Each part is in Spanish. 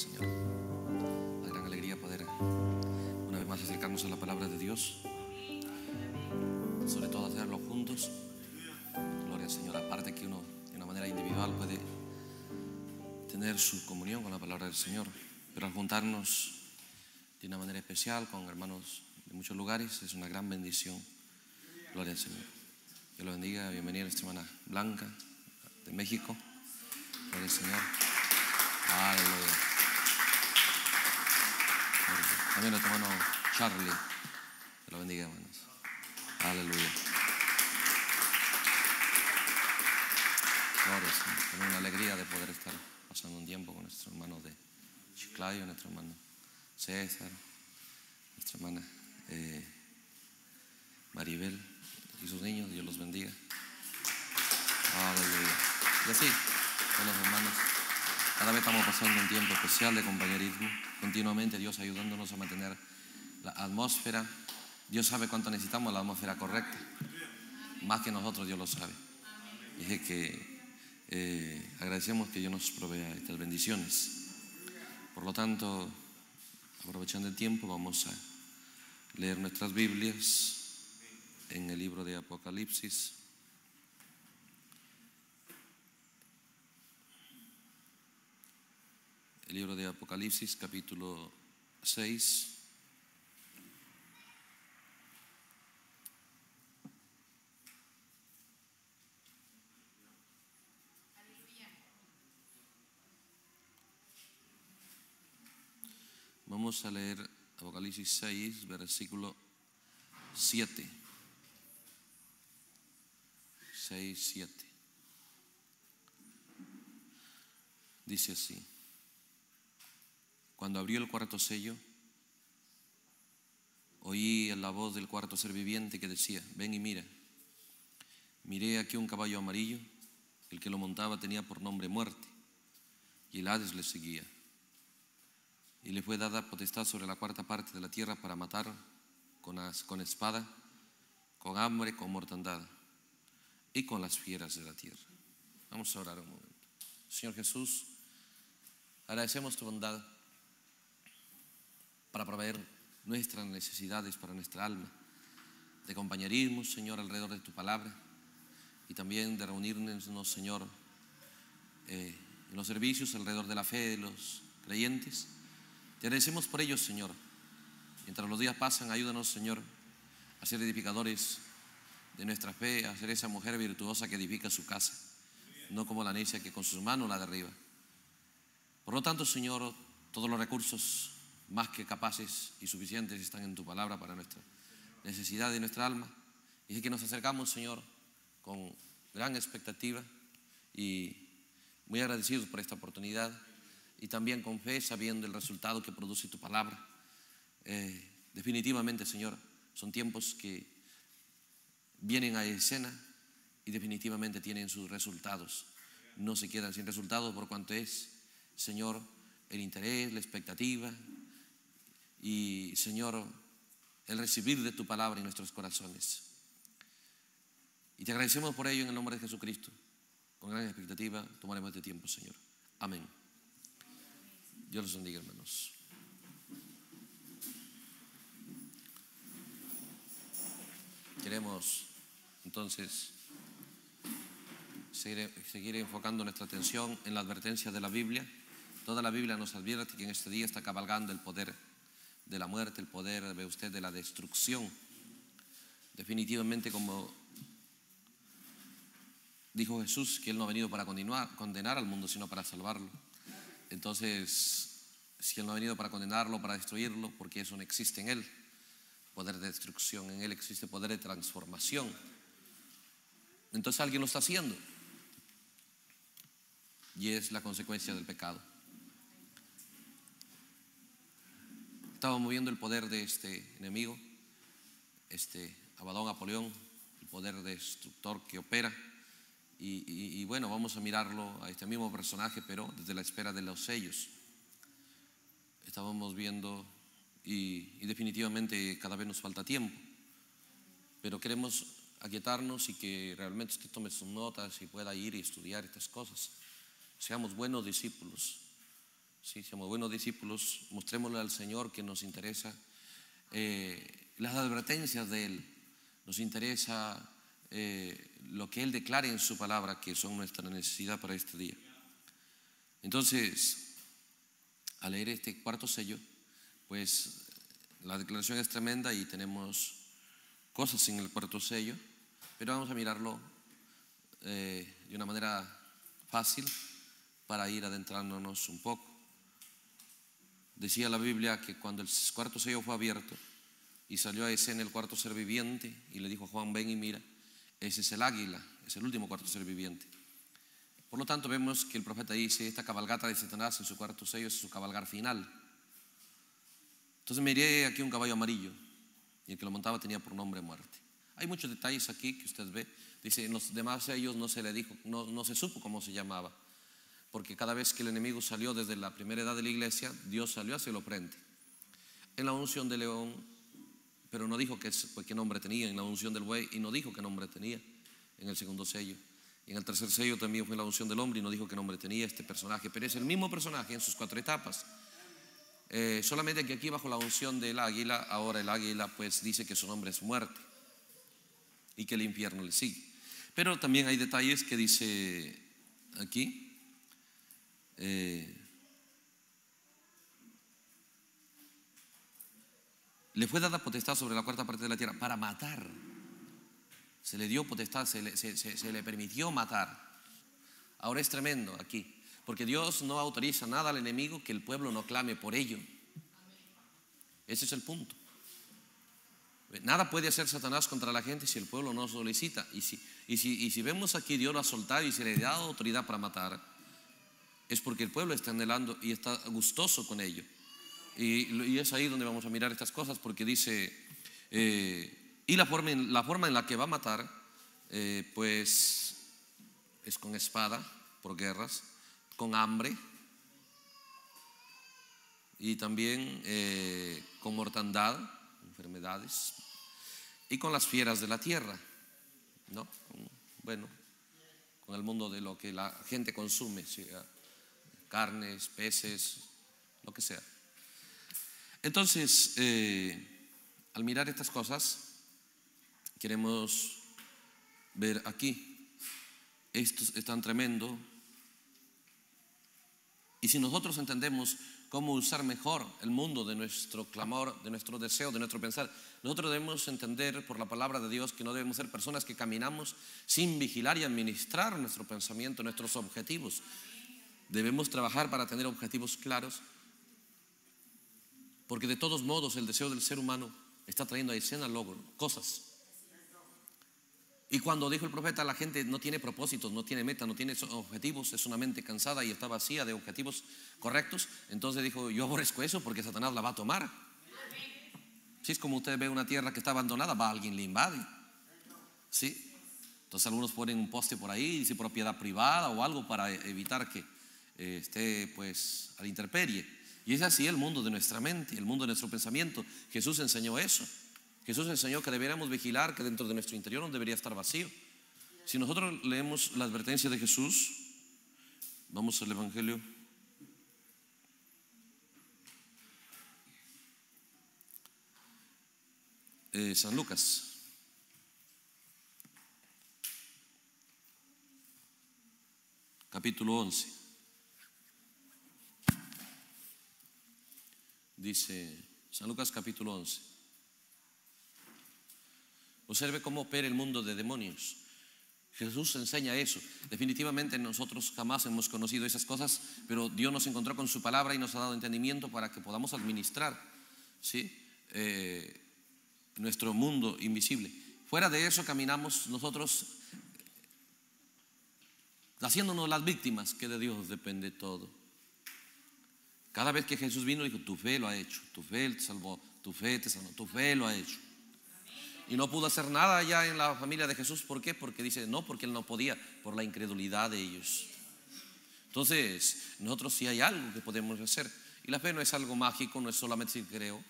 Señor. La gran alegría poder una vez más acercarnos a la palabra de Dios, sobre todo hacerlo juntos. Gloria al Señor. Aparte que uno de una manera individual puede tener su comunión con la palabra del Señor, pero al juntarnos de una manera especial con hermanos de muchos lugares es una gran bendición. Gloria al Señor. que lo bendiga. Bienvenida a la Semana Blanca de México. Gloria al Señor. Aleluya. También nuestro hermano Charlie. Que lo bendiga, hermanos. Aleluya. Gloria, tenemos una alegría de poder estar pasando un tiempo con nuestro hermano de Chiclayo, nuestro hermano César, nuestra hermana eh, Maribel y sus niños. Dios los bendiga. Aleluya. Y así, con los hermanos. Cada vez estamos pasando un tiempo especial de compañerismo, continuamente Dios ayudándonos a mantener la atmósfera. Dios sabe cuánto necesitamos la atmósfera correcta, más que nosotros Dios lo sabe. Dije que eh, agradecemos que Dios nos provea estas bendiciones. Por lo tanto, aprovechando el tiempo, vamos a leer nuestras Biblias en el libro de Apocalipsis. el libro de Apocalipsis capítulo 6. Vamos a leer Apocalipsis 6, versículo 7. 6, 7. Dice así. Cuando abrió el cuarto sello, oí la voz del cuarto ser viviente que decía, ven y mira. Miré aquí un caballo amarillo, el que lo montaba tenía por nombre muerte, y el Hades le seguía. Y le fue dada potestad sobre la cuarta parte de la tierra para matar con, con espada, con hambre, con mortandad y con las fieras de la tierra. Vamos a orar un momento. Señor Jesús, agradecemos tu bondad para proveer nuestras necesidades para nuestra alma, de compañerismo, Señor, alrededor de tu palabra, y también de reunirnos, Señor, eh, en los servicios alrededor de la fe de los creyentes. Te agradecemos por ello, Señor. Mientras los días pasan, ayúdanos, Señor, a ser edificadores de nuestra fe, a ser esa mujer virtuosa que edifica su casa, no como la necia que con sus manos la derriba. Por lo tanto, Señor, todos los recursos más que capaces y suficientes están en tu palabra para nuestra necesidad de nuestra alma. Y es que nos acercamos, Señor, con gran expectativa y muy agradecidos por esta oportunidad y también con fe, sabiendo el resultado que produce tu palabra. Eh, definitivamente, Señor, son tiempos que vienen a escena y definitivamente tienen sus resultados. No se quedan sin resultados por cuanto es, Señor, el interés, la expectativa, y, Señor, el recibir de tu palabra en nuestros corazones. Y te agradecemos por ello en el nombre de Jesucristo. Con gran expectativa tomaremos este tiempo, Señor. Amén. Dios los bendiga, hermanos. Queremos entonces seguir, seguir, enfocando nuestra atención en la advertencia de la Biblia. Toda la Biblia nos advierte que en este día está cabalgando el poder de la muerte, el poder, ve usted, de la destrucción. Definitivamente, como dijo Jesús, que Él no ha venido para continuar, condenar al mundo, sino para salvarlo. Entonces, si Él no ha venido para condenarlo, para destruirlo, porque eso no existe en Él, poder de destrucción, en Él existe poder de transformación. Entonces alguien lo está haciendo. Y es la consecuencia del pecado. estábamos viendo el poder de este enemigo, este Abadón Apolión, el poder destructor que opera. Y, bueno, vamos a mirarlo a este mismo personaje, pero desde la espera de los sellos. Estábamos viendo y, y definitivamente cada vez nos falta tiempo, pero queremos aquietarnos y que realmente usted tome sus notas y pueda ir y estudiar estas cosas. Seamos buenos discípulos ¿sí? somos buenos discípulos, mostrémosle al Señor que nos interesa eh, las advertencias de Él, nos interesa eh, lo que Él declare en su palabra, que son nuestra necesidad para este día. Entonces, al leer este cuarto sello, pues la declaración es tremenda y tenemos cosas en el cuarto sello, pero vamos a mirarlo eh, de una manera fácil para ir adentrándonos un poco. Decía la Biblia que cuando el cuarto sello fue abierto y salió a en el cuarto ser viviente y le dijo a Juan, ven y mira, ese es el águila, es el último cuarto ser viviente. Por lo tanto, vemos que el profeta dice, esta cabalgata de Satanás en su cuarto sello es su cabalgar final. Entonces miré aquí un caballo amarillo y el que lo montaba tenía por nombre muerte. Hay muchos detalles aquí que usted ve. Dice, en los demás ellos no se le dijo, no, no se supo cómo se llamaba porque cada vez que el enemigo salió desde la primera edad de la iglesia, Dios salió hacia el frente En la unción de león, pero no dijo pues, qué nombre tenía, en la unción del buey, y no dijo qué nombre tenía en el segundo sello. Y en el tercer sello también fue la unción del hombre y no dijo qué nombre tenía este personaje, pero es el mismo personaje en sus cuatro etapas. Eh, solamente que aquí bajo la unción del águila, ahora el águila pues dice que su nombre es muerte y que el infierno le sigue. Pero también hay detalles que dice aquí, eh, le fue dada potestad sobre la cuarta parte de la tierra para matar. Se le dio potestad, se le, permitió matar. Ahora es tremendo aquí, porque Dios no autoriza nada al enemigo que el pueblo no clame por ello. Ese es el punto. Nada puede hacer Satanás contra la gente si el pueblo no solicita. Y si, y si, y si vemos aquí, Dios lo ha soltado y se le ha dado autoridad para matar es porque el pueblo está anhelando y está gustoso con ello. Y, es ahí donde vamos a mirar estas cosas porque dice, eh, y la forma, en, la forma en la que va a matar, eh, pues es con espada, por guerras, con hambre y también eh, con mortandad, enfermedades, y con las fieras de la tierra, ¿no? Bueno, con el mundo de lo que la gente consume carnes, peces, lo que sea. Entonces, eh, al mirar estas cosas, queremos ver aquí. Esto es tan tremendo. Y si nosotros entendemos cómo usar mejor el mundo de nuestro clamor, de nuestro deseo, de nuestro pensar. Nosotros debemos entender por la palabra de Dios que no debemos ser personas que caminamos sin vigilar y administrar nuestro pensamiento, nuestros objetivos, Debemos trabajar para tener objetivos claros, porque de todos modos el deseo del ser humano está trayendo a escena logro, cosas. Y cuando dijo el profeta, la gente no tiene propósitos, no tiene meta, no tiene objetivos, es una mente cansada y está vacía de objetivos correctos, entonces dijo, yo aborrezco eso porque Satanás la va a tomar. Si es como usted ve una tierra que está abandonada, va alguien le invade. ¿Sí? Entonces algunos ponen un poste por ahí, dice propiedad privada o algo para evitar que eh, esté pues a la intemperie. Y es así el mundo de nuestra mente, el mundo de nuestro pensamiento. Jesús enseñó eso. Jesús enseñó que deberíamos vigilar que dentro de nuestro interior no debería estar vacío. Si nosotros leemos la advertencia de Jesús, vamos al Evangelio. Eh, San Lucas. Capítulo 11. dice San Lucas capítulo 11. Observe cómo opera el mundo de demonios. Jesús enseña eso. Definitivamente nosotros jamás hemos conocido esas cosas, pero Dios nos encontró con su palabra y nos ha dado entendimiento para que podamos administrar ¿sí? Eh, nuestro mundo invisible. Fuera de eso caminamos nosotros eh, haciéndonos las víctimas, que de Dios depende todo. Cada vez que Jesús vino, dijo, tu fe lo ha hecho, tu fe te salvó, tu fe te sanó, tu fe lo ha hecho. Y no pudo hacer nada allá en la familia de Jesús. ¿Por qué? Porque dice, no, porque él no podía, por la incredulidad de ellos. Entonces, nosotros sí hay algo que podemos hacer. Y la fe no es algo mágico, no es solamente si creo,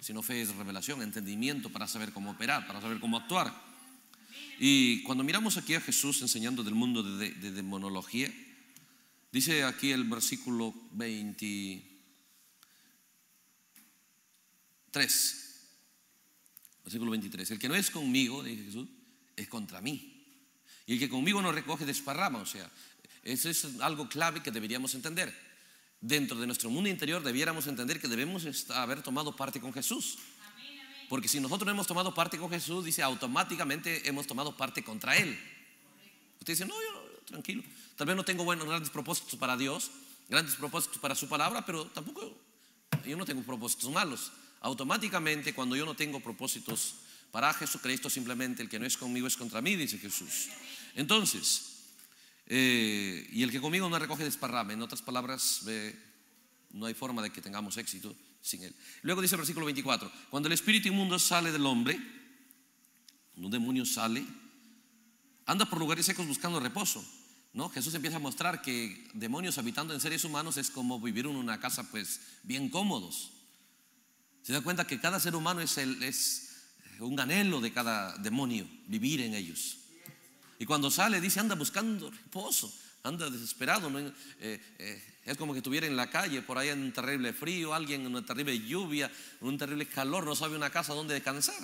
sino fe es revelación, entendimiento para saber cómo operar, para saber cómo actuar. Y cuando miramos aquí a Jesús enseñando del mundo de demonología, Dice aquí el versículo 23. Versículo 23. El que no es conmigo, dice Jesús, es contra mí. Y el que conmigo no recoge, desparrama. O sea, eso es algo clave que deberíamos entender. Dentro de nuestro mundo interior debiéramos entender que debemos haber tomado parte con Jesús. Porque si nosotros no hemos tomado parte con Jesús, dice automáticamente hemos tomado parte contra Él. Usted dice, no, yo tranquilo. También no tengo buenos, grandes propósitos para Dios, grandes propósitos para su palabra, pero tampoco yo no tengo propósitos malos. Automáticamente cuando yo no tengo propósitos para Jesucristo, simplemente el que no es conmigo es contra mí, dice Jesús. Entonces, eh, y el que conmigo no recoge desparrame, en otras palabras, no hay forma de que tengamos éxito sin él. Luego dice el versículo 24, cuando el espíritu inmundo sale del hombre, un demonio sale, anda por lugares secos buscando reposo Jesús empieza a mostrar que demonios habitando en seres humanos es como vivir en una casa pues bien cómodos. Se da cuenta que cada ser humano es, un anhelo de cada demonio, vivir en ellos. Y cuando sale dice, anda buscando reposo, anda desesperado. Eh, eh, es como que estuviera en la calle, por ahí en un terrible frío, alguien en una terrible lluvia, en un terrible calor, no sabe una casa donde descansar.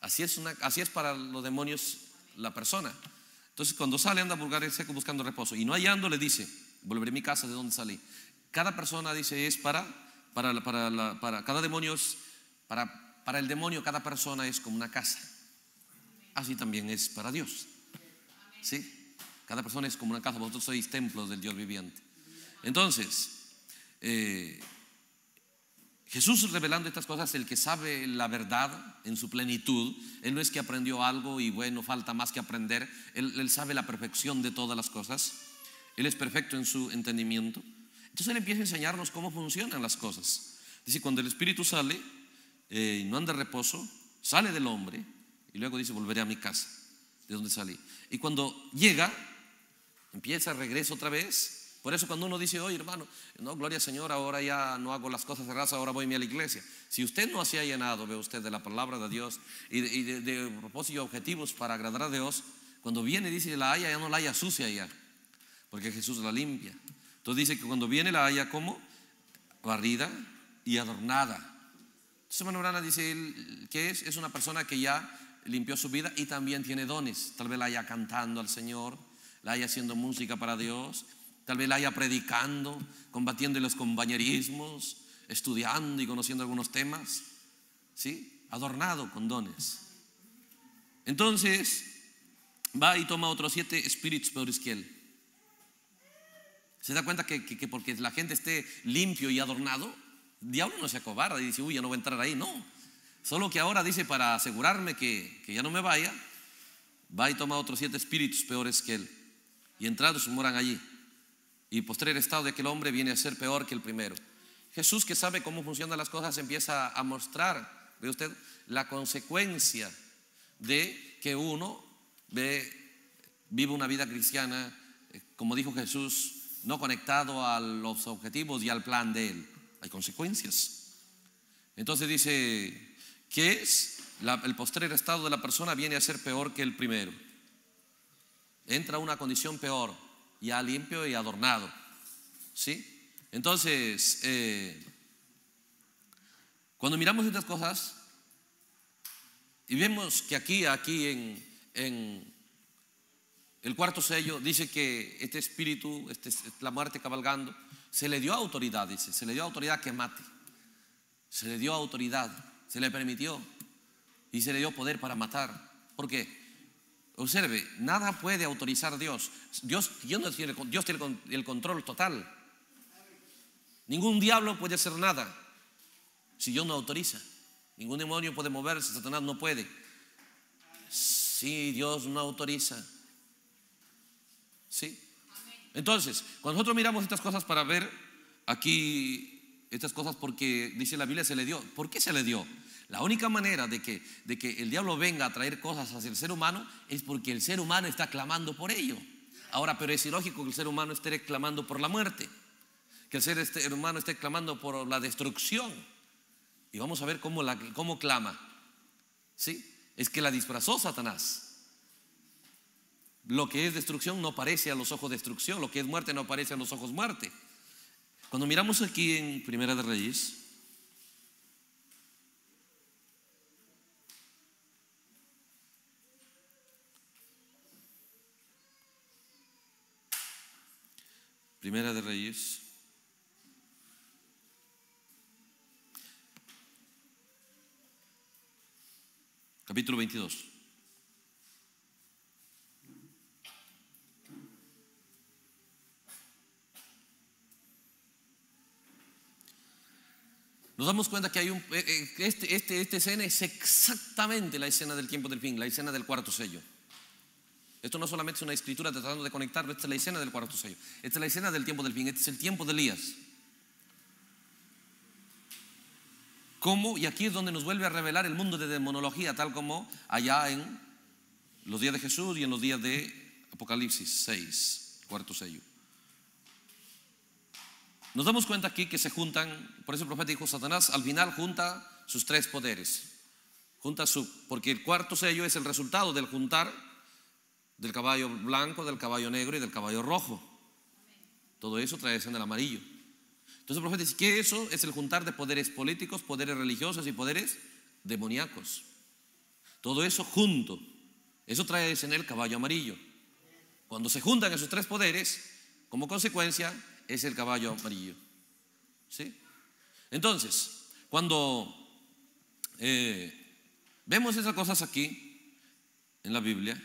Así es, así es para los demonios la persona. Entonces cuando sale anda vulgar el seco buscando reposo. Y no hallando le dice, volveré a mi casa de donde salí. Cada persona dice es para, para, para, cada demonio para, para el demonio cada persona es como una casa. Así también es para Dios. ¿Sí? Cada persona es como una casa, vosotros sois templos del Dios viviente. Entonces, eh, Jesús revelando estas cosas, el que sabe la verdad en su plenitud, él no es que aprendió algo y bueno, falta más que aprender, él, sabe la perfección de todas las cosas, él es perfecto en su entendimiento. Entonces él empieza a enseñarnos cómo funcionan las cosas. Dice, cuando el Espíritu sale y eh, no anda reposo, sale del hombre y luego dice, volveré a mi casa, de donde salí. Y cuando llega, empieza, regresa otra vez por eso cuando uno dice, oye hermano, no, gloria al Señor, ahora ya no hago las cosas de raza, ahora voy a la iglesia. Si usted no se ha llenado, ve usted, de la palabra de Dios y de, propósitos y objetivos para agradar a Dios, cuando viene dice la haya, ya no la haya sucia ya, porque Jesús la limpia. Entonces dice que cuando viene la haya como barrida y adornada. Entonces hermano Brana dice, que es? Es una persona que ya limpió su vida y también tiene dones. Tal vez la haya cantando al Señor, la haya haciendo música para Dios Tal vez la haya predicando, combatiendo los compañerismos, estudiando y conociendo algunos temas, ¿sí? Adornado con dones. Entonces, va y toma otros siete espíritus peores que él. ¿Se da cuenta que, porque la gente esté limpio y adornado, diablo no se acobarda y dice, uy, ya no voy a entrar ahí? No. Solo que ahora dice, para asegurarme que, que ya no me vaya, va y toma otros siete espíritus peores que él. Y entrados moran allí. Y el postrer estado de aquel hombre viene a ser peor que el primero. Jesús, que sabe cómo funcionan las cosas, empieza a mostrar, ve usted, la consecuencia de que uno vive una vida cristiana, eh, como dijo Jesús, no conectado a los objetivos y al plan de Él. Hay consecuencias. Entonces dice, Que es? el postrer estado de la persona viene a ser peor que el primero. Entra a una condición peor ya limpio y adornado. ¿Sí? Entonces, eh, cuando miramos estas cosas y vemos que aquí, aquí en, en el cuarto sello, dice que este espíritu, este, la muerte cabalgando, se le dio autoridad, dice, se le dio autoridad que mate, se le dio autoridad, se le permitió y se le dio poder para matar. ¿Por qué? Observe, nada puede autorizar Dios. Dios, tiene, tiene el control total. Ningún diablo puede hacer nada si Dios no autoriza. Ningún demonio puede moverse, Satanás no puede. Si Dios no autoriza. ¿Sí? Entonces, cuando nosotros miramos estas cosas para ver aquí estas cosas porque dice la Biblia se le dio. ¿Por qué se le dio? La única manera de que, de que el diablo venga a traer cosas hacia el ser humano es porque el ser humano está clamando por ello. Ahora, pero es ilógico que el ser humano esté clamando por la muerte, que el ser este, humano esté clamando por la destrucción. Y vamos a ver cómo, la, clama. ¿Sí? Es que la disfrazó Satanás. Lo que es destrucción no parece a los ojos destrucción, lo que es muerte no parece a los ojos muerte. Cuando miramos aquí en Primera de Reyes, Primera de Reyes. Capítulo 22. Nos damos cuenta que hay un, eh, eh, este, este, esta escena es exactamente la escena del tiempo del fin, la escena del cuarto sello. Esto no solamente es una escritura tratando de conectarlo, esta es la escena del cuarto sello. Esta es la escena del tiempo del fin, este es el tiempo de Elías. ¿Cómo? Y aquí es donde nos vuelve a revelar el mundo de demonología, tal como allá en los días de Jesús y en los días de Apocalipsis 6, cuarto sello. Nos damos cuenta aquí que se juntan, por eso el profeta dijo Satanás, al final junta sus tres poderes. Junta su, porque el cuarto sello es el resultado del juntar del caballo blanco, del caballo negro y del caballo rojo. Todo eso trae en el amarillo. Entonces el profeta dice que eso es el juntar de poderes políticos, poderes religiosos y poderes demoníacos. Todo eso junto. Eso trae en el caballo amarillo. Cuando se juntan esos tres poderes, como consecuencia es el caballo amarillo. Entonces, cuando eh, vemos esas cosas aquí en la Biblia,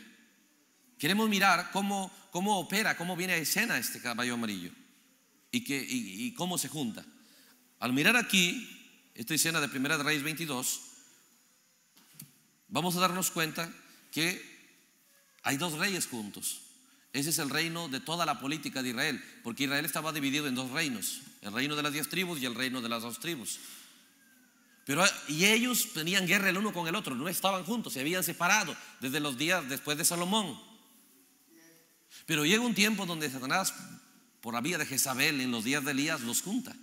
Queremos mirar cómo, cómo opera, cómo viene a escena este caballo amarillo y, cómo se junta. Al mirar aquí, esta escena de Primera de Reyes 22, vamos a darnos cuenta que hay dos reyes juntos. Ese es el reino de toda la política de Israel, porque Israel estaba dividido en dos reinos, el reino de las diez tribus y el reino de las dos tribus. Pero, y ellos tenían guerra el uno con el otro, no estaban juntos, se habían separado desde los días después de Salomón. Pero llega un tiempo donde Satanás, por la vía de Jezabel, en los días de Elías, los junta.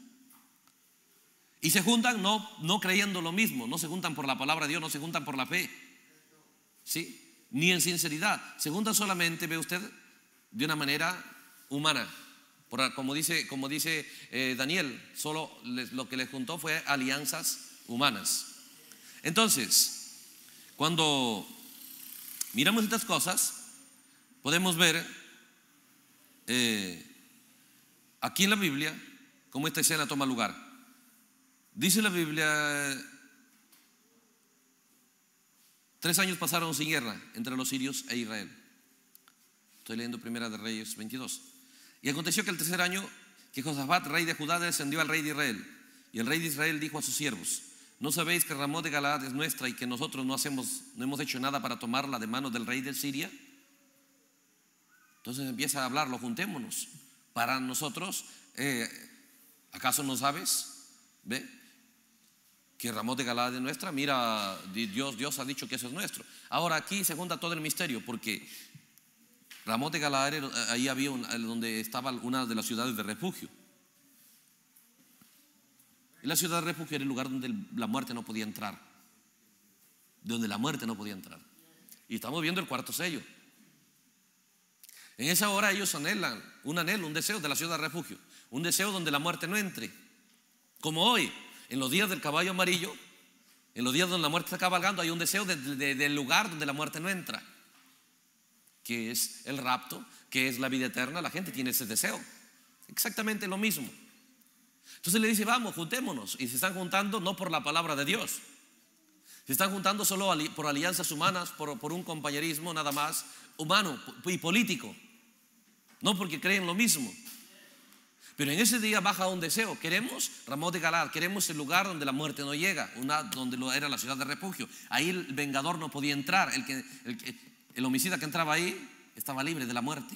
Y se juntan no, no creyendo lo mismo, no se juntan por la palabra de Dios, no se juntan por la fe. ¿Sí? Ni en sinceridad. Se juntan solamente, ve usted, de una manera humana. como dice, como dice eh, Daniel, solo lo que les juntó fue alianzas humanas. Entonces, cuando miramos estas cosas, podemos ver eh, aquí en la Biblia cómo esta escena toma lugar. Dice la Biblia, tres años pasaron sin guerra entre los sirios e Israel. Estoy leyendo Primera de Reyes 22. Y aconteció que el tercer año que Josafat, rey de Judá, descendió al rey de Israel. Y el rey de Israel dijo a sus siervos, ¿no sabéis que Ramón de Galaad es nuestra y que nosotros no, hacemos, no hemos hecho nada para tomarla de manos del rey de Siria? Entonces empieza a hablar Lo juntémonos. Para nosotros, eh, ¿acaso no sabes? ¿Ve? Que Ramón de es nuestra, mira, Dios, Dios ha dicho que eso es nuestro. Ahora aquí se junta todo el misterio, porque Ramón de era eh, ahí había eh, donde estaba una de las ciudades de refugio. Y la ciudad de refugio era el lugar donde la muerte no podía entrar. Donde la muerte no podía entrar. Y estamos viendo el cuarto sello. En esa hora ellos anhelan un anhelo, un deseo de la ciudad de refugio, un deseo donde la muerte no entre. Como hoy, en los días del caballo amarillo, en los días donde la muerte está cabalgando, hay un deseo del lugar donde la muerte no entra, que es el rapto, que es la vida eterna. La gente tiene ese deseo. Exactamente lo mismo. Entonces le dice, vamos, juntémonos. Y se están juntando no por la palabra de Dios. Se están juntando solo por alianzas humanas, por, por un compañerismo nada más humano y político no porque creen lo mismo. Pero en ese día baja un deseo. Queremos Ramón de Galad, queremos el lugar donde la muerte no llega, una, donde era la ciudad de refugio. Ahí el vengador no podía entrar. El, homicida que entraba ahí estaba libre de la muerte.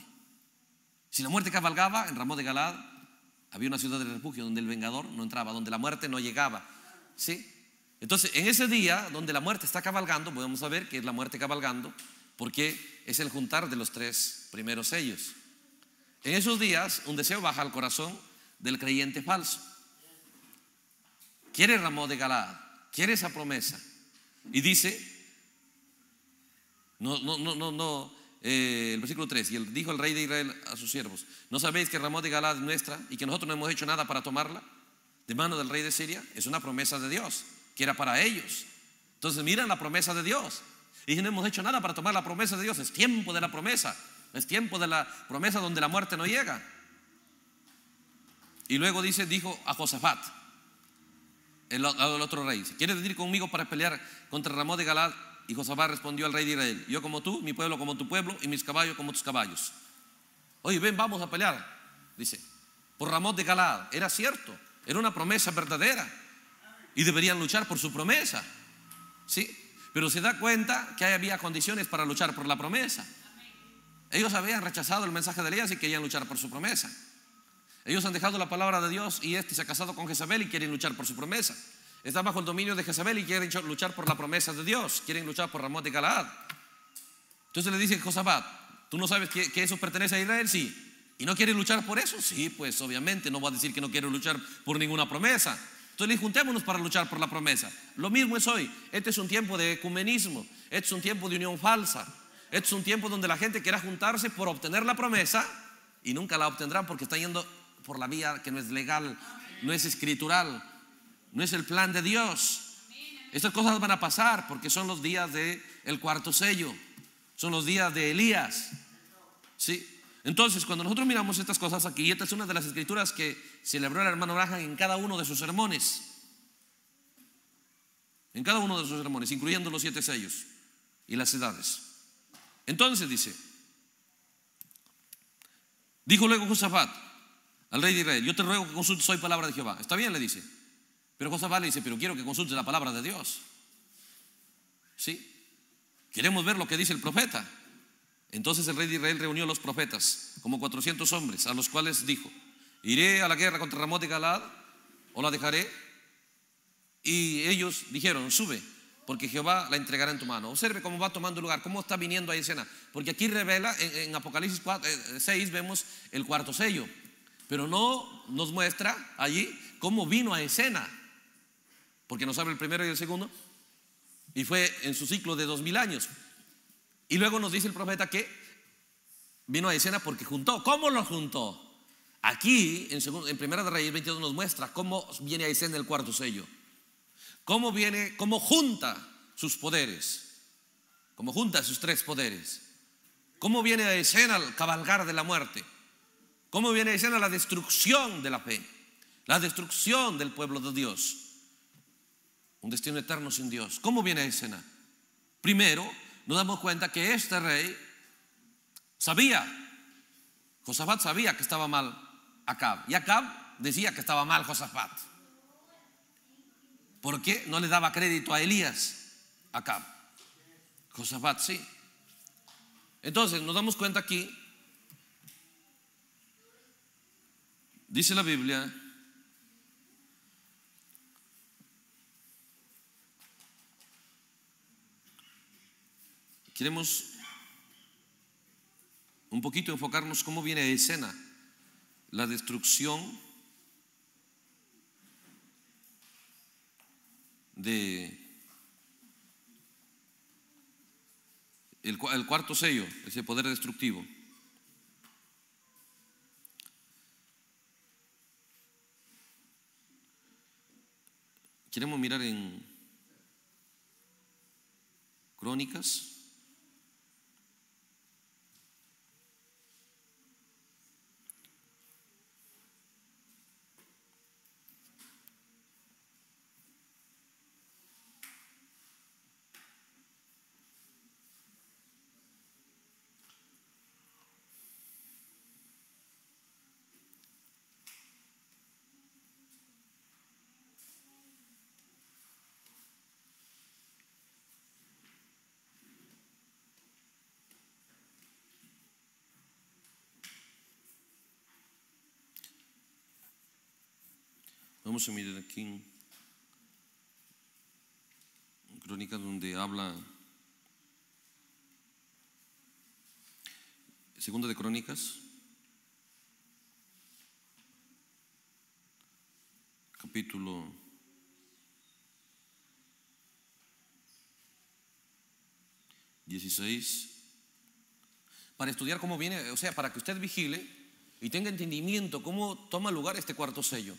Si la muerte cabalgaba en Ramón de Galad, había una ciudad de refugio donde el vengador no entraba, donde la muerte no llegaba. ¿Sí? Entonces, en ese día donde la muerte está cabalgando, podemos saber que es la muerte cabalgando, porque es el juntar de los tres primeros sellos. En esos días, un deseo baja al corazón del creyente falso. Quiere Ramón de Galaad, quiere esa promesa. Y dice, no, no, no, no, no, eh, el versículo 3, y él dijo el rey de Israel a sus siervos, ¿no sabéis que Ramón de Galaad es nuestra y que nosotros no hemos hecho nada para tomarla de mano del rey de Siria? Es una promesa de Dios, que era para ellos. Entonces miran la promesa de Dios. Y no hemos hecho nada para tomar la promesa de Dios. Es tiempo de la promesa. Es tiempo de la promesa donde la muerte no llega. Y luego dice, dijo a Josafat, el, otro rey, ¿quieres venir conmigo para pelear contra Ramón de Galad? Y Josafat respondió al rey de Israel, yo como tú, mi pueblo como tu pueblo, y mis caballos como tus caballos. Oye, ven, vamos a pelear, dice, por Ramón de Galad. Era cierto, era una promesa verdadera. Y deberían luchar por su promesa. ¿Sí? Pero se da cuenta que había condiciones para luchar por la promesa. Ellos habían rechazado el mensaje de Elías y querían luchar por su promesa. Ellos han dejado la palabra de Dios y este se ha casado con Jezabel y quieren luchar por su promesa. Está bajo el dominio de Jezabel y quieren luchar por la promesa de Dios. Quieren luchar por Ramón de Galaad. Entonces le dice Josabat, ¿tú no sabes que, eso pertenece a Israel? Sí. ¿Y no quieren luchar por eso? Sí, pues obviamente no va a decir que no quiere luchar por ninguna promesa. Entonces juntémonos para luchar por la promesa. Lo mismo es hoy. Este es un tiempo de ecumenismo. Este es un tiempo de unión falsa. Este es un tiempo donde la gente quiera juntarse por obtener la promesa y nunca la obtendrá porque está yendo por la vía que no es legal, no es escritural, no es el plan de Dios. Estas cosas van a pasar porque son los días del cuarto sello, son los días de Elías. ¿Sí? Entonces, cuando nosotros miramos estas cosas aquí, esta es una de las escrituras que celebró el hermano Abraham en cada uno de sus sermones. En cada uno de sus sermones, incluyendo los siete sellos y las edades. Entonces dice, dijo luego Josafat al rey de Israel, yo te ruego que consultes hoy palabra de Jehová. Está bien, le dice. Pero Josafat le dice, pero quiero que consultes la palabra de Dios. ¿Sí? Queremos ver lo que dice el profeta. Entonces el rey de Israel reunió a los profetas, como 400 hombres, a los cuales dijo, iré a la guerra contra Ramón de Galad o la dejaré. Y ellos dijeron, sube porque Jehová la entregará en tu mano. Observe cómo va tomando lugar, cómo está viniendo a escena. Porque aquí revela, en, Apocalipsis 6 eh, eh, vemos el cuarto sello, pero no nos muestra allí cómo vino a escena, porque nos habla el primero y el segundo, y fue en su ciclo de dos mil años. Y luego nos dice el profeta que vino a escena porque juntó. ¿Cómo lo juntó? Aquí, en, segundo, en Primera de Reyes 22, nos muestra cómo viene a escena el cuarto sello cómo viene, cómo junta sus poderes, cómo junta sus tres poderes, cómo viene a escena el cabalgar de la muerte, cómo viene a escena la destrucción de la fe, la destrucción del pueblo de Dios, un destino eterno sin Dios, cómo viene a escena. Primero, nos damos cuenta que este rey sabía, Josafat sabía que estaba mal Acab, y Acab decía que estaba mal Josafat. ¿Por qué no le daba crédito a Elías? Acá. Josafat, sí. Entonces, nos damos cuenta aquí. Dice la Biblia. Queremos un poquito enfocarnos cómo viene a escena la destrucción de el, cuarto sello, ese poder destructivo. Queremos mirar en Crónicas miren aquí una crónica donde habla, segunda de crónicas, capítulo 16 para estudiar cómo viene, o sea, para que usted vigile y tenga entendimiento cómo toma lugar este cuarto sello.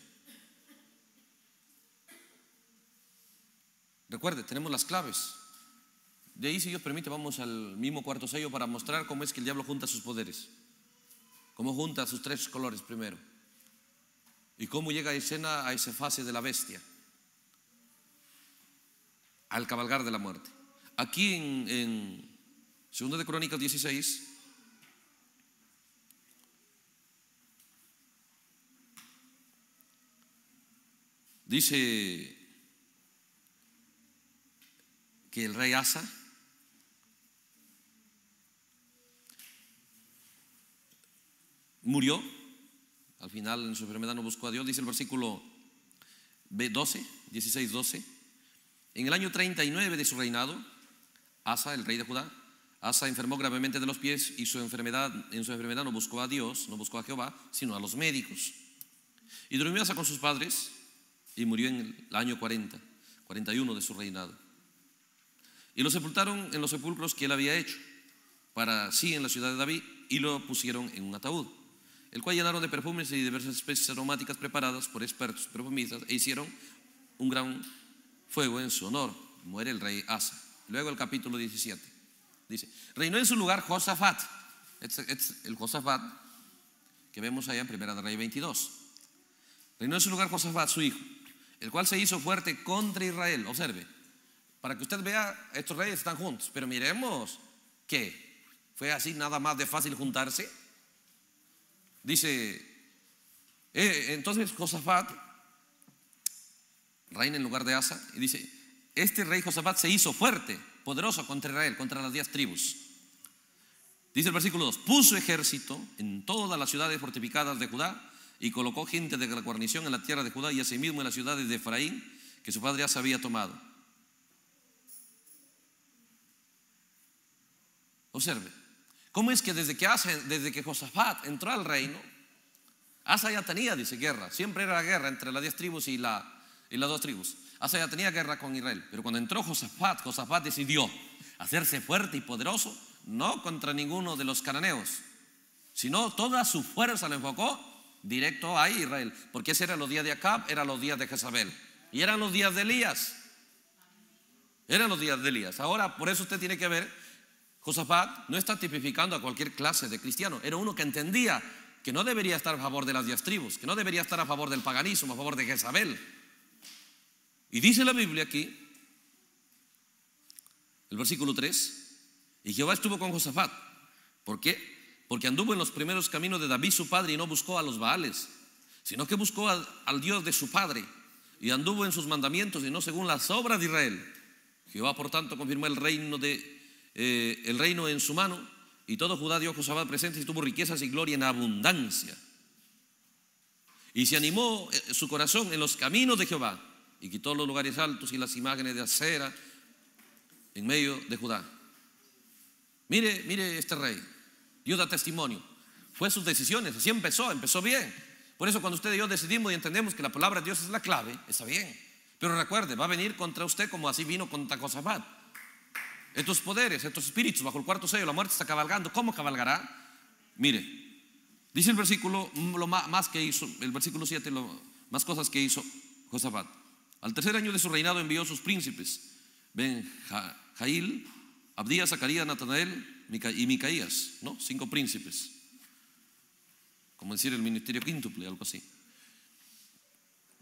Recuerde, tenemos las claves. De ahí, si Dios permite, vamos al mismo cuarto sello para mostrar cómo es que el diablo junta sus poderes, cómo junta sus tres colores primero y cómo llega a escena a esa fase de la bestia, al cabalgar de la muerte. Aquí en, en de Crónicas 16, dice que el rey Asa murió. Al final en su enfermedad no buscó a Dios, dice el versículo 12, 16, 12. En el año 39 de su reinado, Asa, el rey de Judá, Asa enfermó gravemente de los pies y su enfermedad, en su enfermedad no buscó a Dios, no buscó a Jehová, sino a los médicos. Y durmió Asa con sus padres y murió en el año 40, 41 de su reinado. Y lo sepultaron en los sepulcros que él había hecho, para sí en la ciudad de David, y lo pusieron en un ataúd, el cual llenaron de perfumes y diversas especies aromáticas preparadas por expertos perfumistas, e hicieron un gran fuego en su honor. Muere el rey Asa. Luego el capítulo 17. Dice, reinó en su lugar Josafat. Este es, el Josafat que vemos allá en Primera de Rey 22. Reinó en su lugar Josafat, su hijo, el cual se hizo fuerte contra Israel. Observe, para que usted vea, estos reyes están juntos, pero miremos que fue así nada más de fácil juntarse. Dice, eh, entonces Josafat reina en lugar de Asa y dice, este rey Josafat se hizo fuerte, poderoso contra Israel, contra las diez tribus. Dice el versículo 2, puso ejército en todas las ciudades fortificadas de Judá y colocó gente de la guarnición en la tierra de Judá y asimismo en las ciudades de Efraín que su padre Asa había tomado. Observe, ¿cómo es que desde que, hace, desde que Josafat entró al reino, Asa ya tenía, dice, guerra? Siempre era la guerra entre las diez tribus y, la, y las dos tribus. Asa ya tenía guerra con Israel, pero cuando entró Josafat, Josafat decidió hacerse fuerte y poderoso, no contra ninguno de los cananeos, sino toda su fuerza lo enfocó directo a Israel, porque ese era los días de Acab, eran los días de Jezabel y eran los días de Elías. Eran los días de Elías. Ahora, por eso usted tiene que ver Josafat no está tipificando a cualquier clase de cristiano, era uno que entendía que no debería estar a favor de las diez que no debería estar a favor del paganismo, a favor de Jezabel. Y dice la Biblia aquí, el versículo 3, y Jehová estuvo con Josafat. ¿Por qué? Porque anduvo en los primeros caminos de David su padre y no buscó a los Baales, sino que buscó al Dios de su padre y anduvo en sus mandamientos y no según las obras de Israel. Jehová, por tanto, confirmó el reino de eh, el reino en su mano y todo Judá dio Josabad presente y tuvo riquezas y gloria en abundancia. Y se animó eh, su corazón en los caminos de Jehová y quitó los lugares altos y las imágenes de acera en medio de Judá. Mire, mire este rey. Dios da testimonio. Fue sus decisiones, así empezó, empezó bien. Por eso cuando usted y yo decidimos y entendemos que la palabra de Dios es la clave, está bien. Pero recuerde, va a venir contra usted como así vino contra Josafat estos poderes, estos espíritus bajo el cuarto sello, la muerte está cabalgando, ¿cómo cabalgará? Mire, dice el versículo, lo más que hizo, el versículo 7, lo, más cosas que hizo Josafat. Al tercer año de su reinado envió sus príncipes, Jail, Abdías, Zacarías, Natanael y Micaías, ¿no? Cinco príncipes. Como decir el ministerio quíntuple, algo así.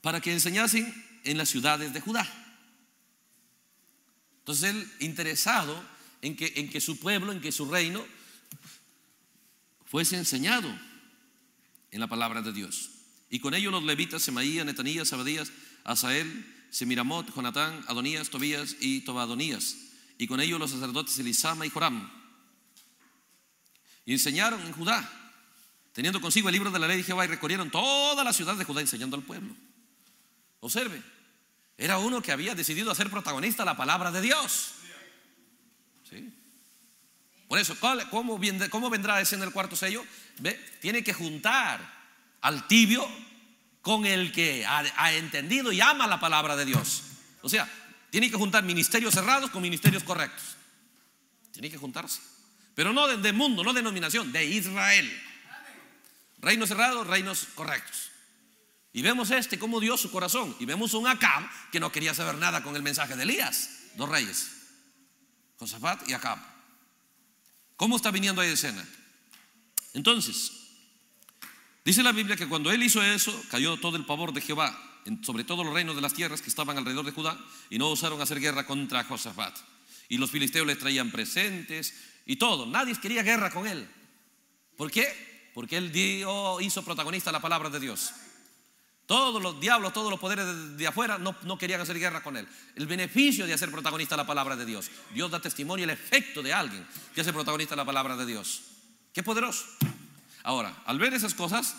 Para que enseñasen en las ciudades de Judá. Entonces él, interesado en que, en que su pueblo, en que su reino fuese enseñado en la palabra de Dios. Y con ello los levitas, Semaías, Netanías, Sabadías, azael Semiramot, Jonatán, Adonías, Tobías y Tobadonías. Y con ellos los sacerdotes Elisama y Joram. Y enseñaron en Judá, teniendo consigo el libro de la ley de Jehová, y recorrieron toda la ciudad de Judá enseñando al pueblo. Observe, era uno que había decidido hacer protagonista la palabra de Dios. ¿Sí? Por eso, ¿cómo, vendrá ese en el cuarto sello? ¿Ve? Tiene que juntar al tibio con el que ha, entendido y ama la palabra de Dios. O sea, tiene que juntar ministerios cerrados con ministerios correctos. Tiene que juntarse. Pero no de, mundo, no denominación, de Israel. Reinos cerrados, reinos correctos. Y vemos este, cómo dio su corazón. Y vemos un Acab que no quería saber nada con el mensaje de Elías. Dos reyes, Josafat y Acab. ¿Cómo está viniendo ahí de escena? Entonces, dice la Biblia que cuando él hizo eso, cayó todo el pavor de Jehová sobre todo los reinos de las tierras que estaban alrededor de Judá y no osaron hacer guerra contra Josafat. Y los filisteos les traían presentes y todo. Nadie quería guerra con él. ¿Por qué? Porque él dio, hizo protagonista la palabra de Dios. Todos los diablos, todos los poderes de, afuera no, querían hacer guerra con él. El beneficio de hacer protagonista la palabra de Dios. Dios da testimonio el efecto de alguien que hace protagonista la palabra de Dios. Qué poderoso. Ahora, al ver esas cosas,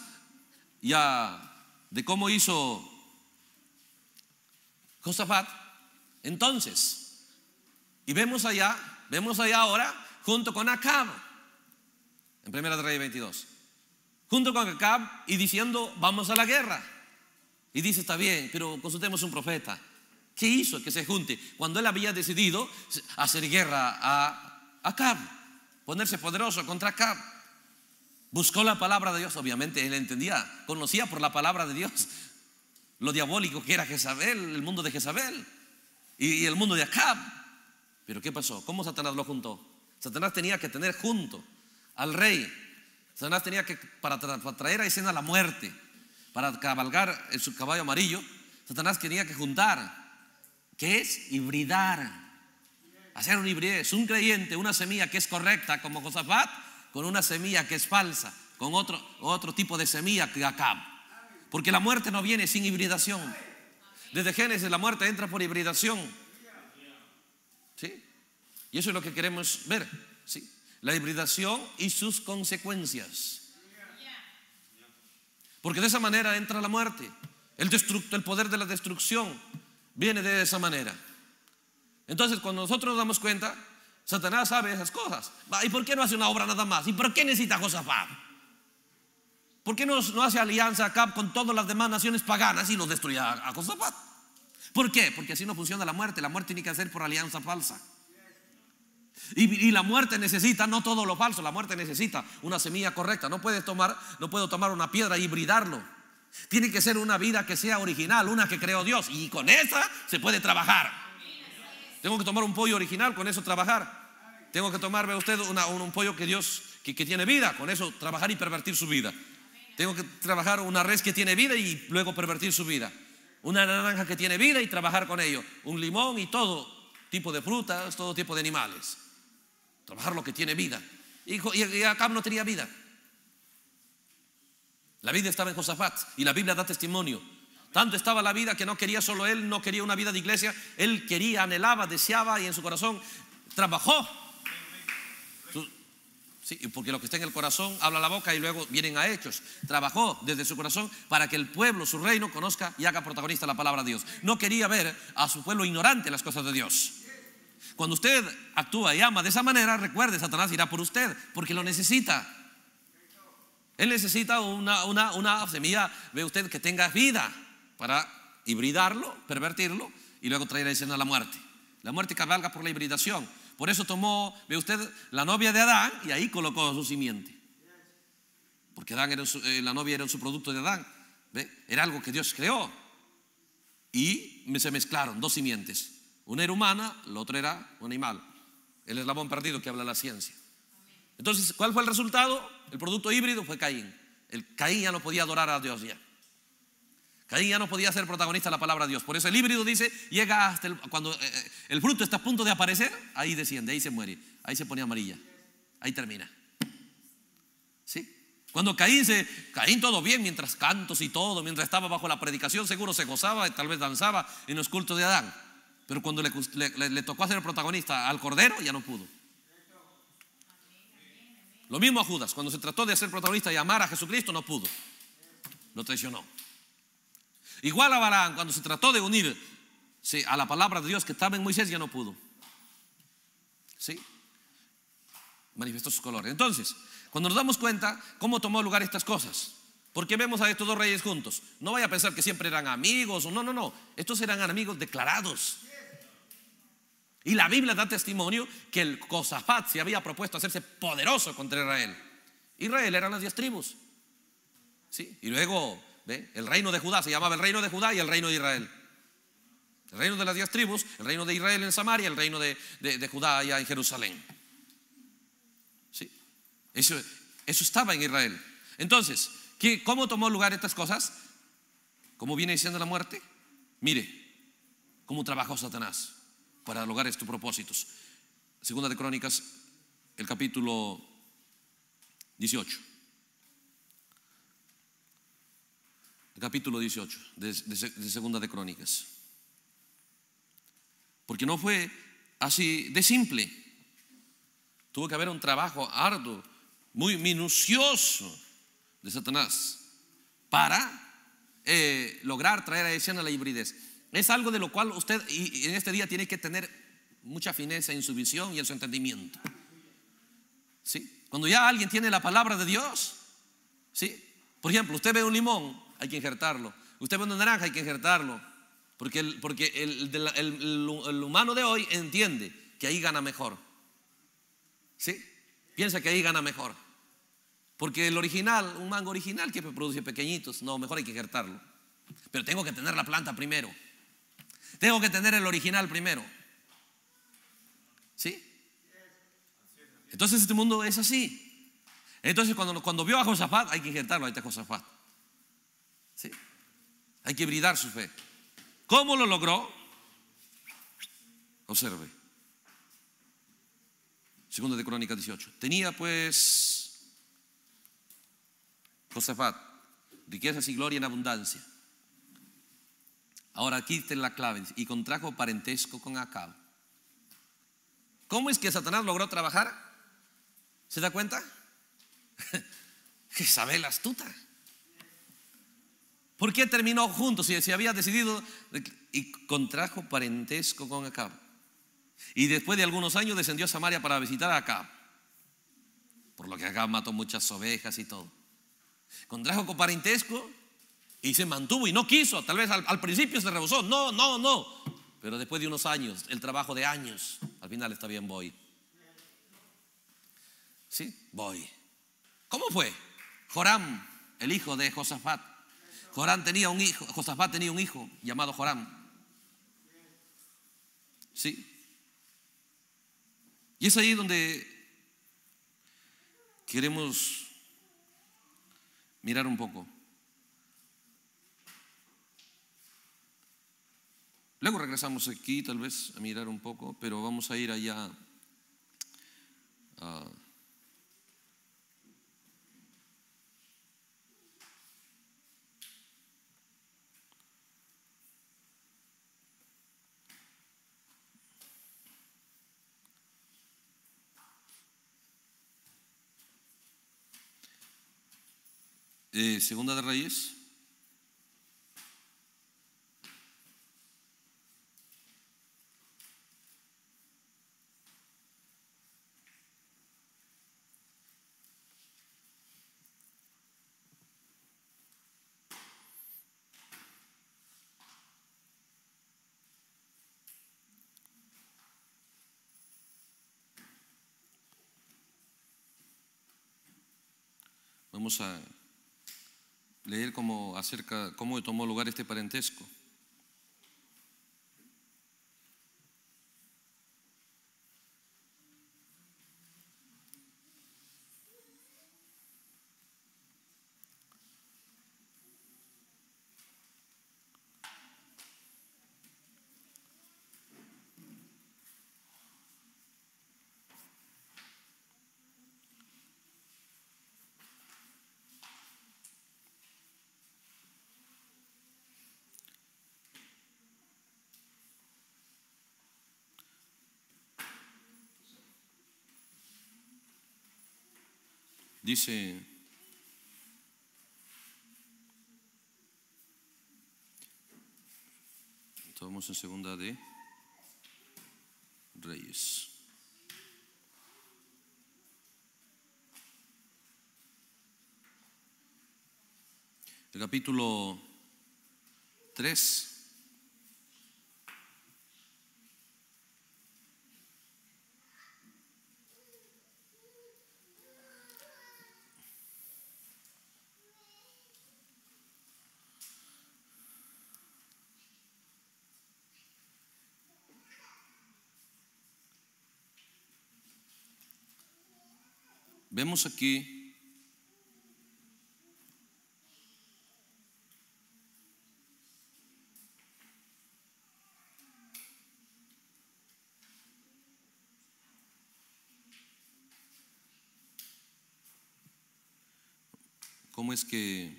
ya de cómo hizo Josafat, entonces, y vemos allá, vemos allá ahora, junto con Acab, en Primera de Reyes 22, junto con Acab y diciendo, vamos a la guerra. Y dice, está bien, pero consultemos un profeta. ¿Qué hizo que se junte? Cuando él había decidido hacer guerra a Acab, ponerse poderoso contra Acab. Buscó la palabra de Dios, obviamente él entendía, conocía por la palabra de Dios lo diabólico que era Jezabel, el mundo de Jezabel y el mundo de Acab. Pero ¿qué pasó? ¿Cómo Satanás lo juntó? Satanás tenía que tener junto al rey. Satanás tenía que, para, traer a escena la muerte para cabalgar en su caballo amarillo, Satanás quería que juntar, que es hibridar, hacer un hibridez, un creyente, una semilla que es correcta como Josafat, con una semilla que es falsa, con otro, otro tipo de semilla que acaba Porque la muerte no viene sin hibridación. Desde Génesis la muerte entra por hibridación. ¿Sí? Y eso es lo que queremos ver. ¿sí? La hibridación y sus consecuencias. Porque de esa manera entra la muerte. El, poder de la destrucción viene de esa manera. Entonces, cuando nosotros nos damos cuenta, Satanás sabe esas cosas. ¿Y por qué no hace una obra nada más? ¿Y por qué necesita Josafat? ¿Por qué no, hace alianza acá con todas las demás naciones paganas y los destruye a, a Josafat? ¿Por qué? Porque así no funciona la muerte. La muerte tiene que hacer por alianza falsa. Y, la muerte necesita no todo lo falso, la muerte necesita una semilla correcta. No puedes tomar, no puedo tomar una piedra y bridarlo. Tiene que ser una vida que sea original, una que creó Dios. Y con esa se puede trabajar. Tengo que tomar un pollo original, con eso trabajar. Tengo que tomar, ve usted, un, pollo que Dios, que tiene vida, con eso trabajar y pervertir su vida. Tengo que trabajar una res que tiene vida y luego pervertir su vida. Una naranja que tiene vida y trabajar con ello. Un limón y todo tipo de frutas, todo tipo de animales trabajar lo que tiene vida. Y, y no tenía vida. La vida estaba en Josafat y la Biblia da testimonio. Tanto estaba la vida que no quería solo él, no quería una vida de iglesia, él quería, anhelaba, deseaba y en su corazón trabajó. Sí, porque lo que está en el corazón habla la boca y luego vienen a hechos. Trabajó desde su corazón para que el pueblo, su reino, conozca y haga protagonista la palabra de Dios. No quería ver a su pueblo ignorante las cosas de Dios. Cuando usted actúa y ama de esa manera, recuerde, Satanás irá por usted, porque lo necesita. Él necesita una, semilla, ve usted, que tenga vida para hibridarlo, pervertirlo y luego traer a la muerte. La muerte cabalga por la hibridación. Por eso tomó, ve usted, la novia de Adán y ahí colocó su simiente. Porque Adán era eh, la novia era su producto de Adán. Era algo que Dios creó. Y se mezclaron dos simientes. Una era humana, la otra era un animal. El eslabón perdido que habla la ciencia. Entonces, ¿cuál fue el resultado? El producto híbrido fue Caín. El Caín ya no podía adorar a Dios ya. Caín ya no podía ser protagonista de la palabra de Dios. Por eso el híbrido dice, llega hasta cuando eh, eh, el fruto está a punto de aparecer, ahí desciende, ahí se muere, ahí se pone amarilla, ahí termina. ¿Sí? Cuando Caín se, Caín todo bien, mientras cantos y todo, mientras estaba bajo la predicación, seguro se gozaba, y tal vez danzaba en los cultos de Adán. Pero cuando le, tocó hacer el protagonista al Cordero, ya no pudo. Lo mismo a Judas, cuando se trató de hacer protagonista y amar a Jesucristo, no pudo. Lo traicionó. Igual a Barán cuando se trató de unir a la palabra de Dios que estaba en Moisés, ya no pudo. ¿Sí? Manifestó sus colores. Entonces, cuando nos damos cuenta cómo tomó lugar estas cosas, porque vemos a estos dos reyes juntos, no vaya a pensar que siempre eran amigos, o no, no, no, estos eran amigos declarados. Y la Biblia da testimonio que el Cosafat se había propuesto hacerse poderoso contra Israel. Israel eran las diez tribus. ¿sí? Y luego, el reino de Judá se llamaba el reino de Judá y el reino de Israel. El reino de las diez tribus, el reino de Israel en Samaria, el reino de, Judá allá en Jerusalén. ¿Sí? Eso, eso estaba en Israel. Entonces, ¿qué, ¿cómo tomó lugar estas cosas? ¿Cómo viene diciendo la muerte? Mire, cómo trabajó Satanás para lograr estos propósitos. Segunda de Crónicas, el capítulo 18. El capítulo 18 de, Segunda de Crónicas. Porque no fue así de simple. Tuvo que haber un trabajo arduo, muy minucioso de Satanás para eh, lograr traer a escena la hibridez. Es algo de lo cual usted en este día tiene que tener mucha fineza en su visión y en su entendimiento. ¿Sí? Cuando ya alguien tiene la palabra de Dios, ¿sí? Por ejemplo, usted ve un limón, hay que injertarlo. Usted ve una naranja, hay que injertarlo. Porque el, porque el, el humano de hoy entiende que ahí gana mejor. ¿Sí? Piensa que ahí gana mejor. Porque el original, un mango original que produce pequeñitos, no, mejor hay que injertarlo. Pero tengo que tener la planta primero. Tengo que tener el original primero. ¿Sí? Entonces este mundo es así. Entonces cuando, cuando vio a Josafat, hay que injertarlo, a este Josafat. ¿Sí? Hay que brindar su fe. ¿Cómo lo logró? Observe. Segunda de Crónica 18. Tenía pues Josafat riquezas y gloria en abundancia. Ahora aquí está la clave. Y contrajo parentesco con Acab. ¿Cómo es que Satanás logró trabajar? ¿Se da cuenta? Isabel astuta. ¿Por qué terminó juntos si, se había decidido y contrajo parentesco con Acab? Y después de algunos años descendió a Samaria para visitar a Acab. Por lo que Acab mató muchas ovejas y todo. Contrajo parentesco y se mantuvo y no quiso, tal vez al, principio se rehusó, no, no, no. Pero después de unos años, el trabajo de años, al final está bien, voy. ¿Sí? Voy. ¿Cómo fue? Joram, el hijo de Josafat. Joram tenía un hijo, Josafat tenía un hijo llamado Joram. ¿Sí? Y es ahí donde queremos mirar un poco. Luego regresamos aquí tal vez a mirar un poco, pero vamos a ir allá a... Ah, eh, segunda de Reyes. a leer acerca, cómo tomó lugar este parentesco. Dice, estamos en segunda de Reyes. El capítulo 3. Vemos aquí cómo es que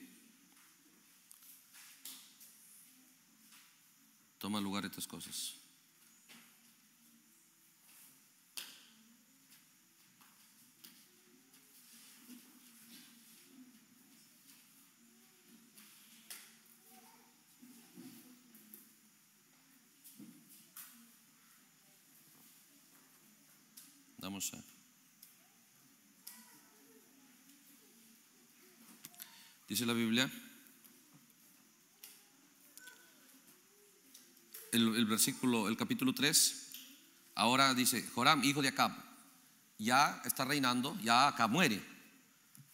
toma lugar estas cosas. Dice la Biblia, el, versículo, el capítulo 3, ahora dice, Joram, hijo de Acab, ya está reinando, ya Acab muere.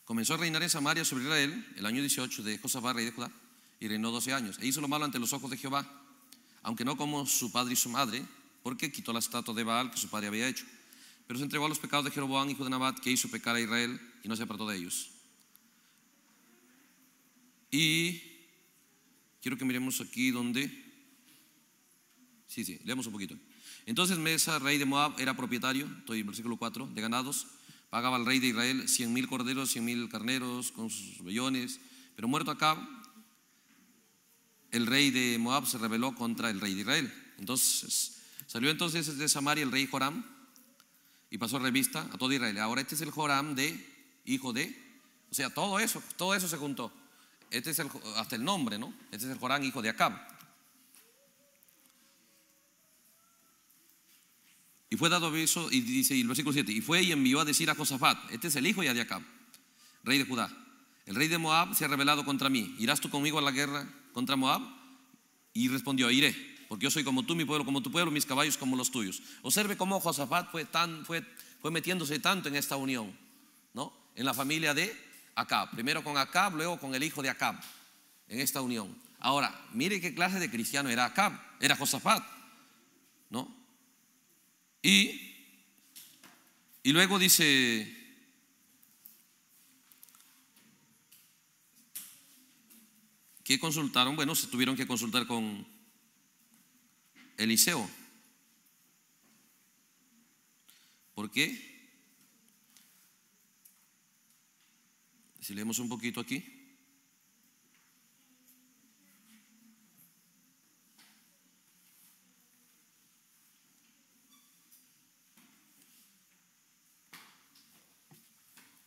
Comenzó a reinar en Samaria sobre Israel el año 18 de Josafat, rey de Judá, y reinó 12 años. E hizo lo malo ante los ojos de Jehová, aunque no como su padre y su madre, porque quitó la estatua de Baal que su padre había hecho pero se entregó a los pecados de Jeroboam, hijo de Nabat, que hizo pecar a Israel y no se apartó de ellos. Y quiero que miremos aquí donde... Sí, sí, leemos un poquito. Entonces Mesa, rey de Moab, era propietario, estoy en versículo 4, de ganados. Pagaba al rey de Israel cien mil corderos, cien mil carneros con sus bellones, Pero muerto acá el rey de Moab se rebeló contra el rey de Israel. Entonces salió entonces de Samaria el rey Joram y pasó revista a todo Israel. Ahora este es el Joram de hijo de, o sea, todo eso, todo eso se juntó. Este es hasta el nombre, ¿no? Este es el Joram hijo de Acab. Y fue dado aviso, y dice el versículo 7, y fue y envió a decir a Josafat, este es el hijo ya de Acab, rey de Judá, el rey de Moab se ha rebelado contra mí, ¿irás tú conmigo a la guerra contra Moab? Y respondió, iré porque yo soy como tú, mi pueblo como tu pueblo, mis caballos como los tuyos. Observe cómo Josafat fue, tan, fue, metiéndose tanto en esta unión, ¿no? En la familia de Acab, primero con Acab, luego con el hijo de Acab, en esta unión. Ahora, mire qué clase de cristiano era Acab, era Josafat, ¿no? Y, y luego dice, que consultaron, bueno, se tuvieron que consultar con, Eliseo. ¿Por qué? Si leemos un poquito aquí.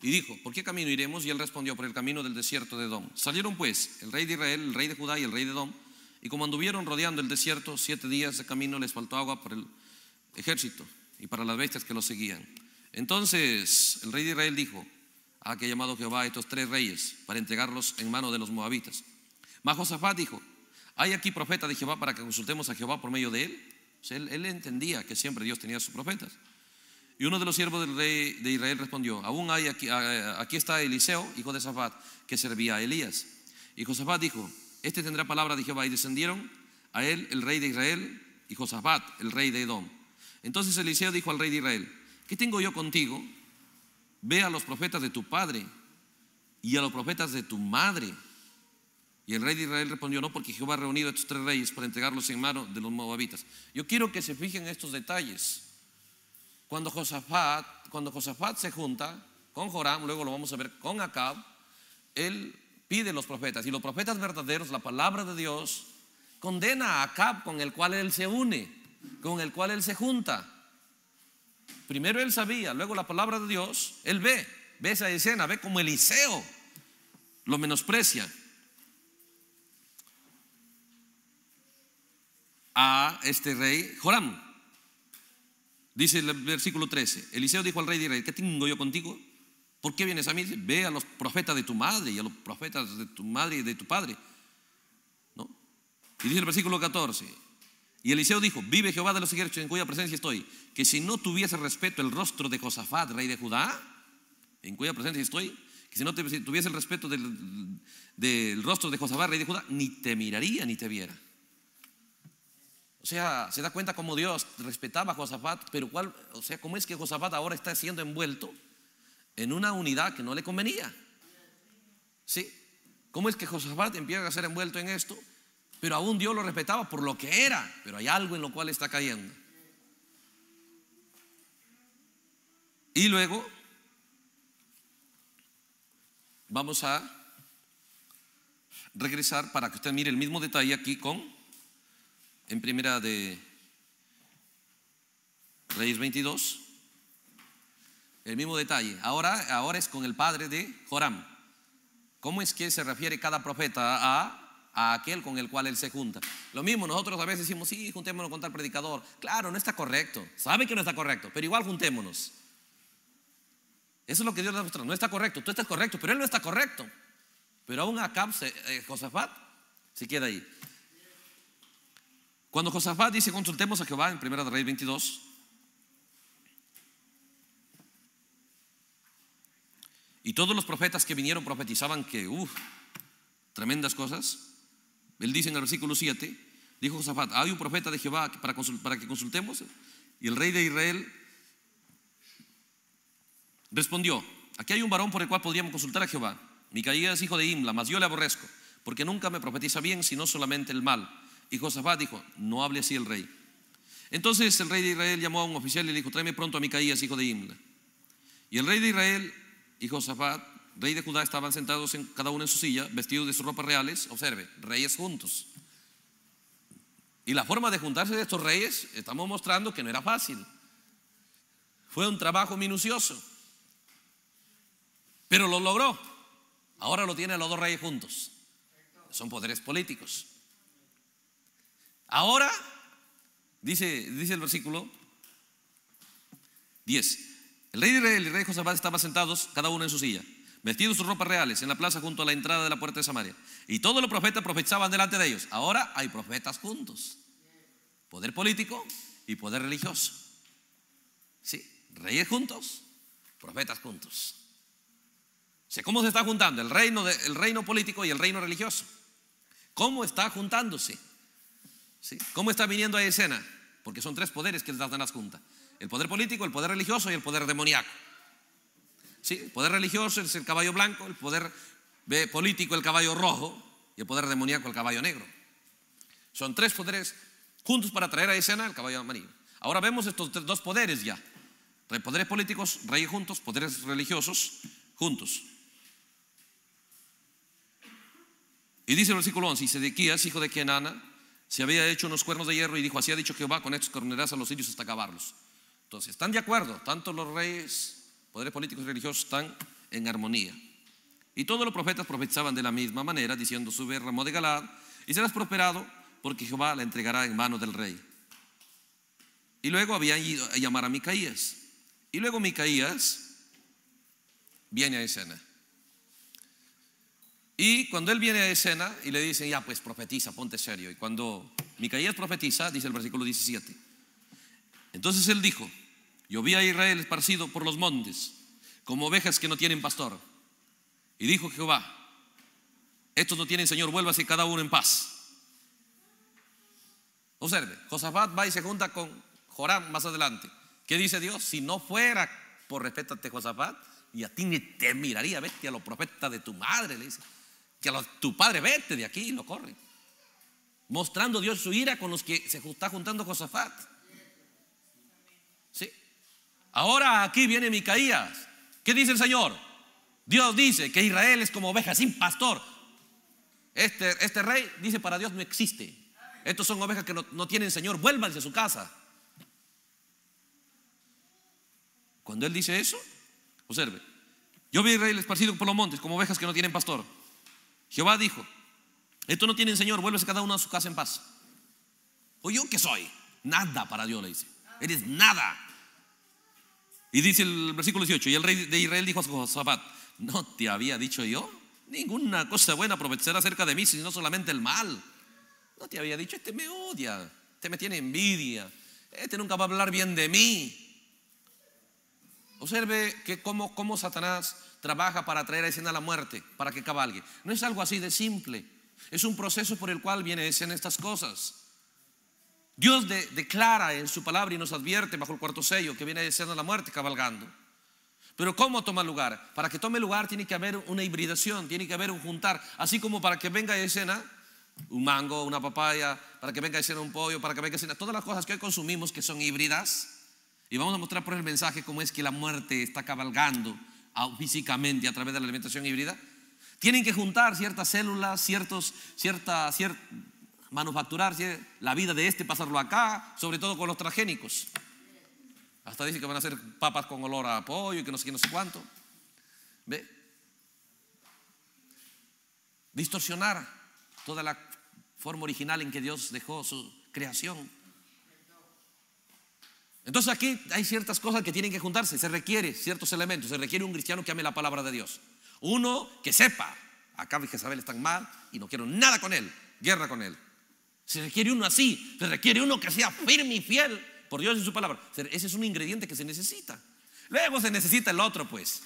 Y dijo, ¿por qué camino iremos? Y él respondió, por el camino del desierto de Dom Salieron pues el rey de Israel, el rey de Judá y el rey de Dom y como anduvieron rodeando el desierto, siete días de camino les faltó agua para el ejército y para las bestias que los seguían. Entonces el rey de Israel dijo, a ah, que llamado Jehová a estos tres reyes para entregarlos en mano de los moabitas. Mas Josafat dijo, ¿hay aquí profeta de Jehová para que consultemos a Jehová por medio de él? Pues él, entendía que siempre Dios tenía sus profetas. Y uno de los siervos del rey de Israel respondió, aún hay aquí, ah, aquí está Eliseo, hijo de Safat, que servía a Elías. Y Josafat dijo, este tendrá palabra de Jehová. Y descendieron a él el rey de Israel y Josafat, el rey de Edom. Entonces Eliseo dijo al rey de Israel, ¿qué tengo yo contigo? Ve a los profetas de tu padre y a los profetas de tu madre. Y el rey de Israel respondió, no, porque Jehová ha reunido a estos tres reyes para entregarlos en mano de los moabitas. Yo quiero que se fijen estos detalles. Cuando Josafat, cuando Josafat se junta con Joram, luego lo vamos a ver con Acab, él pide los profetas. Y los profetas verdaderos, la palabra de Dios, condena a Acab con el cual él se une, con el cual él se junta. Primero él sabía, luego la palabra de Dios, él ve, ve esa escena, ve como Eliseo lo menosprecia. a este rey Joram. Dice el versículo 13, Eliseo dijo al rey de ¿qué tengo yo contigo? ¿Por qué vienes a mí? Ve a los profetas de tu madre y a los profetas de tu madre y de tu padre. ¿No? Y dice el versículo 14. Y Eliseo dijo, vive Jehová de los ejércitos en cuya presencia estoy, que si no tuviese respeto el rostro de Josafat, rey de Judá, en cuya presencia estoy, que si no tuviese el respeto del, rostro de Josafat, rey de Judá, ni te miraría ni te viera. O sea, se da cuenta cómo Dios respetaba a Josafat, pero cuál, o sea, cómo es que Josafat ahora está siendo envuelto en una unidad que no le convenía. ¿Sí? ¿Cómo es que Josafat empieza a ser envuelto en esto? Pero aún Dios lo respetaba por lo que era, pero hay algo en lo cual está cayendo. Y luego vamos a regresar para que usted mire el mismo detalle aquí con en primera de Reyes 22. El mismo detalle. Ahora, ahora es con el padre de Joram. ¿Cómo es que se refiere cada profeta a, aquel con el cual él se junta? Lo mismo, nosotros a veces decimos, sí, juntémonos con tal predicador. Claro, no está correcto. Sabe que no está correcto, pero igual juntémonos. Eso es lo que Dios nos mostrado. No está correcto, tú estás correcto, pero él no está correcto. Pero aún Acab, eh, Josafat se queda ahí. Cuando Josafat dice, consultemos a Jehová en 1 Rey 22, Y todos los profetas que vinieron profetizaban que, uff, tremendas cosas. Él dice en el versículo 7, dijo Josafat, hay un profeta de Jehová para, que consultemos. Y el rey de Israel respondió, aquí hay un varón por el cual podríamos consultar a Jehová. Micaías, hijo de Imla, mas yo le aborrezco, porque nunca me profetiza bien, sino solamente el mal. Y Josafat dijo, no hable así el rey. Entonces el rey de Israel llamó a un oficial y le dijo, tráeme pronto a Micaías, hijo de Imla. Y el rey de Israel y Josafat, rey de Judá, estaban sentados en, cada uno en su silla, vestidos de sus ropas reales, observe, reyes juntos. Y la forma de juntarse de estos reyes, estamos mostrando que no era fácil. Fue un trabajo minucioso, pero lo logró. Ahora lo tienen los dos reyes juntos. Son poderes políticos. Ahora, dice, dice el versículo 10, el rey y el rey estaban sentados, cada uno en su silla, vestidos sus ropas reales, en la plaza junto a la entrada de la puerta de Samaria. Y todos los profetas profetizaban delante de ellos. Ahora hay profetas juntos. Poder político y poder religioso. Sí, reyes juntos, profetas juntos. O ¿Cómo se está juntando el reino, el reino político y el reino religioso? ¿Cómo está juntándose? ¿Cómo está viniendo a escena? Porque son tres poderes que el dan las juntas. El poder político, el poder religioso y el poder demoníaco. ¿Sí? El poder religioso es el caballo blanco, el poder político el caballo rojo y el poder demoníaco el caballo negro. Son tres poderes juntos para traer a escena el caballo amarillo. Ahora vemos estos dos poderes ya. Poderes políticos, reyes juntos, poderes religiosos juntos. Y dice el versículo 11, y Sedequías, hijo de Kenana, se había hecho unos cuernos de hierro y dijo, así ha dicho Jehová, con estos coroneras a los sirios hasta acabarlos. Entonces, están de acuerdo, tanto los reyes, poderes políticos y religiosos están en armonía. Y todos los profetas profetizaban de la misma manera, diciendo, sube Ramón de Galad y serás prosperado porque Jehová la entregará en manos del rey. Y luego habían ido a llamar a Micaías. Y luego Micaías viene a escena. Y cuando él viene a escena y le dicen, ya pues profetiza, ponte serio. Y cuando Micaías profetiza, dice el versículo 17. Entonces él dijo, yo vi a Israel esparcido por los montes, como ovejas que no tienen pastor. Y dijo Jehová, estos no tienen Señor, vuélvase cada uno en paz. Observe, Josafat va y se junta con Joram más adelante. ¿Qué dice Dios? Si no fuera por respétate Josafat, y a ti ni te miraría, vete a los profetas de tu madre, le dice. Que a tu padre vete de aquí y lo corre. Mostrando Dios su ira con los que se está juntando Josafat. Ahora aquí viene Micaías. ¿Qué dice el Señor? Dios dice que Israel es como oveja sin pastor. Este, este rey dice para Dios no existe. Estos son ovejas que no, tienen Señor. Vuélvanse a su casa. Cuando él dice eso, observe. Yo vi Israel esparcido por los montes como ovejas que no tienen pastor. Jehová dijo, estos no tienen Señor, vuélvese cada uno a su casa en paz. ¿O yo qué soy? Nada para Dios, le dice. Eres nada. Y dice el versículo 18, y el rey de Israel dijo a Josafat, ¿no te había dicho yo? Ninguna cosa buena aprovechará acerca de mí, sino solamente el mal. No te había dicho, este me odia, este me tiene envidia, este nunca va a hablar bien de mí. Observe que cómo, Satanás trabaja para traer a escena la muerte, para que cabalgue. No es algo así de simple. Es un proceso por el cual viene vienen estas cosas. Dios declara en su palabra y nos advierte bajo el cuarto sello que viene a escena la muerte cabalgando. Pero ¿cómo toma lugar? Para que tome lugar tiene que haber una hibridación, tiene que haber un juntar. Así como para que venga a escena un mango, una papaya, para que venga a escena un pollo, para que venga a escena todas las cosas que hoy consumimos que son híbridas. Y vamos a mostrar por el mensaje cómo es que la muerte está cabalgando físicamente a través de la alimentación híbrida. Tienen que juntar ciertas células, ciertos, cierta, ciertos manufacturar la vida de este, pasarlo acá, sobre todo con los transgénicos. Hasta dicen que van a ser papas con olor a pollo y que no sé qué, no sé cuánto. ¿Ve? Distorsionar toda la forma original en que Dios dejó su creación. Entonces aquí hay ciertas cosas que tienen que juntarse, se requiere ciertos elementos, se requiere un cristiano que ame la palabra de Dios. Uno que sepa, acá Jezabel están mal y no quiero nada con él, guerra con él. Se requiere uno así, se requiere uno que sea firme y fiel por Dios y su palabra. Ese es un ingrediente que se necesita. Luego se necesita el otro, pues,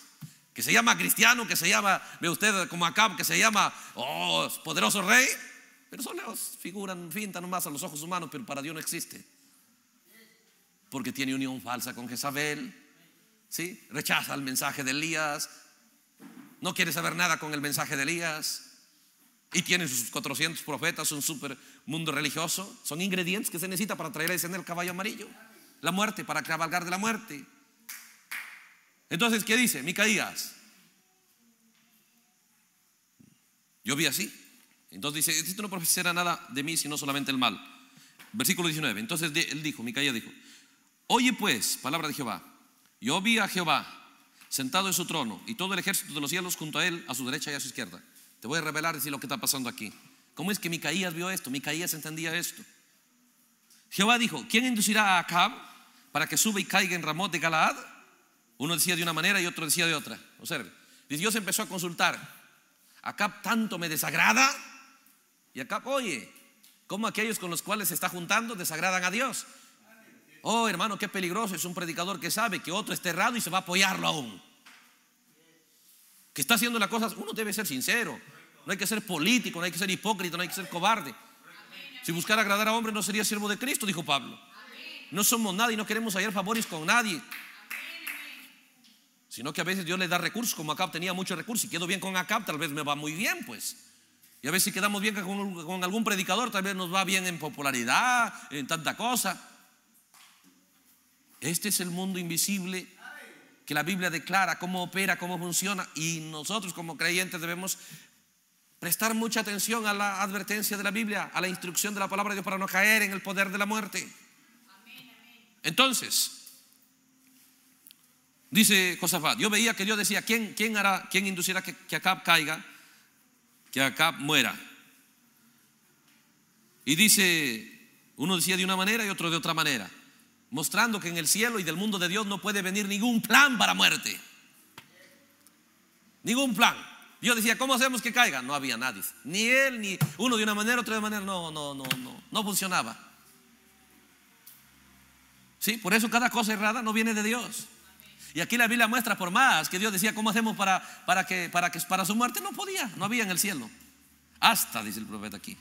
que se llama cristiano, que se llama, ve usted como acá, que se llama, oh, poderoso rey. Pero son figuran, finta nomás a los ojos humanos, pero para Dios no existe. Porque tiene unión falsa con Jezabel, ¿sí? rechaza el mensaje de Elías, no quiere saber nada con el mensaje de Elías. Y tienen sus 400 profetas, un super mundo religioso. Son ingredientes que se necesita para traer a el caballo amarillo. La muerte, para cabalgar de la muerte. Entonces, ¿qué dice Micaías? Yo vi así. Entonces dice, esto no profetizará nada de mí, sino solamente el mal. Versículo 19. Entonces él dijo, Micaías dijo, oye pues, palabra de Jehová, yo vi a Jehová sentado en su trono y todo el ejército de los cielos junto a él, a su derecha y a su izquierda. Te voy a revelar decir lo que está pasando aquí. ¿Cómo es que Micaías vio esto? Micaías entendía esto. Jehová dijo, ¿quién inducirá a Acab para que sube y caiga en Ramot de Galaad? Uno decía de una manera y otro decía de otra. Observe. Dios empezó a consultar. Acab tanto me desagrada. Y Acab, oye, ¿cómo aquellos con los cuales se está juntando desagradan a Dios? Oh, hermano, qué peligroso. Es un predicador que sabe que otro está errado y se va a apoyarlo aún. Que está haciendo las cosas. Uno debe ser sincero. No hay que ser político, no hay que ser hipócrita, no hay que ser cobarde. Si buscara agradar a hombres no sería siervo de Cristo, dijo Pablo. No somos nadie, no queremos hallar favores con nadie. Sino que a veces Dios le da recursos, como Acap tenía muchos recursos. y si quedo bien con Acap tal vez me va muy bien, pues. Y a veces si quedamos bien con algún predicador, tal vez nos va bien en popularidad, en tanta cosa. Este es el mundo invisible que la Biblia declara cómo opera, cómo funciona. Y nosotros como creyentes debemos prestar mucha atención a la advertencia de la Biblia, a la instrucción de la palabra de Dios para no caer en el poder de la muerte. Entonces, dice Josafat, yo veía que Dios decía, ¿quién, quién hará, quién inducirá que, que Acab caiga, que Acab muera? Y dice, uno decía de una manera y otro de otra manera, mostrando que en el cielo y del mundo de Dios no puede venir ningún plan para muerte. Ningún plan. Yo decía, ¿cómo hacemos que caiga? No había nadie. Ni él, ni uno de una manera, otro de manera. No, no, no, no. No funcionaba. Sí, por eso cada cosa errada no viene de Dios. Y aquí la Biblia muestra por más que Dios decía, ¿cómo hacemos para, para, que, para, que, para su muerte? No podía, no había en el cielo. Hasta, dice el profeta aquí.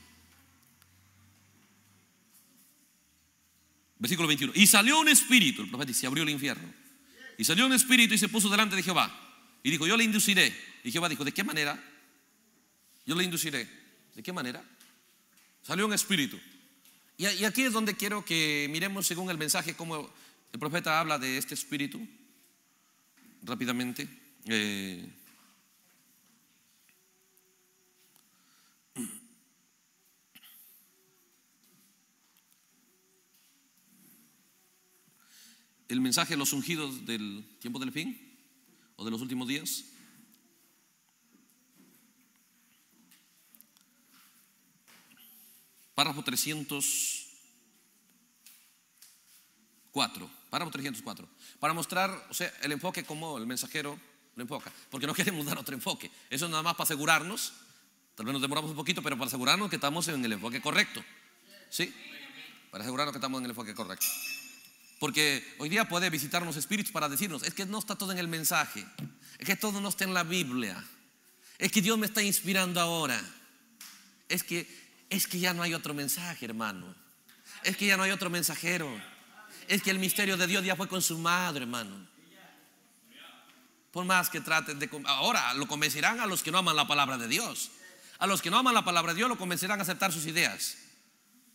Versículo 21. Y salió un espíritu, el profeta dice, abrió el infierno. Y salió un espíritu y se puso delante de Jehová. Y dijo, yo le induciré y Jehová dijo, ¿de qué manera? Yo le induciré. ¿De qué manera? Salió un espíritu. Y, aquí es donde quiero que miremos según el mensaje cómo el profeta habla de este espíritu. Rápidamente. Eh, el mensaje los ungidos del tiempo del fin o de los últimos días. Párrafo 304. Párrafo 304. Para mostrar, o sea, el enfoque como el mensajero lo enfoca. Porque no queremos dar otro enfoque. Eso es nada más para asegurarnos. Tal vez nos demoramos un poquito, pero para asegurarnos que estamos en el enfoque correcto. ¿Sí? Para asegurarnos que estamos en el enfoque correcto. Porque hoy día puede visitarnos espíritus para decirnos, es que no está todo en el mensaje, es que todo no está en la Biblia, es que Dios me está inspirando ahora, es que es que ya no hay otro mensaje, hermano. Es que ya no hay otro mensajero. Es que el misterio de Dios ya fue consumado, hermano. Por más que traten de... Ahora lo convencerán a los que no aman la palabra de Dios. A los que no aman la palabra de Dios lo convencerán a aceptar sus ideas.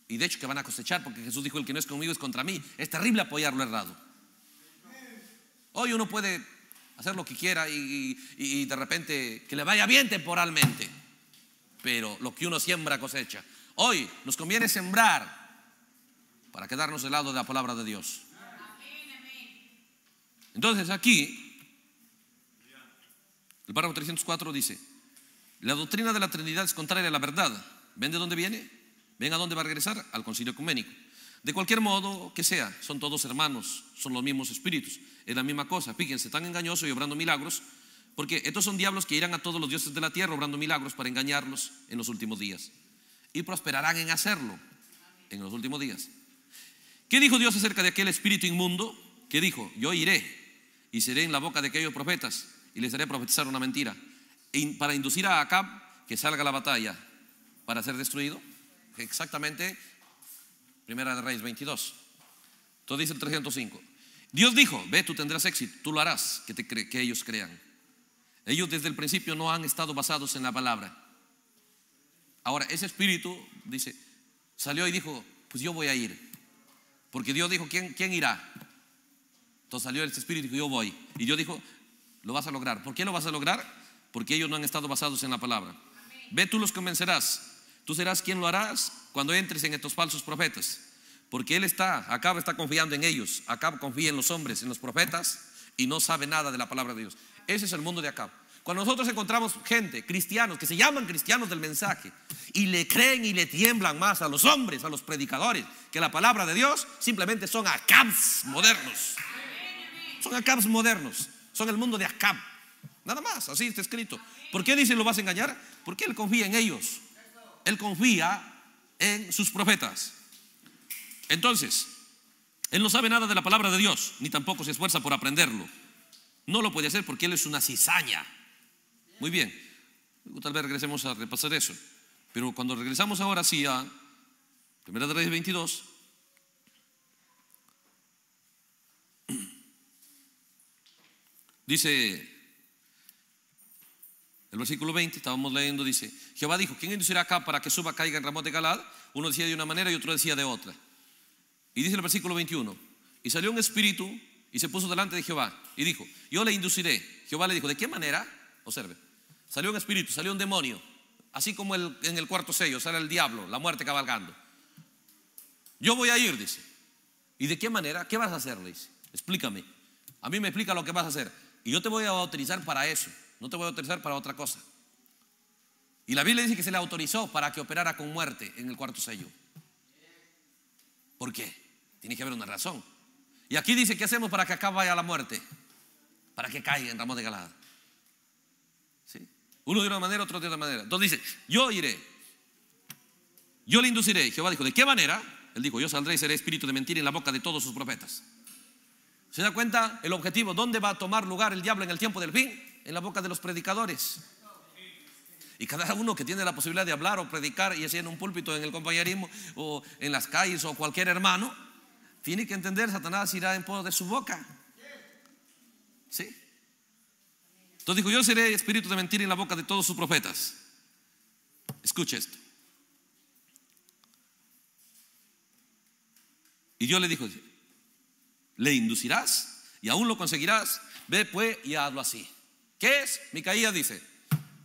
Y de hecho que van a cosechar porque Jesús dijo, el que no es conmigo es contra mí. Es terrible apoyarlo errado. Hoy uno puede hacer lo que quiera y de repente que le vaya bien temporalmente pero lo que uno siembra cosecha. Hoy nos conviene sembrar para quedarnos del lado de la palabra de Dios. Entonces aquí, el párrafo 304 dice, la doctrina de la Trinidad es contraria a la verdad. ¿Ven de dónde viene? ¿Ven a dónde va a regresar? Al concilio ecuménico. De cualquier modo que sea, son todos hermanos, son los mismos espíritus, es la misma cosa. Fíjense, tan engañoso y obrando milagros porque estos son diablos que irán a todos los dioses de la tierra obrando milagros para engañarlos en los últimos días. Y prosperarán en hacerlo en los últimos días. ¿Qué dijo Dios acerca de aquel espíritu inmundo? Que dijo, yo iré y seré en la boca de aquellos profetas y les haré profetizar una mentira. Para inducir a Acab que salga a la batalla para ser destruido. Exactamente, Primera de Reyes 22. Todo dice el 305. Dios dijo, ve, tú tendrás éxito, tú lo harás, que ellos crean. Ellos desde el principio no han estado basados en la palabra. Ahora, ese espíritu, dice, salió y dijo, pues yo voy a ir. Porque Dios dijo, ¿quién, quién irá? Entonces salió ese espíritu y dijo, yo voy. Y yo dijo, lo vas a lograr. ¿Por qué lo vas a lograr? Porque ellos no han estado basados en la palabra. Ve, tú los convencerás. Tú serás quien lo harás cuando entres en estos falsos profetas. Porque él está, acaba está confiando en ellos, acaba confía en los hombres, en los profetas, y no sabe nada de la palabra de Dios. Ese es el mundo de Acab Cuando nosotros encontramos gente, cristianos, que se llaman cristianos del mensaje, y le creen y le tiemblan más a los hombres, a los predicadores, que la palabra de Dios, simplemente son acabs modernos. Son acabs modernos. Son el mundo de acab. Nada más, así está escrito. ¿Por qué dice lo vas a engañar? Porque él confía en ellos. Él confía en sus profetas. Entonces, él no sabe nada de la palabra de Dios, ni tampoco se esfuerza por aprenderlo. No lo puede hacer porque él es una cizaña. Muy bien, tal vez regresemos a repasar eso. Pero cuando regresamos ahora sí a 1 de Reyes 22, dice el versículo 20, estábamos leyendo, dice, Jehová dijo, ¿quién inducirá acá para que suba, caiga en Ramón de Galad? Uno decía de una manera y otro decía de otra. Y dice el versículo 21, y salió un espíritu y se puso delante de Jehová y dijo, yo le induciré. Jehová le dijo, ¿de qué manera? Observe, salió un espíritu, salió un demonio, así como en el cuarto sello sale el diablo, la muerte cabalgando. Yo voy a ir, dice. ¿Y de qué manera? ¿Qué vas a hacer? Le dice, explícame. A mí me explica lo que vas a hacer. Y yo te voy a autorizar para eso, no te voy a autorizar para otra cosa. Y la Biblia dice que se le autorizó para que operara con muerte en el cuarto sello. ¿Por qué? Tiene que haber una razón. Y aquí dice, ¿qué hacemos para que acá vaya la muerte? Para que caiga en Ramón de Galada. ¿Sí? Uno de una manera, otro de otra manera. Entonces dice, yo iré. Yo le induciré. Jehová dijo, ¿de qué manera? Él dijo, yo saldré y seré espíritu de mentira en la boca de todos sus profetas. ¿Se da cuenta el objetivo? ¿Dónde va a tomar lugar el diablo en el tiempo del fin? En la boca de los predicadores. Y cada uno que tiene la posibilidad de hablar o predicar, y así en un púlpito, en el compañerismo, o en las calles, o cualquier hermano, tiene que entender, Satanás irá en poder de su boca. ¿Sí? Entonces dijo, yo seré espíritu de mentira en la boca de todos sus profetas. Escuche esto. Y yo le dijo, le inducirás y aún lo conseguirás. Ve pues y hazlo así. ¿Qué es? Micaías dice,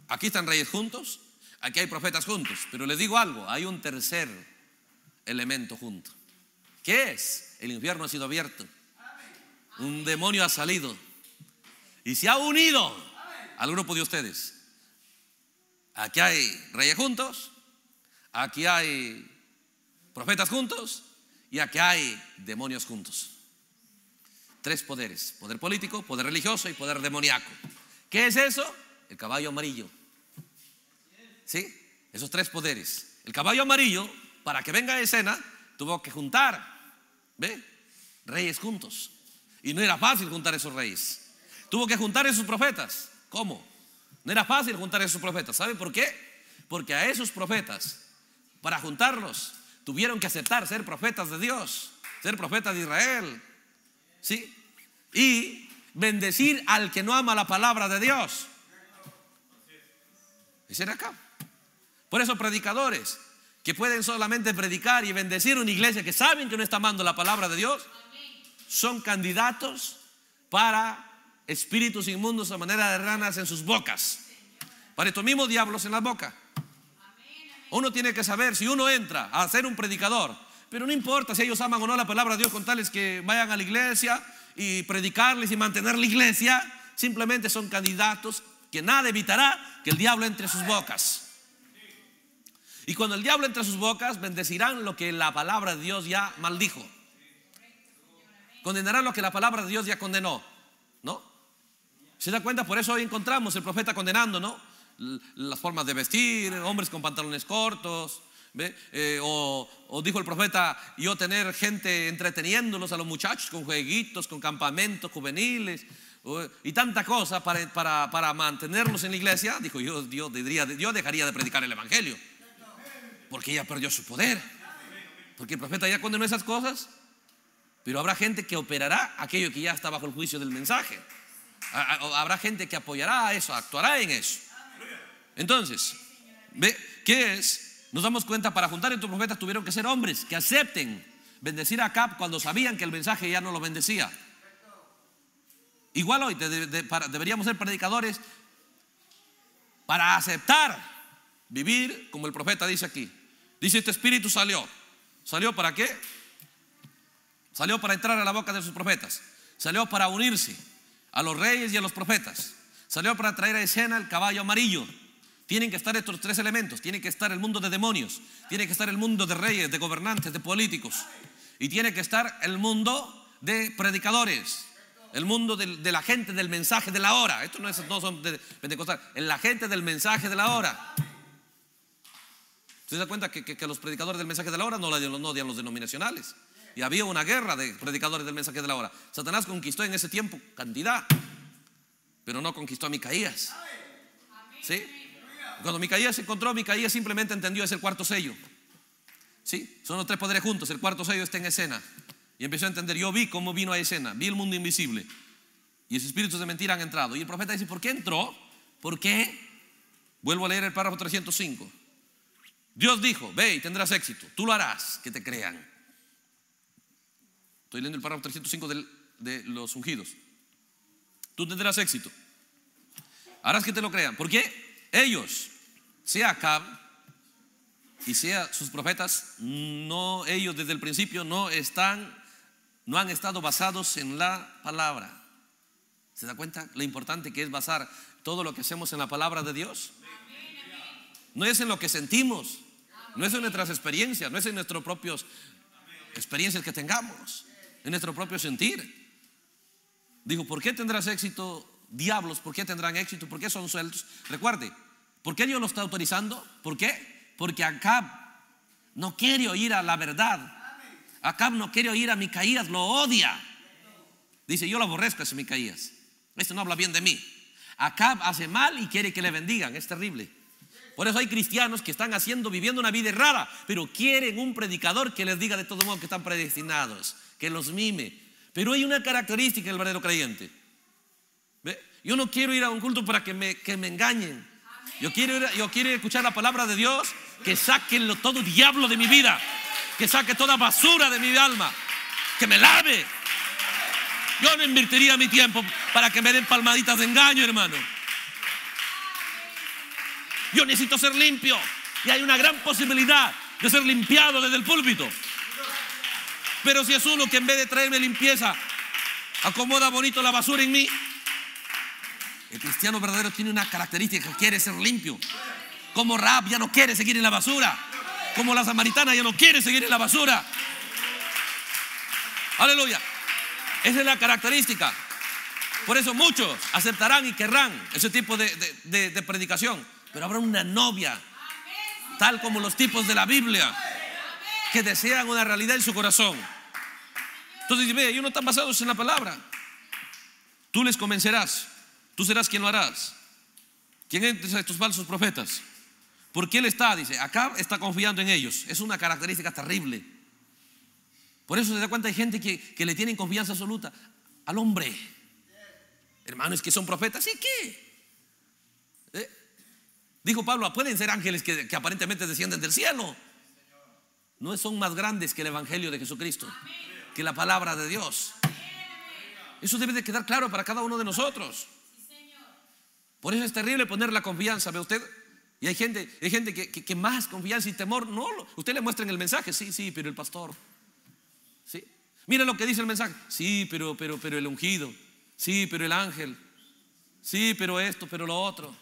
aquí están reyes juntos, aquí hay profetas juntos, pero le digo algo, hay un tercer elemento junto. ¿Qué es? El infierno ha sido abierto. Un demonio ha salido y se ha unido al grupo de ustedes. Aquí hay reyes juntos, aquí hay profetas juntos y aquí hay demonios juntos. Tres poderes, poder político, poder religioso y poder demoníaco. ¿Qué es eso? El caballo amarillo. ¿Sí? Esos tres poderes. El caballo amarillo, para que venga a escena, tuvo que juntar ¿Ve? Reyes juntos. Y no era fácil juntar esos reyes. Tuvo que juntar esos profetas. ¿Cómo? No era fácil juntar esos profetas. ¿Sabe por qué? Porque a esos profetas, para juntarlos, tuvieron que aceptar ser profetas de Dios, ser profetas de Israel. ¿Sí? Y bendecir al que no ama la palabra de Dios. Ese era acá. Por eso, predicadores, que pueden solamente predicar y bendecir una iglesia que saben que no está amando la palabra de Dios, son candidatos para espíritus inmundos a manera de ranas en sus bocas, para estos mismos diablos en la boca. Uno tiene que saber si uno entra a ser un predicador, pero no importa si ellos aman o no la palabra de Dios con tales que vayan a la iglesia y predicarles y mantener la iglesia, simplemente son candidatos que nada evitará que el diablo entre sus bocas. Y cuando el diablo entre sus bocas, bendecirán lo que la palabra de Dios ya maldijo. Condenarán lo que la palabra de Dios ya condenó. ¿No? ¿Se da cuenta? Por eso hoy encontramos el profeta condenando, ¿no? Las formas de vestir, hombres con pantalones cortos, eh, o, dijo el profeta, yo tener gente entreteniéndolos a los muchachos con jueguitos, con campamentos juveniles y tanta cosa para, para, mantenerlos en la iglesia, dijo yo, diría, yo dejaría de predicar el Evangelio porque ella perdió su poder. Porque el profeta ya condenó esas cosas. Pero habrá gente que operará aquello que ya está bajo el juicio del mensaje. Habrá gente que apoyará a eso, actuará en eso. Entonces, ¿ve? ¿qué es? Nos damos cuenta, para juntar a estos profetas tuvieron que ser hombres que acepten bendecir a cap cuando sabían que el mensaje ya no lo bendecía. Igual hoy deberíamos ser predicadores para aceptar Vivir como el profeta dice aquí. Dice, este espíritu salió. ¿Salió para qué? Salió para entrar a la boca de sus profetas. Salió para unirse a los reyes y a los profetas. Salió para traer a escena el caballo amarillo. Tienen que estar estos tres elementos. Tiene que estar el mundo de demonios. Tiene que estar el mundo de reyes, de gobernantes, de políticos. Y tiene que estar el mundo de predicadores. El mundo de, la gente del mensaje de la hora. Esto no, es, no son La gente del mensaje de la hora. ¿Se da cuenta que, los predicadores del mensaje de la hora no, no odian los denominacionales? Y había una guerra de predicadores del mensaje de la hora. Satanás conquistó en ese tiempo cantidad, pero no conquistó a Micaías. ¿Sí? Cuando Micaías se encontró, Micaías simplemente entendió es el cuarto sello. ¿Sí? Son los tres poderes juntos, el cuarto sello está en escena. Y empezó a entender, yo vi cómo vino a escena, vi el mundo invisible. Y esos espíritus de mentira han entrado. Y el profeta dice, ¿por qué entró? ¿Por qué? Vuelvo a leer el párrafo 305. Dios dijo, ve y tendrás éxito, tú lo harás, que te crean. Estoy leyendo el párrafo 305 de los ungidos. Tú tendrás éxito. Harás que te lo crean. Porque ellos, sea Acab y sea sus profetas, no, ellos desde el principio no están, no han estado basados en la palabra. ¿Se da cuenta lo importante que es basar todo lo que hacemos en la palabra de Dios? No es en lo que sentimos, no es en nuestras experiencias, no es en nuestros propios experiencias que tengamos, en nuestro propio sentir. Dijo, ¿por qué tendrás éxito, diablos? ¿Por qué tendrán éxito? ¿Por qué son sueltos? Recuerde, ¿por qué Dios lo está autorizando? ¿Por qué? Porque Acab no quiere oír a la verdad. Acab no quiere oír a Micaías, lo odia. Dice, yo lo aborrezco a ese Micaías. Este no habla bien de mí. Acab hace mal y quiere que le bendigan. Es terrible. Por eso hay cristianos que están haciendo, viviendo una vida errada, pero quieren un predicador que les diga de todo modo que están predestinados, que los mime. Pero hay una característica del verdadero creyente. Yo no quiero ir a un culto para que me, que me engañen. Yo quiero, yo quiero escuchar la palabra de Dios, que saquen todo diablo de mi vida, que saque toda basura de mi alma, que me lave. Yo no invertiría mi tiempo para que me den palmaditas de engaño, hermano yo necesito ser limpio. Y hay una gran posibilidad de ser limpiado desde el púlpito. Pero si es uno que en vez de traerme limpieza, acomoda bonito la basura en mí, el cristiano verdadero tiene una característica, Que quiere ser limpio. Como Rab ya no quiere seguir en la basura. Como la samaritana ya no quiere seguir en la basura. Aleluya. Esa es la característica. Por eso muchos aceptarán y querrán ese tipo de predicación pero habrá una novia, tal como los tipos de la Biblia, que desean una realidad en su corazón. Entonces, ve, ellos no están basados en la palabra. Tú les convencerás, tú serás quien lo harás. ¿Quién es estos falsos profetas? Porque él está, dice, acá está confiando en ellos. Es una característica terrible. Por eso se da cuenta hay gente que, que le tienen confianza absoluta al hombre. Hermanos que son profetas, ¿y qué? Dijo Pablo, pueden ser ángeles que, aparentemente descienden del cielo. No son más grandes que el Evangelio de Jesucristo, que la palabra de Dios. Eso debe de quedar claro para cada uno de nosotros. Por eso es terrible poner la confianza, ¿ve usted? Y hay gente, hay gente que, más confianza y temor, no, usted le muestra en el mensaje, sí, sí, pero el pastor, sí. Mira lo que dice el mensaje, sí, pero, pero, pero el ungido, sí, pero el ángel, sí, pero esto, pero lo otro.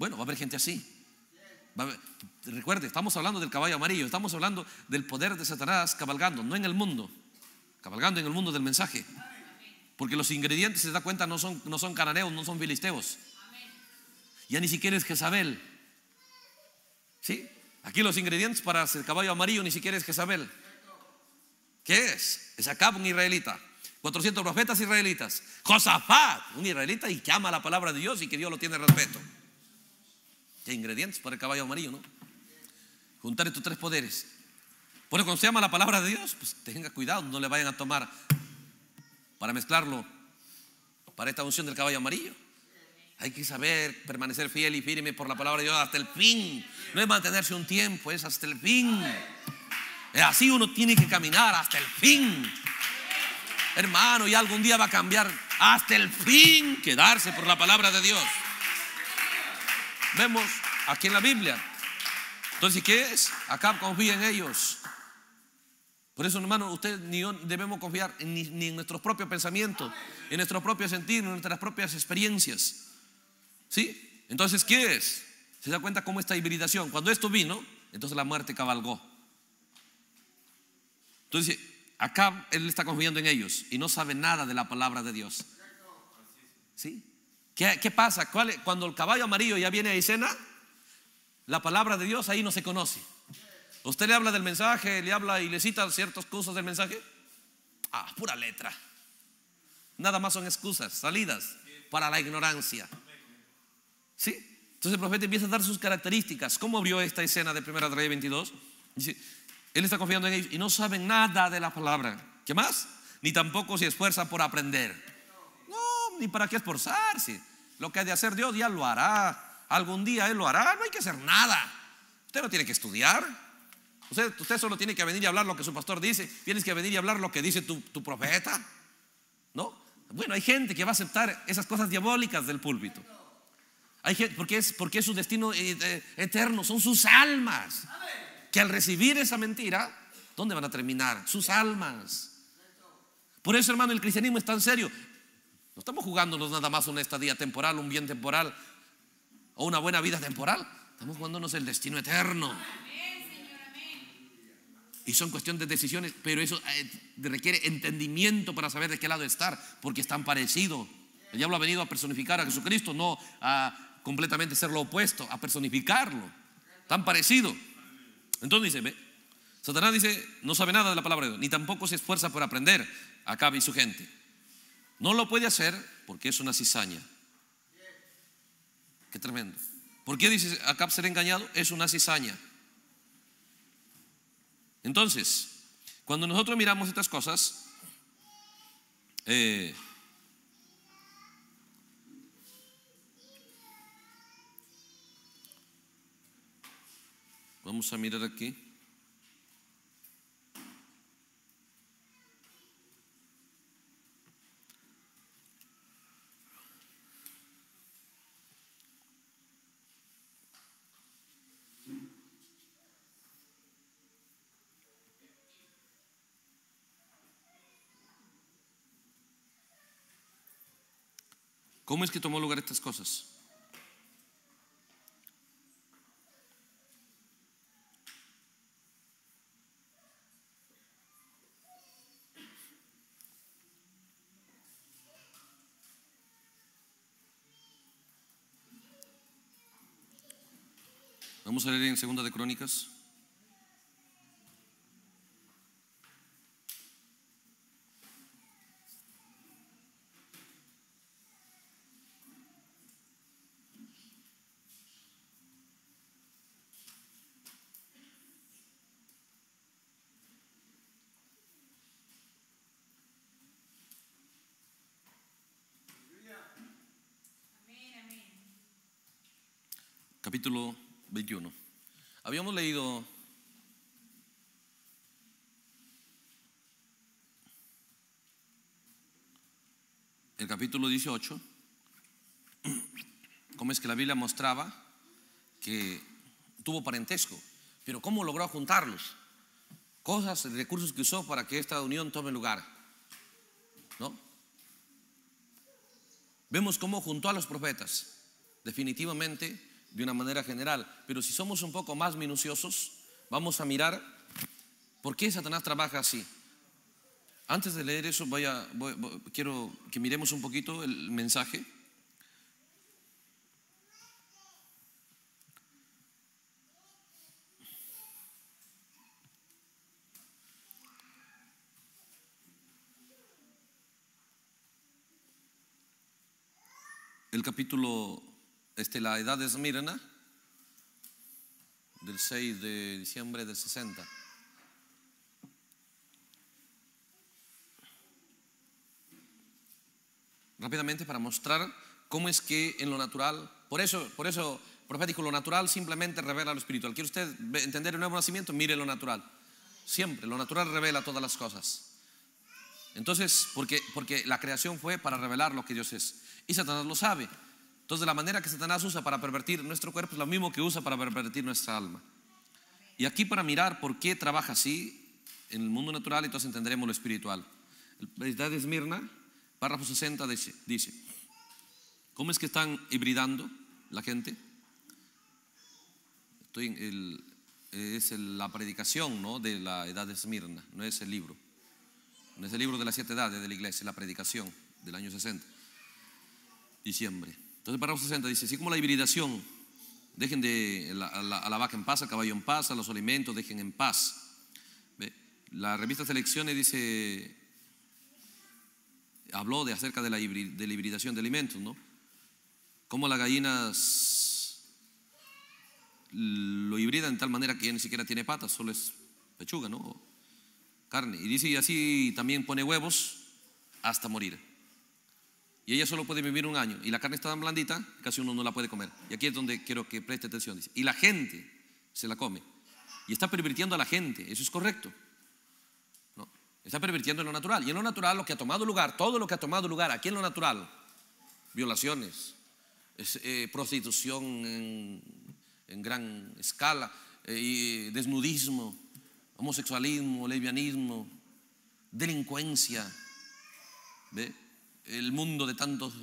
Bueno, va a haber gente así. recuerde, estamos hablando del caballo amarillo, estamos hablando del poder de Satanás cabalgando, no en el mundo, cabalgando en el mundo del mensaje. Porque los ingredientes, se da cuenta, no son, no son cananeos, no son filisteos. Ya ni siquiera es Jezabel. ¿Sí? Aquí los ingredientes para el caballo amarillo ni siquiera es Jezabel. ¿Qué es? Es Acab, un israelita. 400 profetas israelitas. Josafat, un israelita y llama ama la palabra de Dios y que Dios lo tiene respeto. E ingredientes para el caballo amarillo, ¿no? Juntar estos tres poderes. Por cuando se llama la palabra de Dios, pues tenga cuidado, no le vayan a tomar para mezclarlo para esta unción del caballo amarillo. Hay que saber permanecer fiel y firme por la palabra de Dios hasta el fin. No es mantenerse un tiempo, es hasta el fin. Así uno tiene que caminar hasta el fin. Hermano, y algún día va a cambiar hasta el fin quedarse por la palabra de Dios vemos aquí en la Biblia. Entonces, ¿qué es? Acá confía en ellos. Por eso, hermano, usted ni debemos confiar ni, en nuestros propios pensamientos, en nuestros propios sentido, en nuestras propias experiencias. ¿Sí? Entonces, ¿qué es? ¿Se da cuenta cómo esta hibridación? Cuando esto vino, entonces la muerte cabalgó. Entonces, acá él está confiando en ellos y no sabe nada de la palabra de Dios. ¿Sí? ¿Qué, pasa? Cuando el caballo amarillo ya viene a escena, la palabra de Dios ahí no se conoce. Usted le habla del mensaje, le habla y le cita ciertas cosas del mensaje. Ah, pura letra. Nada más son excusas, salidas para la ignorancia. ¿Sí? Entonces el profeta empieza a dar sus características. ¿Cómo vio esta escena de Primera Reyes 22? él está confiando en ellos y no saben nada de la palabra. ¿Qué más? Ni tampoco se esfuerza por aprender ni para qué esforzarse. Lo que ha de hacer Dios ya lo hará. Algún día Él lo hará, no hay que hacer nada. Usted no tiene que estudiar. Usted, usted solo tiene que venir y hablar lo que su pastor dice. Tienes que venir y hablar lo que dice tu, tu profeta. ¿No? Bueno, hay gente que va a aceptar esas cosas diabólicas del púlpito. Hay gente, porque es, porque es su destino eh, eh, eterno, son sus almas. Que al recibir esa mentira, ¿dónde van a terminar? Sus almas. Por eso, hermano, el cristianismo es tan serio estamos jugándonos nada más una estadía temporal, un bien temporal o una buena vida temporal. Estamos jugándonos el destino eterno. Y son cuestiones de decisiones, pero eso eh, requiere entendimiento para saber de qué lado estar, porque están parecidos. El diablo ha venido a personificar a Jesucristo, no a completamente ser lo opuesto, a personificarlo. Tan parecido. Entonces dice, Satanás dice, no sabe nada de la palabra de Dios, ni tampoco se esfuerza por aprender a vi y su gente. No lo puede hacer porque es una cizaña. Qué tremendo. ¿Por qué dice acá ser engañado? Es una cizaña. Entonces, cuando nosotros miramos estas cosas, eh, vamos a mirar aquí. ¿Cómo es que tomó lugar estas cosas? Vamos a leer en Segunda de Crónicas capítulo 21. Habíamos leído el capítulo 18, cómo es que la Biblia mostraba que tuvo parentesco, pero cómo logró juntarlos, cosas, recursos que usó para que esta unión tome lugar. ¿No? Vemos cómo juntó a los profetas. Definitivamente de una manera general, pero si somos un poco más minuciosos, vamos a mirar por qué Satanás trabaja así. Antes de leer eso, voy a, quiero que miremos un poquito el mensaje. El capítulo desde la edad de Esmirna, del 6 de diciembre del 60. Rápidamente para mostrar cómo es que en lo natural, por eso, por eso profético, lo natural simplemente revela lo espiritual. ¿Quiere usted entender el nuevo nacimiento? Mire lo natural. Siempre, lo natural revela todas las cosas. Entonces, porque, porque la creación fue para revelar lo que Dios es. Y Satanás lo sabe. Entonces, la manera que Satanás usa para pervertir nuestro cuerpo es lo mismo que usa para pervertir nuestra alma. Y aquí para mirar por qué trabaja así en el mundo natural, entonces entenderemos lo espiritual. edad de Esmirna, párrafo 60, dice, ¿cómo es que están hibridando la gente? Estoy es la predicación ¿no? de la edad de Esmirna, no es el libro. No es el libro de las siete edades de la iglesia, es la predicación del año 60, diciembre. Entonces, párrafo 60 dice, así como la hibridación, dejen de a, la, vaca en paz, al caballo en paz, a los alimentos, dejen en paz. La revista Selecciones dice, habló de acerca de la, hibridación de alimentos, ¿no? Como las gallinas lo hibrida de tal manera que ya ni siquiera tiene patas, solo es pechuga, ¿no? Carne. Y dice, y así también pone huevos hasta morir. Y ella solo puede vivir un año. Y la carne está tan blandita, casi uno no la puede comer. Y aquí es donde quiero que preste atención. y la gente se la come. Y está pervirtiendo a la gente. Eso es correcto. No, está pervirtiendo en lo natural. Y en lo natural lo que ha tomado lugar, todo lo que ha tomado lugar aquí en lo natural, violaciones, eh, prostitución en, gran escala, eh, desnudismo, homosexualismo, lesbianismo, delincuencia. ¿Ve? el mundo de tantos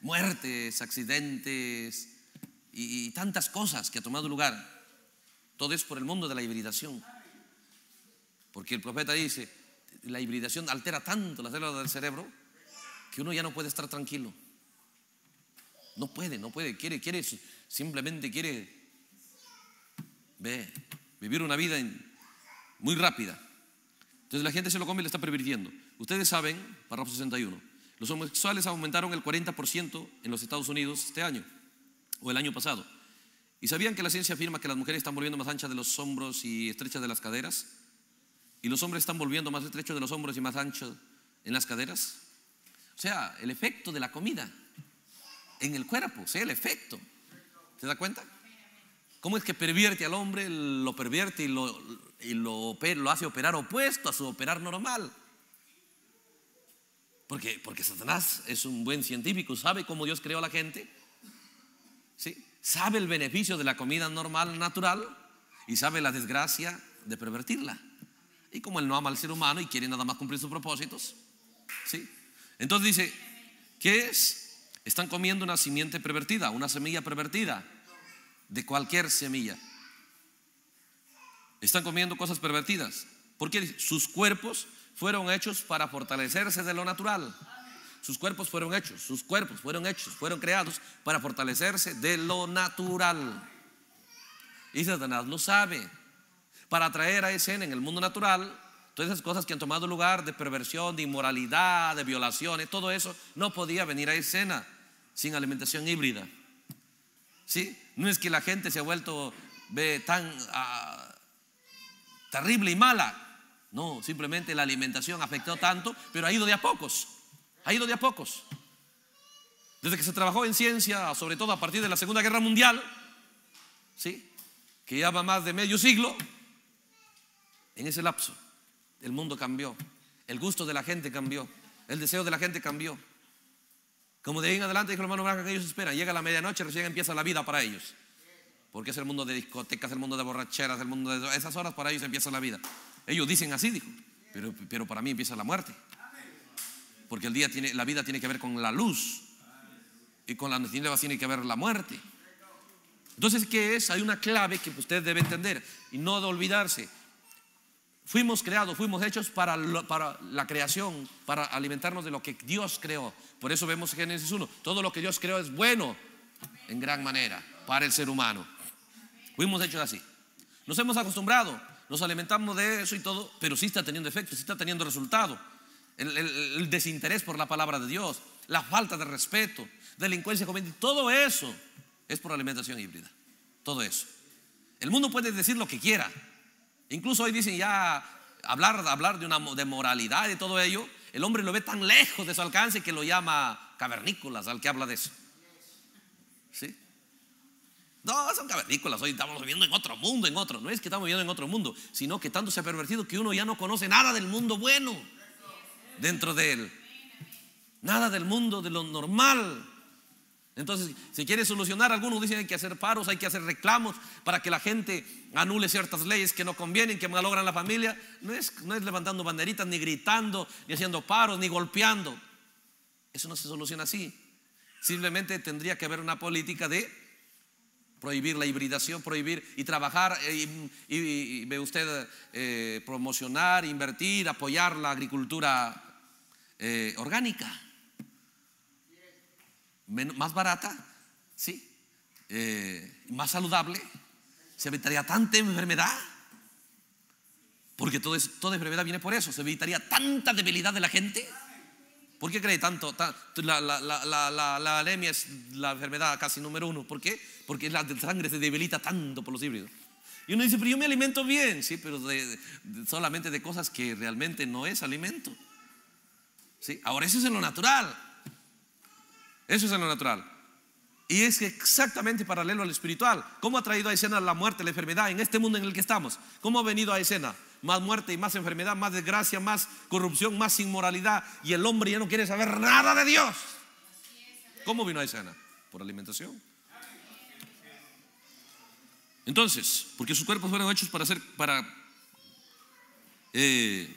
muertes, accidentes y, tantas cosas que ha tomado lugar. Todo es por el mundo de la hibridación. Porque el profeta dice, la hibridación altera tanto las células del cerebro que uno ya no puede estar tranquilo. No puede, no puede, quiere, quiere, simplemente quiere vivir una vida muy rápida. Entonces la gente se lo come y le está pervirtiendo. Ustedes saben, párrafo 61, los homosexuales aumentaron el 40% en los Estados Unidos este año o el año pasado. ¿Y sabían que la ciencia afirma que las mujeres están volviendo más anchas de los hombros y estrechas de las caderas? ¿Y los hombres están volviendo más estrechos de los hombros y más anchos en las caderas? O sea, el efecto de la comida en el cuerpo, o sea, el efecto. ¿Se da cuenta? ¿Cómo es que pervierte al hombre, lo pervierte y lo, lo hace operar opuesto a su operar normal? Porque, porque Satanás es un buen científico, sabe cómo Dios creó a la gente, ¿sí? sabe el beneficio de la comida normal, natural, y sabe la desgracia de pervertirla. Y como él no ama al ser humano y quiere nada más cumplir sus propósitos, ¿sí? entonces dice, ¿qué es? Están comiendo una simiente pervertida, una semilla pervertida, de cualquier semilla. Están comiendo cosas pervertidas. Porque sus cuerpos fueron hechos para fortalecerse de lo natural. Sus cuerpos fueron hechos, sus cuerpos fueron hechos, fueron creados para fortalecerse de lo natural. Y Satanás No sabe. Para atraer a escena en el mundo natural, todas esas cosas que han tomado lugar de perversión, de inmoralidad, de violaciones, todo eso no podía venir a escena sin alimentación híbrida. ¿Sí? No es que la gente se ha vuelto tan ah, terrible y mala, no, simplemente la alimentación afectó tanto, pero ha ido de a pocos. Ha ido de a pocos. Desde que se trabajó en ciencia, sobre todo a partir de la Segunda Guerra Mundial, ¿sí? que ya va más de medio siglo, en ese lapso el mundo cambió, el gusto de la gente cambió, el deseo de la gente cambió. Como de ahí en adelante dijo el hermano que ellos esperan, llega la medianoche, recién empieza la vida para ellos. Porque es el mundo de discotecas, el mundo de borracheras, el mundo de... Esas horas para ellos empieza la vida. Ellos dicen así, dijo. Pero, pero para mí empieza la muerte. Porque el día tiene, la vida tiene que ver con la luz. Y con la tinieblas tiene que ver la muerte. Entonces, ¿qué es? Hay una clave que usted debe entender y no de olvidarse. Fuimos creados, fuimos hechos para, para la creación, para alimentarnos de lo que Dios creó. Por eso vemos Génesis 1. Todo lo que Dios creó es bueno en gran manera para el ser humano. Fuimos hechos así. Nos hemos acostumbrado nos alimentamos de eso y todo, pero sí está teniendo efecto, sí está teniendo resultado. El, desinterés por la palabra de Dios, la falta de respeto, delincuencia juvenil, todo eso es por alimentación híbrida. Todo eso. El mundo puede decir lo que quiera. Incluso hoy dicen ya hablar, hablar de, una, de moralidad y todo ello. El hombre lo ve tan lejos de su alcance que lo llama cavernícolas al que habla de eso. ¿Sí? No, son cavernícolas, hoy estamos viviendo en otro mundo, en otro. No es que estamos viviendo en otro mundo, sino que tanto se ha pervertido que uno ya no conoce nada del mundo bueno dentro de él. Nada del mundo de lo normal. Entonces, si quiere solucionar, algunos dicen que hay que hacer paros, hay que hacer reclamos para que la gente anule ciertas leyes que no convienen, que malogran la familia. No es, no es levantando banderitas, ni gritando, ni haciendo paros, ni golpeando. Eso no se soluciona así. Simplemente tendría que haber una política de prohibir la hibridación, prohibir y trabajar, eh, y, ve usted eh, promocionar, invertir, apoyar la agricultura eh, orgánica. más barata, ¿sí? más saludable. Se evitaría tanta enfermedad. Porque todo es, toda enfermedad viene por eso. Se evitaría tanta debilidad de la gente. ¿Por qué cree tanto? la, la, la anemia es la enfermedad casi número uno. ¿Por qué? porque la sangre se debilita tanto por los híbridos. Y uno dice, pero yo me alimento bien, sí, pero solamente de cosas que realmente no es alimento. ¿Sí? Ahora, eso es en lo natural. Eso es en lo natural. Y es exactamente paralelo al espiritual. ¿Cómo ha traído a escena la muerte, la enfermedad en este mundo en el que estamos? ¿Cómo ha venido a escena? Más muerte y más enfermedad, más desgracia, más corrupción, más inmoralidad. Y el hombre ya no quiere saber nada de Dios. ¿Cómo vino a escena? Por alimentación. Entonces, porque sus cuerpos fueron hechos para hacer, para eh,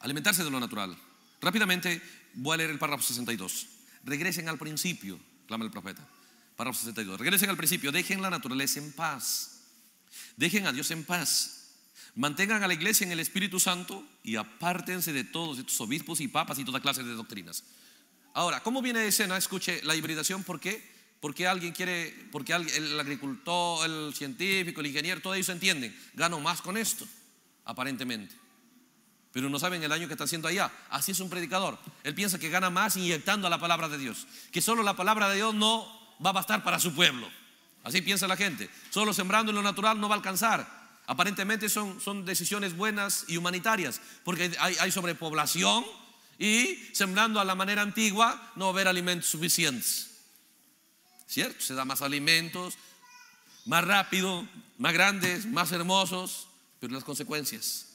alimentarse de lo natural. Rápidamente voy a leer el párrafo 62. Regresen al principio, clama el profeta. Párrafo 62. Regresen al principio, dejen la naturaleza en paz. Dejen a Dios en paz. Mantengan a la iglesia en el Espíritu Santo y apártense de todos estos obispos y papas y toda clase de doctrinas. Ahora, ¿cómo viene de escena? Escuche la hibridación qué? Porque alguien quiere, porque el agricultor, el científico, el ingeniero, todos ellos entienden, gano más con esto, aparentemente. Pero no saben el año que está haciendo allá. Así es un predicador. Él piensa que gana más inyectando a la palabra de Dios. Que solo la palabra de Dios no va a bastar para su pueblo. Así piensa la gente. Solo sembrando en lo natural no va a alcanzar. Aparentemente son, son decisiones buenas y humanitarias. Porque hay, hay sobrepoblación y sembrando a la manera antigua no va a haber alimentos suficientes. ¿cierto? Se da más alimentos, más rápido, más grandes, más hermosos, pero las consecuencias.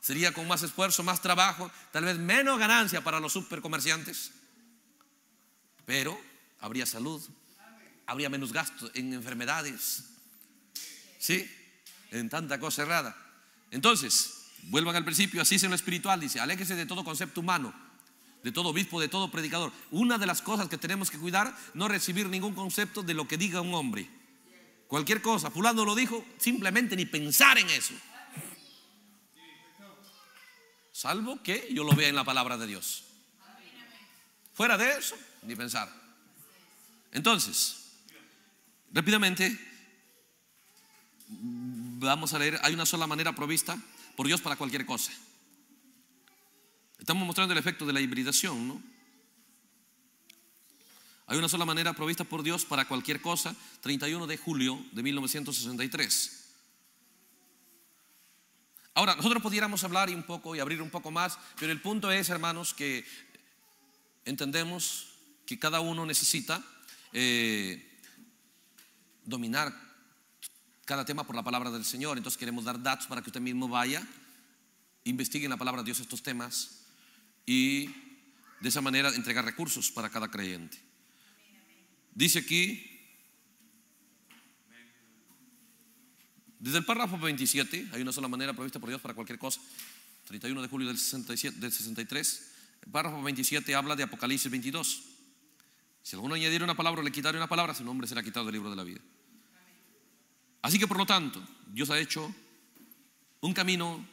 Sería con más esfuerzo, más trabajo, tal vez menos ganancia para los supercomerciantes, pero habría salud, habría menos gasto en enfermedades, ¿sí? En tanta cosa errada. Entonces, vuelvan al principio, así es lo espiritual, dice, aléjese de todo concepto humano de todo obispo, de todo predicador. Una de las cosas que tenemos que cuidar, no recibir ningún concepto de lo que diga un hombre. Cualquier cosa, fulano lo dijo, simplemente ni pensar en eso. Salvo que yo lo vea en la palabra de Dios. Fuera de eso, ni pensar. Entonces, rápidamente, vamos a leer, hay una sola manera provista por Dios para cualquier cosa. Estamos mostrando el efecto de la hibridación, ¿no? Hay una sola manera provista por Dios para cualquier cosa, 31 de julio de 1963. Ahora, nosotros pudiéramos hablar un poco y abrir un poco más, pero el punto es, hermanos, que entendemos que cada uno necesita eh, dominar cada tema por la palabra del Señor. Entonces queremos dar datos para que usted mismo vaya, investigue en la palabra de Dios estos temas y de esa manera entregar recursos para cada creyente. Dice aquí, desde el párrafo 27, hay una sola manera prevista por Dios para cualquier cosa, 31 de julio del, del 63, el párrafo 27 habla de Apocalipsis 22. Si alguno añadiera una palabra o le quitara una palabra, su nombre será quitado del libro de la vida. Así que por lo tanto, Dios ha hecho un camino,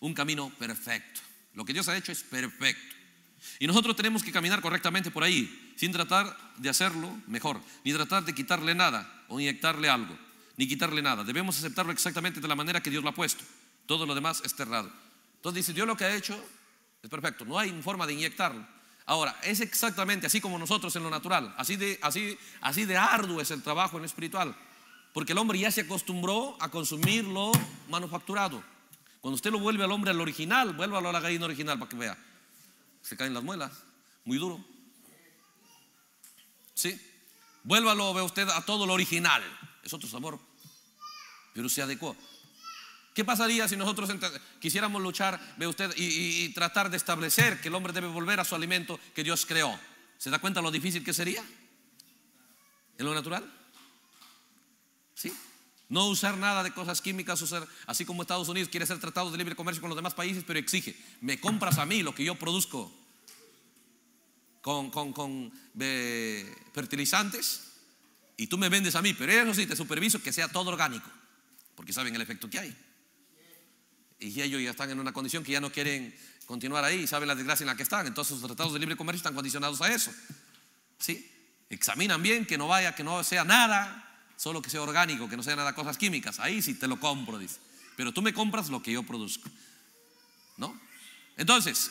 un camino perfecto. Lo que Dios ha hecho es perfecto. Y nosotros tenemos que caminar correctamente por ahí, sin tratar de hacerlo mejor, ni tratar de quitarle nada o inyectarle algo, ni quitarle nada. Debemos aceptarlo exactamente de la manera que Dios lo ha puesto. Todo lo demás es errado. Entonces dice, Dios lo que ha hecho es perfecto. No hay forma de inyectarlo. Ahora, es exactamente así como nosotros en lo natural. Así de, así, así de arduo es el trabajo en lo espiritual. Porque el hombre ya se acostumbró a consumir lo manufacturado. Cuando usted lo vuelve al hombre al original, vuélvalo a la gallina original para que vea. Se caen las muelas, muy duro. ¿Sí? Vuélvalo, ve usted, a todo lo original. Es otro sabor, pero se adecuó. ¿Qué pasaría si nosotros quisiéramos luchar, ve usted, y, tratar de establecer que el hombre debe volver a su alimento que Dios creó? ¿Se da cuenta lo difícil que sería? ¿En lo natural? ¿Sí? No usar nada de cosas químicas, así como Estados Unidos quiere hacer tratados de libre comercio con los demás países, pero exige, me compras a mí lo que yo produzco con, fertilizantes y tú me vendes a mí, pero eso sí, te superviso que sea todo orgánico, porque saben el efecto que hay. Y ellos ya están en una condición que ya no quieren continuar ahí, saben la desgracia en la que están, entonces los tratados de libre comercio están condicionados a eso. ¿Sí? Examinan bien que no vaya, que no sea nada solo que sea orgánico, que no sea nada cosas químicas. Ahí sí te lo compro, dice. Pero tú me compras lo que yo produzco. ¿No? Entonces,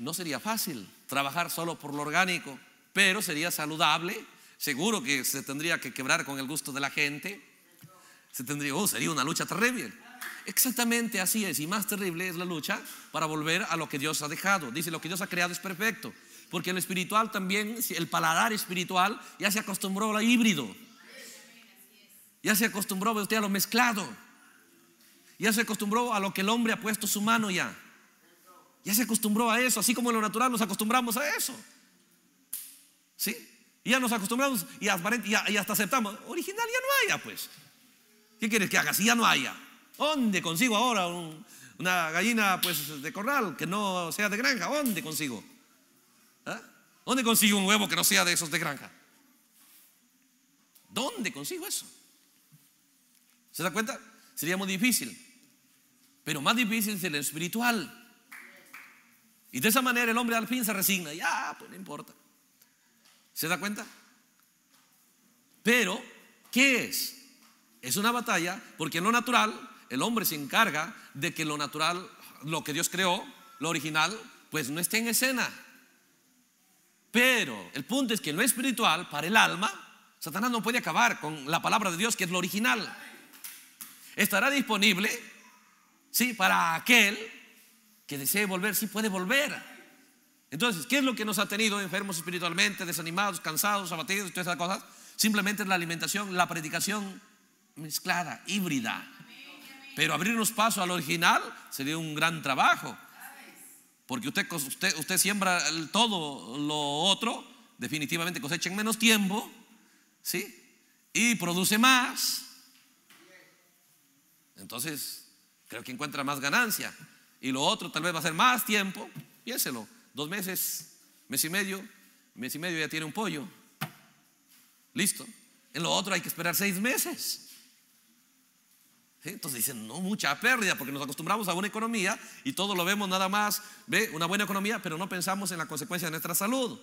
no sería fácil trabajar solo por lo orgánico, pero sería saludable. Seguro que se tendría que quebrar con el gusto de la gente. Se tendría, oh, sería una lucha terrible. Exactamente así es, y más terrible es la lucha para volver a lo que Dios ha dejado. Dice, lo que Dios ha creado es perfecto porque el espiritual también, el paladar espiritual ya se acostumbró a lo híbrido, ya se acostumbró usted a lo mezclado, ya se acostumbró a lo que el hombre ha puesto su mano ya, ya se acostumbró a eso, así como en lo natural nos acostumbramos a eso, ¿sí? ya nos acostumbramos y hasta aceptamos, original ya no haya pues, ¿qué quieres que haga si ya no haya? ¿Dónde consigo ahora una gallina pues de corral que no sea de granja? ¿Dónde consigo? ¿Dónde consigo un huevo que no sea de esos de granja? ¿Dónde consigo eso? ¿Se da cuenta? Sería muy difícil. Pero más difícil es el espiritual. Y de esa manera el hombre al fin se resigna. Ya, pues no importa. ¿Se da cuenta? Pero, ¿qué es? Es una batalla porque en lo natural el hombre se encarga de que lo natural, lo que Dios creó, lo original, pues no esté en escena. Pero el punto es que lo espiritual, para el alma, Satanás no puede acabar con la palabra de Dios, que es lo original. Estará disponible, sí, para aquel que desee volver, sí puede volver. Entonces, ¿qué es lo que nos ha tenido enfermos espiritualmente, desanimados, cansados, abatidos, todas esas cosas? Simplemente la alimentación, la predicación mezclada, híbrida. Pero abrirnos paso al original sería un gran trabajo. Porque usted, usted, usted siembra todo lo otro, definitivamente cosecha en menos tiempo, ¿sí? Y produce más. Entonces, creo que encuentra más ganancia. Y lo otro tal vez va a ser más tiempo. Piénselo, dos meses, mes y medio, mes y medio ya tiene un pollo. Listo. En lo otro hay que esperar seis meses. Entonces dicen, no, mucha pérdida, porque nos acostumbramos a una economía y todo lo vemos nada más, ve, una buena economía, pero no pensamos en la consecuencia de nuestra salud.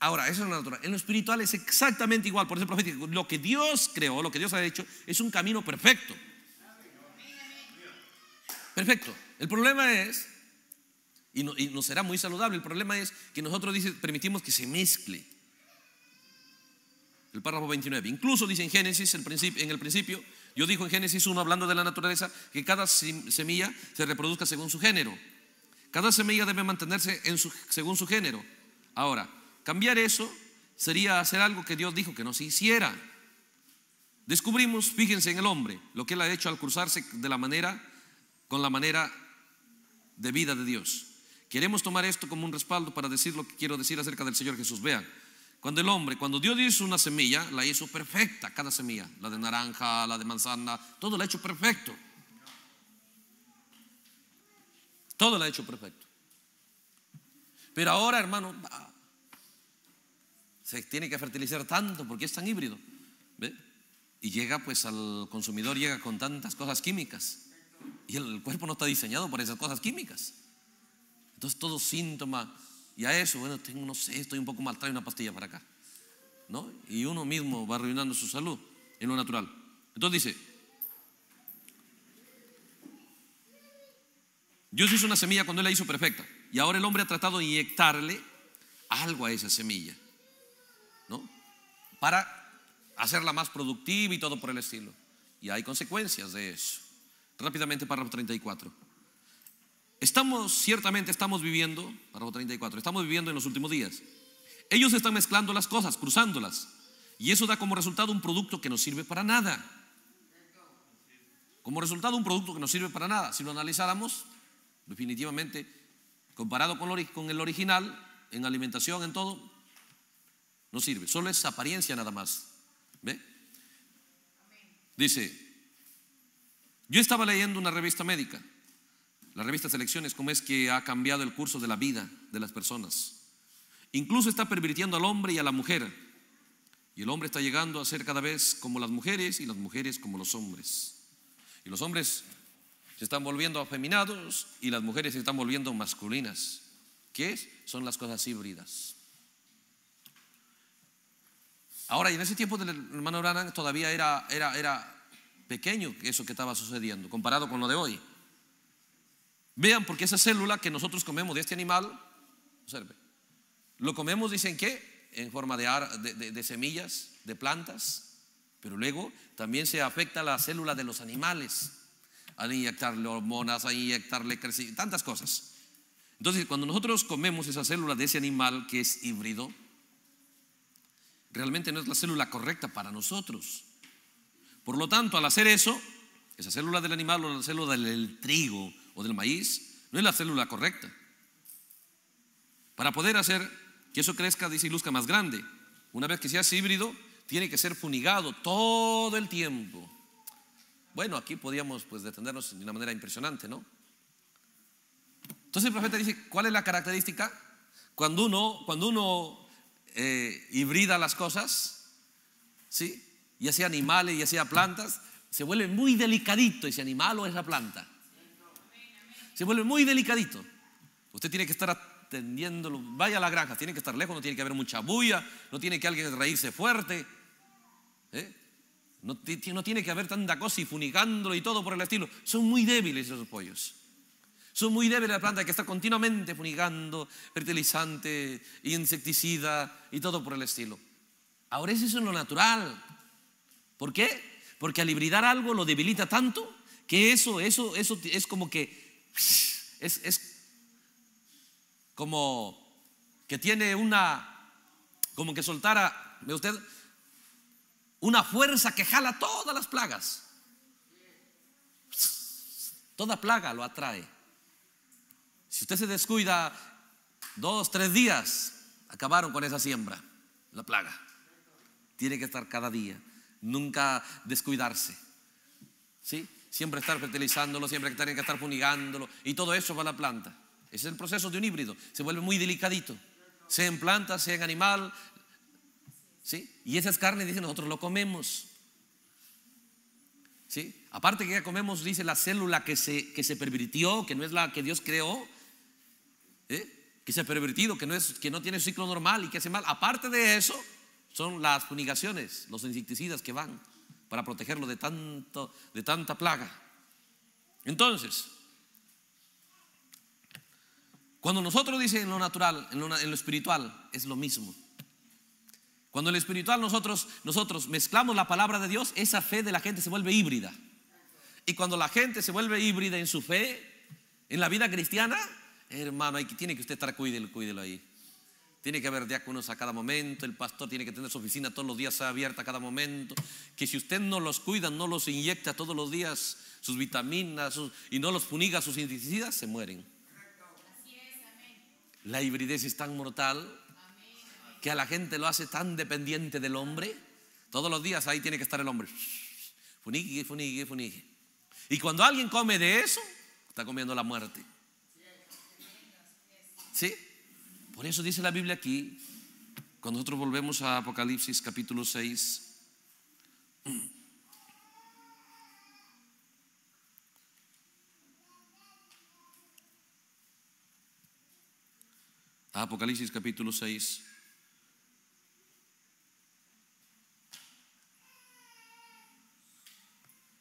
Ahora, eso es lo natural. En lo espiritual es exactamente igual. Por ejemplo, lo que Dios creó, lo que Dios ha hecho, es un camino perfecto. Perfecto. El problema es, y nos será muy saludable, el problema es que nosotros dice, permitimos que se mezcle el párrafo 29. Incluso dice en Génesis, en el principio, yo dijo en Génesis 1, hablando de la naturaleza, que cada semilla se reproduzca según su género. Cada semilla debe mantenerse según su género. Ahora, cambiar eso sería hacer algo que Dios dijo que no se hiciera. Descubrimos, fíjense en el hombre, lo que él ha hecho al cruzarse de la manera, con la manera de vida de Dios. Queremos tomar esto como un respaldo para decir lo que quiero decir acerca del Señor Jesús. Vean, cuando el hombre, cuando Dios hizo una semilla, la hizo perfecta, cada semilla, la de naranja, la de manzana, todo la ha hecho perfecto. Todo la ha hecho perfecto. Pero ahora, hermano, se tiene que fertilizar tanto porque es tan híbrido. ¿ve? Y llega pues al consumidor, llega con tantas cosas químicas. Y el cuerpo no está diseñado para esas cosas químicas. Entonces todo síntoma y a eso, bueno, tengo, no sé, estoy un poco mal, trae una pastilla para acá. ¿No? Y uno mismo va arruinando su salud en lo natural. Entonces dice, Dios hizo una semilla cuando Él la hizo perfecta. Y ahora el hombre ha tratado de inyectarle algo a esa semilla. ¿No? Para hacerla más productiva y todo por el estilo. Y hay consecuencias de eso. Rápidamente, párrafo 34. Estamos, ciertamente estamos viviendo, párrafo 34, estamos viviendo en los últimos días. Ellos están mezclando las cosas, cruzándolas. Y eso da como resultado un producto que no sirve para nada. Como resultado un producto que no sirve para nada. Si lo analizáramos, definitivamente, comparado con el original, en alimentación, en todo, no sirve. Solo es apariencia nada más. Dice, yo estaba leyendo una revista médica la revista Selecciones, cómo es que ha cambiado el curso de la vida de las personas. Incluso está pervirtiendo al hombre y a la mujer. Y el hombre está llegando a ser cada vez como las mujeres y las mujeres como los hombres. Y los hombres se están volviendo afeminados y las mujeres se están volviendo masculinas. ¿Qué es? Son las cosas híbridas. Ahora, y en ese tiempo del hermano Branham todavía era, era, era pequeño eso que estaba sucediendo, comparado con lo de hoy. Vean, porque esa célula que nosotros comemos de este animal, observe, lo comemos, dicen que, en forma de, semillas, de plantas, pero luego también se afecta a la célula de los animales, al inyectarle hormonas, al inyectarle crecimiento, tantas cosas. Entonces, cuando nosotros comemos esa célula de ese animal que es híbrido, realmente no es la célula correcta para nosotros. Por lo tanto, al hacer eso, esa célula del animal o la célula del trigo, o del maíz, no es la célula correcta. Para poder hacer que eso crezca, dice, y luzca más grande, una vez que se híbrido, tiene que ser funigado todo el tiempo. Bueno, aquí podíamos pues detenernos de una manera impresionante, ¿no? Entonces el profeta dice, ¿cuál es la característica? Cuando uno, cuando uno eh, hibrida las cosas, ¿sí? ya sea animales, ya sea plantas, se vuelve muy delicadito ese animal o esa planta se vuelve muy delicadito. Usted tiene que estar atendiéndolo. Vaya a la granja, tiene que estar lejos, no tiene que haber mucha bulla, no tiene que alguien reírse fuerte. ¿eh? No, tiene que haber tanta cosa y funigándolo y todo por el estilo. Son muy débiles esos pollos. Son muy débiles la planta, que está continuamente funigando fertilizante, insecticida y todo por el estilo. Ahora eso es lo natural. ¿Por qué? Porque al hibridar algo lo debilita tanto que eso, eso, eso es como que es, como que tiene una, como que soltara, ¿ve usted? Una fuerza que jala todas las plagas. Toda plaga lo atrae. Si usted se descuida dos, tres días, acabaron con esa siembra, la plaga. Tiene que estar cada día, nunca descuidarse. ¿Sí? siempre estar fertilizándolo, siempre tienen que estar funigándolo y todo eso va a la planta. Ese es el proceso de un híbrido, se vuelve muy delicadito, sea en planta, sea en animal. ¿sí? Y esas carnes, dice, nosotros lo comemos. ¿sí? Aparte que ya comemos, dice, la célula que se, que se pervirtió, que no es la que Dios creó, ¿eh? que se ha pervertido, que no, es, que no tiene ciclo normal y que hace mal. Aparte de eso, son las funigaciones, los insecticidas que van para protegerlo de, tanto, de tanta plaga. Entonces, cuando nosotros dicen en lo natural, en lo, espiritual, es lo mismo. Cuando en lo espiritual nosotros, nosotros mezclamos la palabra de Dios, esa fe de la gente se vuelve híbrida. Y cuando la gente se vuelve híbrida en su fe, en la vida cristiana, hermano, hay, tiene que usted estar cuídelo, cuídelo ahí. Tiene que haber diáconos a cada momento, el pastor tiene que tener su oficina todos los días abierta a cada momento, que si usted no los cuida, no los inyecta todos los días sus vitaminas y no los funiga sus insecticidas, se mueren. La hibridez es tan mortal que a la gente lo hace tan dependiente del hombre. Todos los días ahí tiene que estar el hombre. Funigue, funigue, funigue. Y cuando alguien come de eso, está comiendo la muerte. ¿Sí? Por eso dice la Biblia aquí, cuando nosotros volvemos a Apocalipsis capítulo 6, Apocalipsis capítulo 6.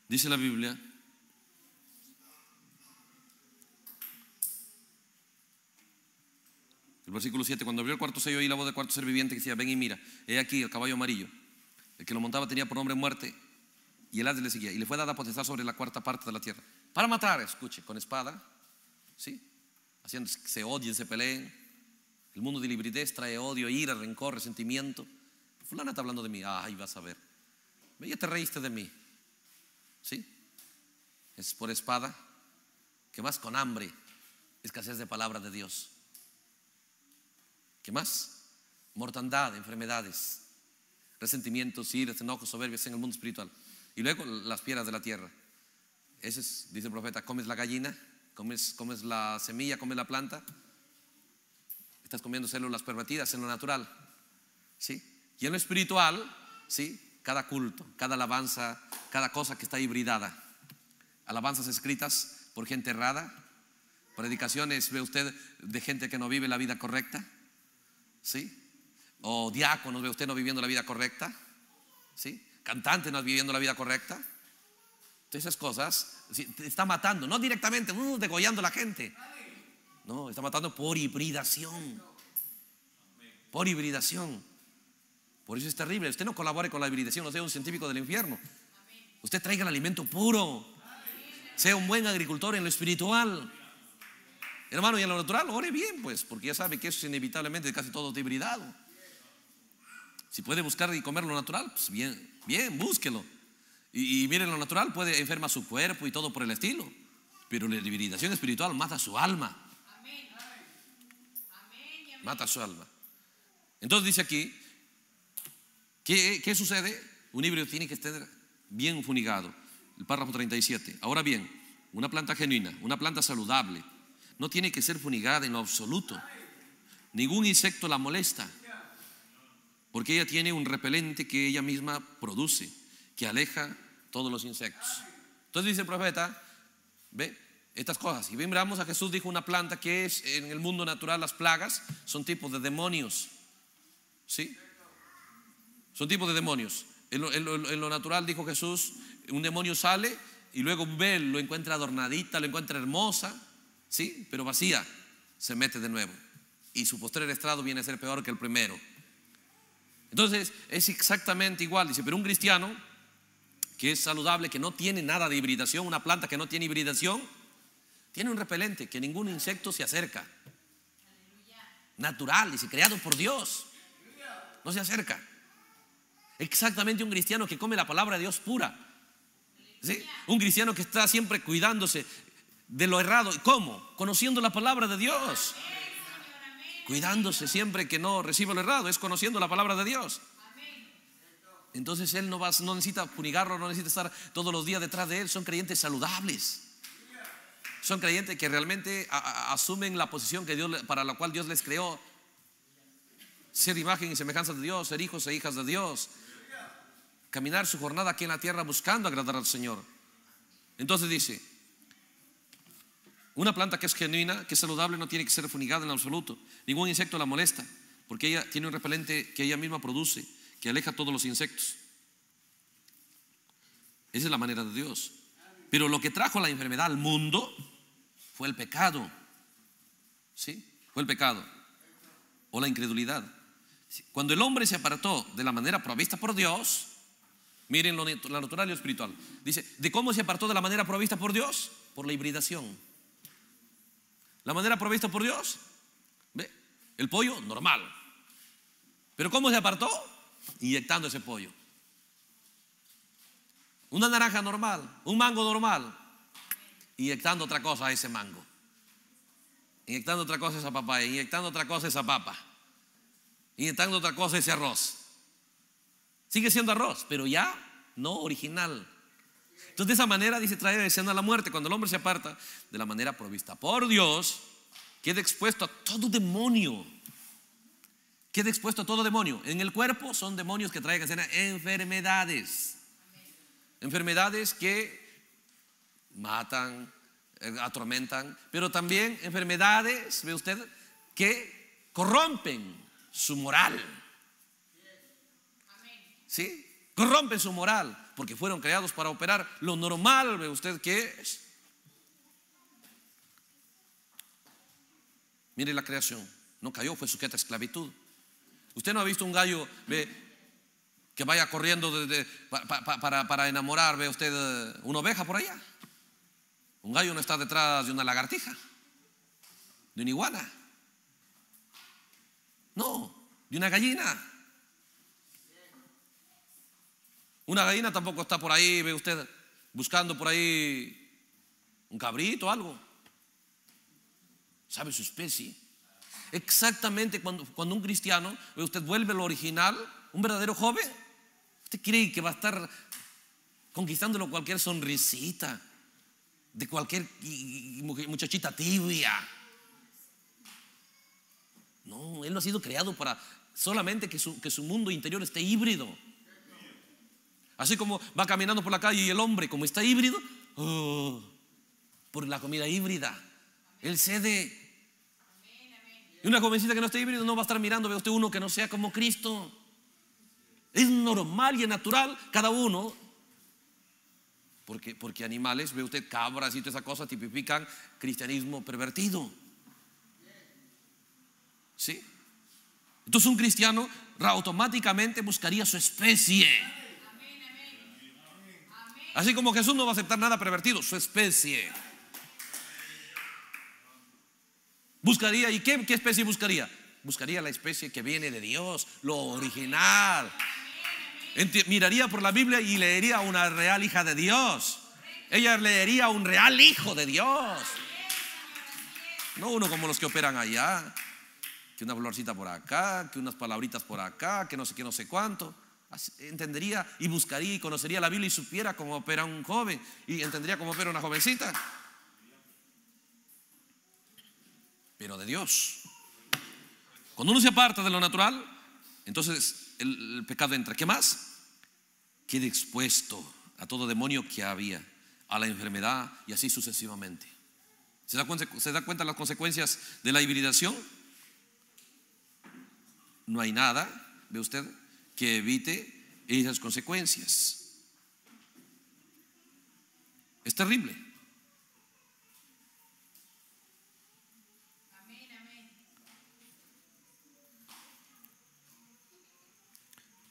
Dice la Biblia, versículo 7, cuando abrió el cuarto sello oí la voz del cuarto ser viviente que decía, ven y mira, he aquí el caballo amarillo. El que lo montaba tenía por nombre muerte y el haz le seguía. Y le fue dada estar sobre la cuarta parte de la tierra. Para matar, escuche, con espada, ¿sí? Haciendo se odien, se peleen. El mundo de libridez trae odio, ira, rencor, resentimiento. Fulana está hablando de mí. Ay, vas a ver. Ya te reíste de mí. ¿Sí? Es por espada. Que vas con hambre. Escasez de palabra de Dios. ¿Qué más? Mortandad, enfermedades, resentimientos, iras, enojos, soberbias en el mundo espiritual. Y luego las piedras de la tierra. Ese es, dice el profeta, comes la gallina, comes, comes la semilla, comes la planta. Estás comiendo células pervertidas en lo natural. ¿Sí? Y en lo espiritual, ¿sí? cada culto, cada alabanza, cada cosa que está hibridada. Alabanzas escritas por gente errada, predicaciones, ve usted, de gente que no vive la vida correcta, ¿sí? O diáconos, ¿ve usted no viviendo la vida correcta? ¿Sí? Cantante no viviendo la vida correcta. Entonces, esas cosas está matando, no directamente, uh, degollando a la gente. No, está matando por hibridación. Por hibridación. Por eso es terrible. Usted no colabore con la hibridación, no sea un científico del infierno. Usted traiga el alimento puro. Sea un buen agricultor en lo espiritual. Hermano, y en lo natural, ore bien, pues, porque ya sabe que eso es inevitablemente casi todo hibridado. Si puede buscar y comer lo natural, pues bien, bien, búsquelo. Y, miren, lo natural puede enfermar su cuerpo y todo por el estilo, pero la hibridación espiritual mata su alma. Mata su alma. Entonces dice aquí, ¿qué, sucede? Un híbrido tiene que estar bien funigado. El párrafo 37. Ahora bien, una planta genuina, una planta saludable, no tiene que ser funigada en lo absoluto. Ningún insecto la molesta. Porque ella tiene un repelente que ella misma produce, que aleja todos los insectos. Entonces dice el profeta, ve estas cosas. Y bien miramos a Jesús dijo una planta que es en el mundo natural las plagas son tipos de demonios. ¿Sí? Son tipos de demonios. En lo, en lo natural dijo Jesús, un demonio sale y luego ve, lo encuentra adornadita, lo encuentra hermosa ¿sí? Pero vacía, se mete de nuevo. Y su postrer estrado viene a ser peor que el primero. Entonces, es exactamente igual. Dice, pero un cristiano que es saludable, que no tiene nada de hibridación, una planta que no tiene hibridación, tiene un repelente que ningún insecto se acerca. Natural, dice, creado por Dios. No se acerca. Exactamente un cristiano que come la palabra de Dios pura. Un cristiano que está siempre cuidándose, de lo errado. ¿Cómo? Conociendo la palabra de Dios. Cuidándose siempre que no reciba lo errado, es conociendo la palabra de Dios. Entonces él no, va, no necesita punigarlo, no necesita estar todos los días detrás de él. Son creyentes saludables. Son creyentes que realmente asumen la posición que Dios, para la cual Dios les creó. Ser imagen y semejanza de Dios, ser hijos e hijas de Dios. Caminar su jornada aquí en la tierra buscando agradar al Señor. Entonces dice, una planta que es genuina, que es saludable, no tiene que ser funigada en absoluto. Ningún insecto la molesta, porque ella tiene un repelente que ella misma produce, que aleja todos los insectos. Esa es la manera de Dios. Pero lo que trajo la enfermedad al mundo fue el pecado. ¿Sí? Fue el pecado. O la incredulidad. Cuando el hombre se apartó de la manera provista por Dios, miren lo natural y espiritual. Dice, ¿de cómo se apartó de la manera provista por Dios? Por la hibridación. La manera provista por Dios. ¿Ve? El pollo, normal. Pero ¿cómo se apartó? Inyectando ese pollo. Una naranja normal, un mango normal. Inyectando otra cosa a ese mango. Inyectando otra cosa a esa papaya. Inyectando otra cosa a esa papa. Inyectando otra cosa a ese arroz. Sigue siendo arroz, pero ya no original. Entonces de esa manera dice trae a la muerte. Cuando el hombre se aparta de la manera provista por Dios, queda expuesto a todo demonio. Queda expuesto a todo demonio. En el cuerpo son demonios que traen enfermedades. Enfermedades que matan, eh, atormentan, pero también enfermedades, ve usted, que corrompen su moral. ¿Sí? Corrompen su moral porque fueron creados para operar. Lo normal, ve usted qué es. Mire la creación, no cayó, fue sujeta a esclavitud. Usted no ha visto un gallo ve, que vaya corriendo para, para, enamorar, ve usted, eh, una oveja por allá. Un gallo no está detrás de una lagartija, de una iguana, no, de una gallina. Una gallina tampoco está por ahí, ve usted, buscando por ahí un cabrito, algo. ¿Sabe su especie? Exactamente cuando, cuando un cristiano, usted vuelve lo original, un verdadero joven, usted cree que va a estar conquistándolo cualquier sonrisita de cualquier muchachita tibia. No, él no ha sido creado para solamente que su, que su mundo interior esté híbrido. Así como va caminando por la calle y el hombre, como está híbrido, oh, por la comida híbrida, él cede. Y una jovencita que no esté híbrido no va a estar mirando, ve usted uno que no sea como Cristo. Es normal y es natural cada uno. Porque, porque animales, ve usted, cabras y todas esas cosas tipifican cristianismo pervertido. ¿Sí? Entonces un cristiano automáticamente buscaría su especie. Así como Jesús no va a aceptar nada pervertido, su especie. Buscaría, ¿y qué, especie buscaría? Buscaría la especie que viene de Dios, lo original. miraría por la Biblia y leería a una real hija de Dios. Ella leería a un real hijo de Dios. No uno como los que operan allá, que una florcita por acá, que unas palabritas por acá, que no sé qué, no sé cuánto entendería y buscaría y conocería la Biblia y supiera cómo opera un joven y entendería cómo opera una jovencita. Pero de Dios. Cuando uno se aparta de lo natural, entonces el, pecado entra. ¿Qué más? quede expuesto a todo demonio que había, a la enfermedad y así sucesivamente. ¿Se da cuenta, se da cuenta las consecuencias de la hibridación? No hay nada, ¿ve usted? que evite esas consecuencias. Es terrible.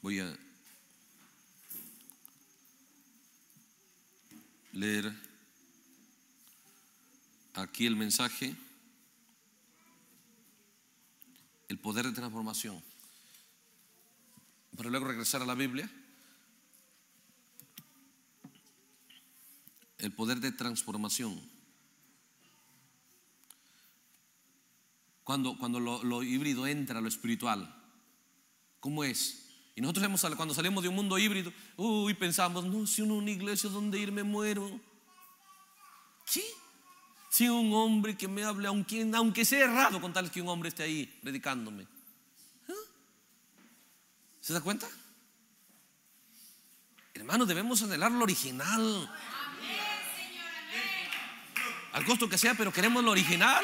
Voy a leer aquí el mensaje, el poder de transformación para luego regresar a la Biblia. El poder de transformación. Cuando, cuando lo, híbrido entra lo espiritual, ¿cómo es? Y nosotros hemos, cuando salimos de un mundo híbrido, uy, pensamos, no, si uno una iglesia donde ir me muero. ¿Qué? Si un hombre que me hable, aunque, aunque sea errado con tal que un hombre esté ahí predicándome. ¿Se da cuenta? Hermano, debemos anhelar lo original. Al costo que sea, pero queremos lo original.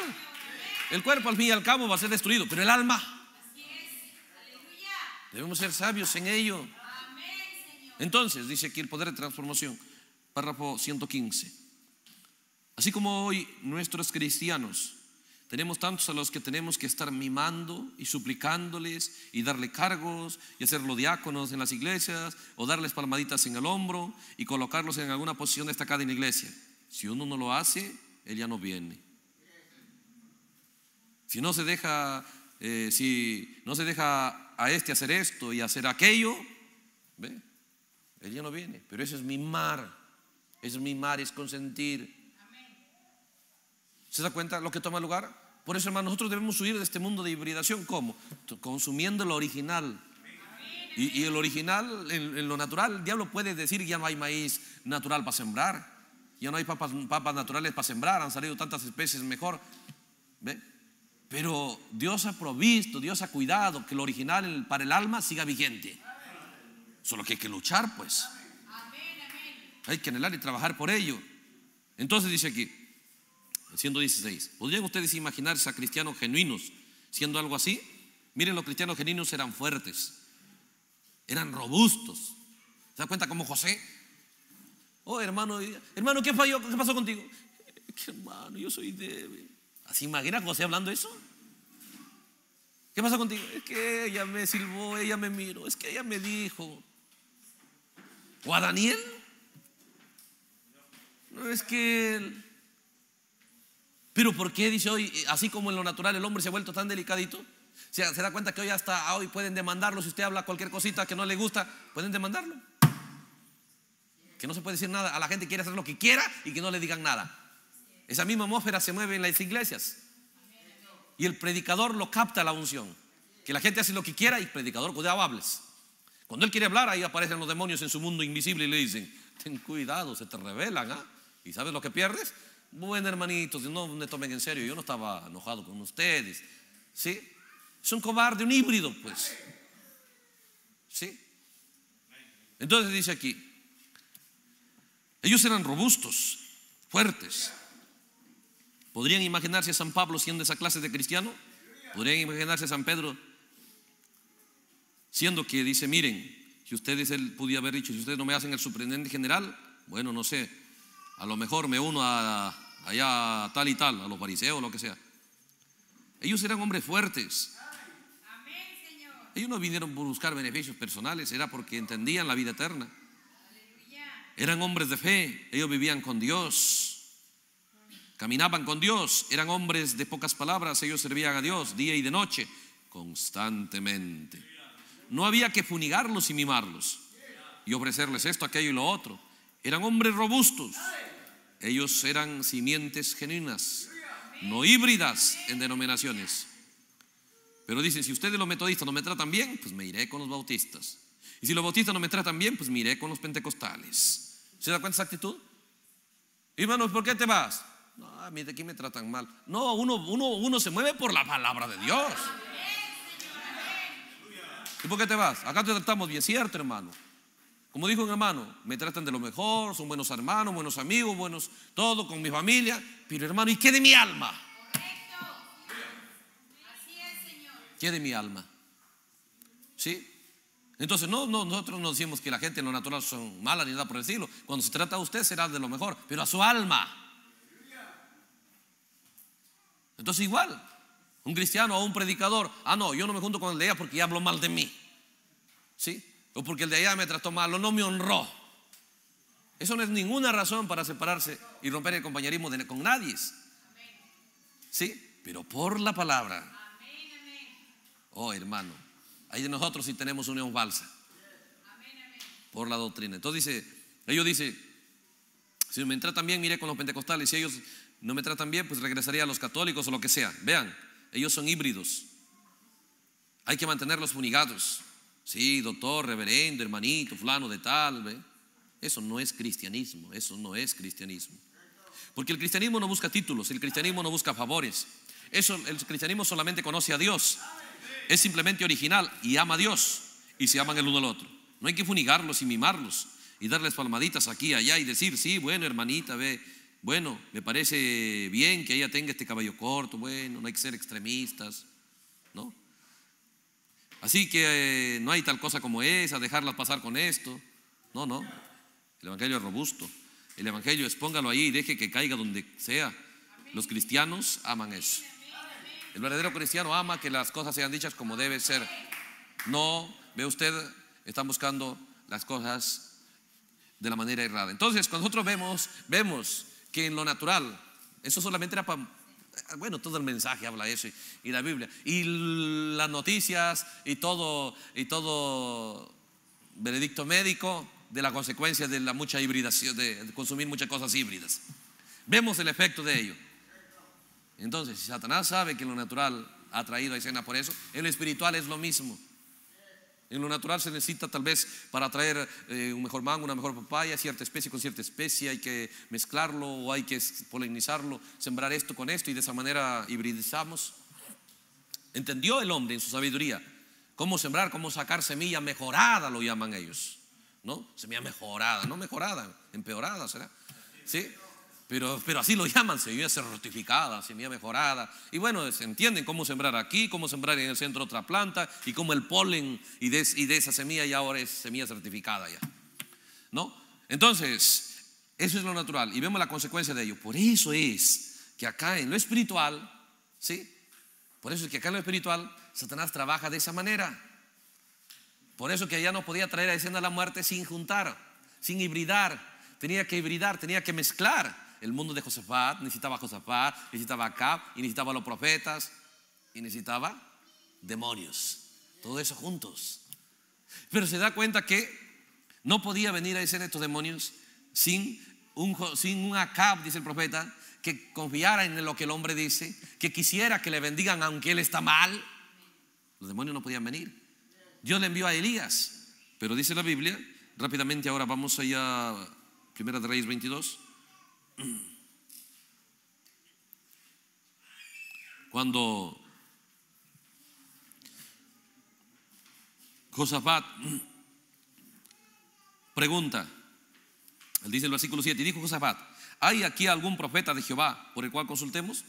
El cuerpo al fin y al cabo va a ser destruido, pero el alma. Debemos ser sabios en ello. Entonces, dice aquí el poder de transformación, párrafo 115. Así como hoy nuestros cristianos tenemos tantos a los que tenemos que estar mimando y suplicándoles y darle cargos y hacerlo diáconos en las iglesias o darles palmaditas en el hombro y colocarlos en alguna posición destacada en la iglesia. Si uno no lo hace, él ya no viene. Si no se deja, eh, si no se deja a este hacer esto y hacer aquello, ¿ve? él ya no viene. Pero eso es mimar, es mimar, es consentir. ¿Se da cuenta lo que toma lugar? Por eso, hermano, nosotros debemos huir de este mundo de hibridación. ¿Cómo? Consumiendo lo original. Y, el original, en, lo natural, el diablo puede decir ya no hay maíz natural para sembrar. Ya no hay papas, papas naturales para sembrar. Han salido tantas especies mejor. Pero Dios ha provisto, Dios ha cuidado que lo original para el alma siga vigente. Solo que hay que luchar, pues. Hay que anhelar y trabajar por ello. Entonces dice aquí, 116. ¿Podrían ustedes imaginarse a cristianos genuinos siendo algo así? Miren, los cristianos genuinos eran fuertes, eran robustos. ¿Se da cuenta como José? Oh, hermano, hermano, ¿qué, ¿qué pasó contigo? Que hermano, yo soy débil. ¿Así imagina José hablando eso? ¿Qué pasó contigo? Es que ella me silbó, ella me miró, es que ella me dijo. ¿O a Daniel? No, es que él, pero ¿por qué dice hoy, eh, así como en lo natural el hombre se ha vuelto tan delicadito? ¿Se, da cuenta que hoy hasta ah, hoy pueden demandarlo? Si usted habla cualquier cosita que no le gusta, pueden demandarlo. Que no se puede decir nada. A la gente quiere hacer lo que quiera y que no le digan nada. Esa misma atmósfera se mueve en las iglesias. Y el predicador lo capta la unción. Que la gente hace lo que quiera y predicador, cuidado, hables. Cuando él quiere hablar, ahí aparecen los demonios en su mundo invisible y le dicen, ten cuidado, se te revelan, ¿ah? ¿Y sabes lo que pierdes? Bueno, hermanitos, no me tomen en serio, yo no estaba enojado con ustedes. ¿Sí? Es un cobarde, un híbrido, pues. ¿Sí? Entonces dice aquí, ellos eran robustos, fuertes. ¿Podrían imaginarse a San Pablo siendo esa clase de cristiano? ¿Podrían imaginarse a San Pedro siendo que dice, miren, si ustedes, él podía haber dicho, si ustedes no me hacen el sorprendente general, bueno, no sé, a lo mejor me uno a, allá tal y tal, a los fariseos, lo que sea. Ellos eran hombres fuertes. Ellos no vinieron por buscar beneficios personales, era porque entendían la vida eterna. Eran hombres de fe, ellos vivían con Dios, caminaban con Dios, eran hombres de pocas palabras, ellos servían a Dios día y de noche, constantemente. No había que funigarlos y mimarlos y ofrecerles esto, aquello y lo otro. Eran hombres robustos. Ellos eran simientes genuinas, no híbridas en denominaciones. Pero dicen, si ustedes los metodistas no me tratan bien, pues me iré con los bautistas. Y si los bautistas no me tratan bien, pues me iré con los pentecostales. ¿Se da cuenta esa actitud? Hermanos, ¿por qué te vas? No, a mí de aquí me tratan mal. No, uno, uno, uno se mueve por la palabra de Dios. ¿Y por qué te vas? Acá te tratamos bien, cierto, hermano. Como dijo un hermano, me tratan de lo mejor, son buenos hermanos, buenos amigos, buenos, todo con mi familia. Pero hermano, ¿y qué de mi alma? Así ¿Qué de mi alma? ¿Sí? Entonces, no, nosotros no decimos que la gente en lo natural son malas ni nada por decirlo Cuando se trata de usted será de lo mejor, pero a su alma. Entonces, igual, un cristiano o un predicador, ah, no, yo no me junto con el de porque ya mal de mí. ¿Sí? porque el de allá me trató mal no me honró. Eso no es ninguna razón para separarse y romper el compañerismo con nadie. ¿Sí? Pero por la palabra. Oh, hermano, ahí de nosotros si tenemos unión falsa. Por la doctrina. Entonces dice, ellos dicen, si me tratan bien, miré con los pentecostales. Si ellos no me tratan bien, pues regresaría a los católicos o lo que sea. Vean, ellos son híbridos. Hay que mantenerlos unigados. Sí, doctor, reverendo, hermanito, flano de tal. ¿ve? Eso no es cristianismo, eso no es cristianismo. Porque el cristianismo no busca títulos, el cristianismo no busca favores. Eso, el cristianismo solamente conoce a Dios. Es simplemente original y ama a Dios y se aman el uno al otro. No hay que funigarlos y mimarlos y darles palmaditas aquí y allá y decir, sí, bueno, hermanita, ve, bueno, me parece bien que ella tenga este caballo corto, bueno, no hay que ser extremistas, ¿no? Así que eh, no hay tal cosa como esa, dejarlas pasar con esto. No, no. El Evangelio es robusto. El Evangelio es póngalo ahí y deje que caiga donde sea. Los cristianos aman eso. El verdadero cristiano ama que las cosas sean dichas como debe ser. No, ve usted, están buscando las cosas de la manera errada. Entonces, cuando nosotros vemos, vemos que en lo natural, eso solamente era para Bueno, todo el mensaje habla eso y, la Biblia. Y las noticias y todo, y todo veredicto médico de la consecuencia de la mucha hibridación, de consumir muchas cosas híbridas. Vemos el efecto de ello. Entonces, si Satanás sabe que lo natural ha traído a escena por eso, el lo espiritual es lo mismo. En lo natural se necesita tal vez para traer eh, un mejor mango, una mejor papaya, cierta especie con cierta especie, hay que mezclarlo o hay que polinizarlo, sembrar esto con esto y de esa manera hibridizamos. Entendió el hombre en su sabiduría cómo sembrar, cómo sacar semilla mejorada, lo llaman ellos, ¿no? Semilla mejorada, no mejorada, empeorada será, ¿sí? Pero, así lo llaman, semilla certificada, semilla mejorada. Y bueno, se entienden cómo sembrar aquí, cómo sembrar en el centro otra planta y cómo el polen y de, esa semilla ya ahora es semilla certificada ya. ¿No? Entonces, eso es lo natural y vemos la consecuencia de ello. Por eso es que acá en lo espiritual, ¿sí? Por eso es que acá en lo espiritual Satanás trabaja de esa manera. Por eso que allá no podía traer a escena la muerte sin juntar, sin hibridar. Tenía que hibridar, tenía que mezclar el mundo de Josafat, necesitaba Josafat, necesitaba a Acab, y necesitaba los profetas, y necesitaba demonios. Todo eso juntos. Pero se da cuenta que no podía venir a ser estos demonios sin un, sin un Acab, dice el profeta, que confiara en lo que el hombre dice, que quisiera que le bendigan aunque él está mal. Los demonios no podían venir. Dios le envió a Elías, pero dice la Biblia, rápidamente ahora vamos allá, Primera de Reyes 22. Cuando Josafat pregunta, él dice el versículo 7, y dijo Josafat, ¿hay aquí algún profeta de Jehová por el cual consultemos?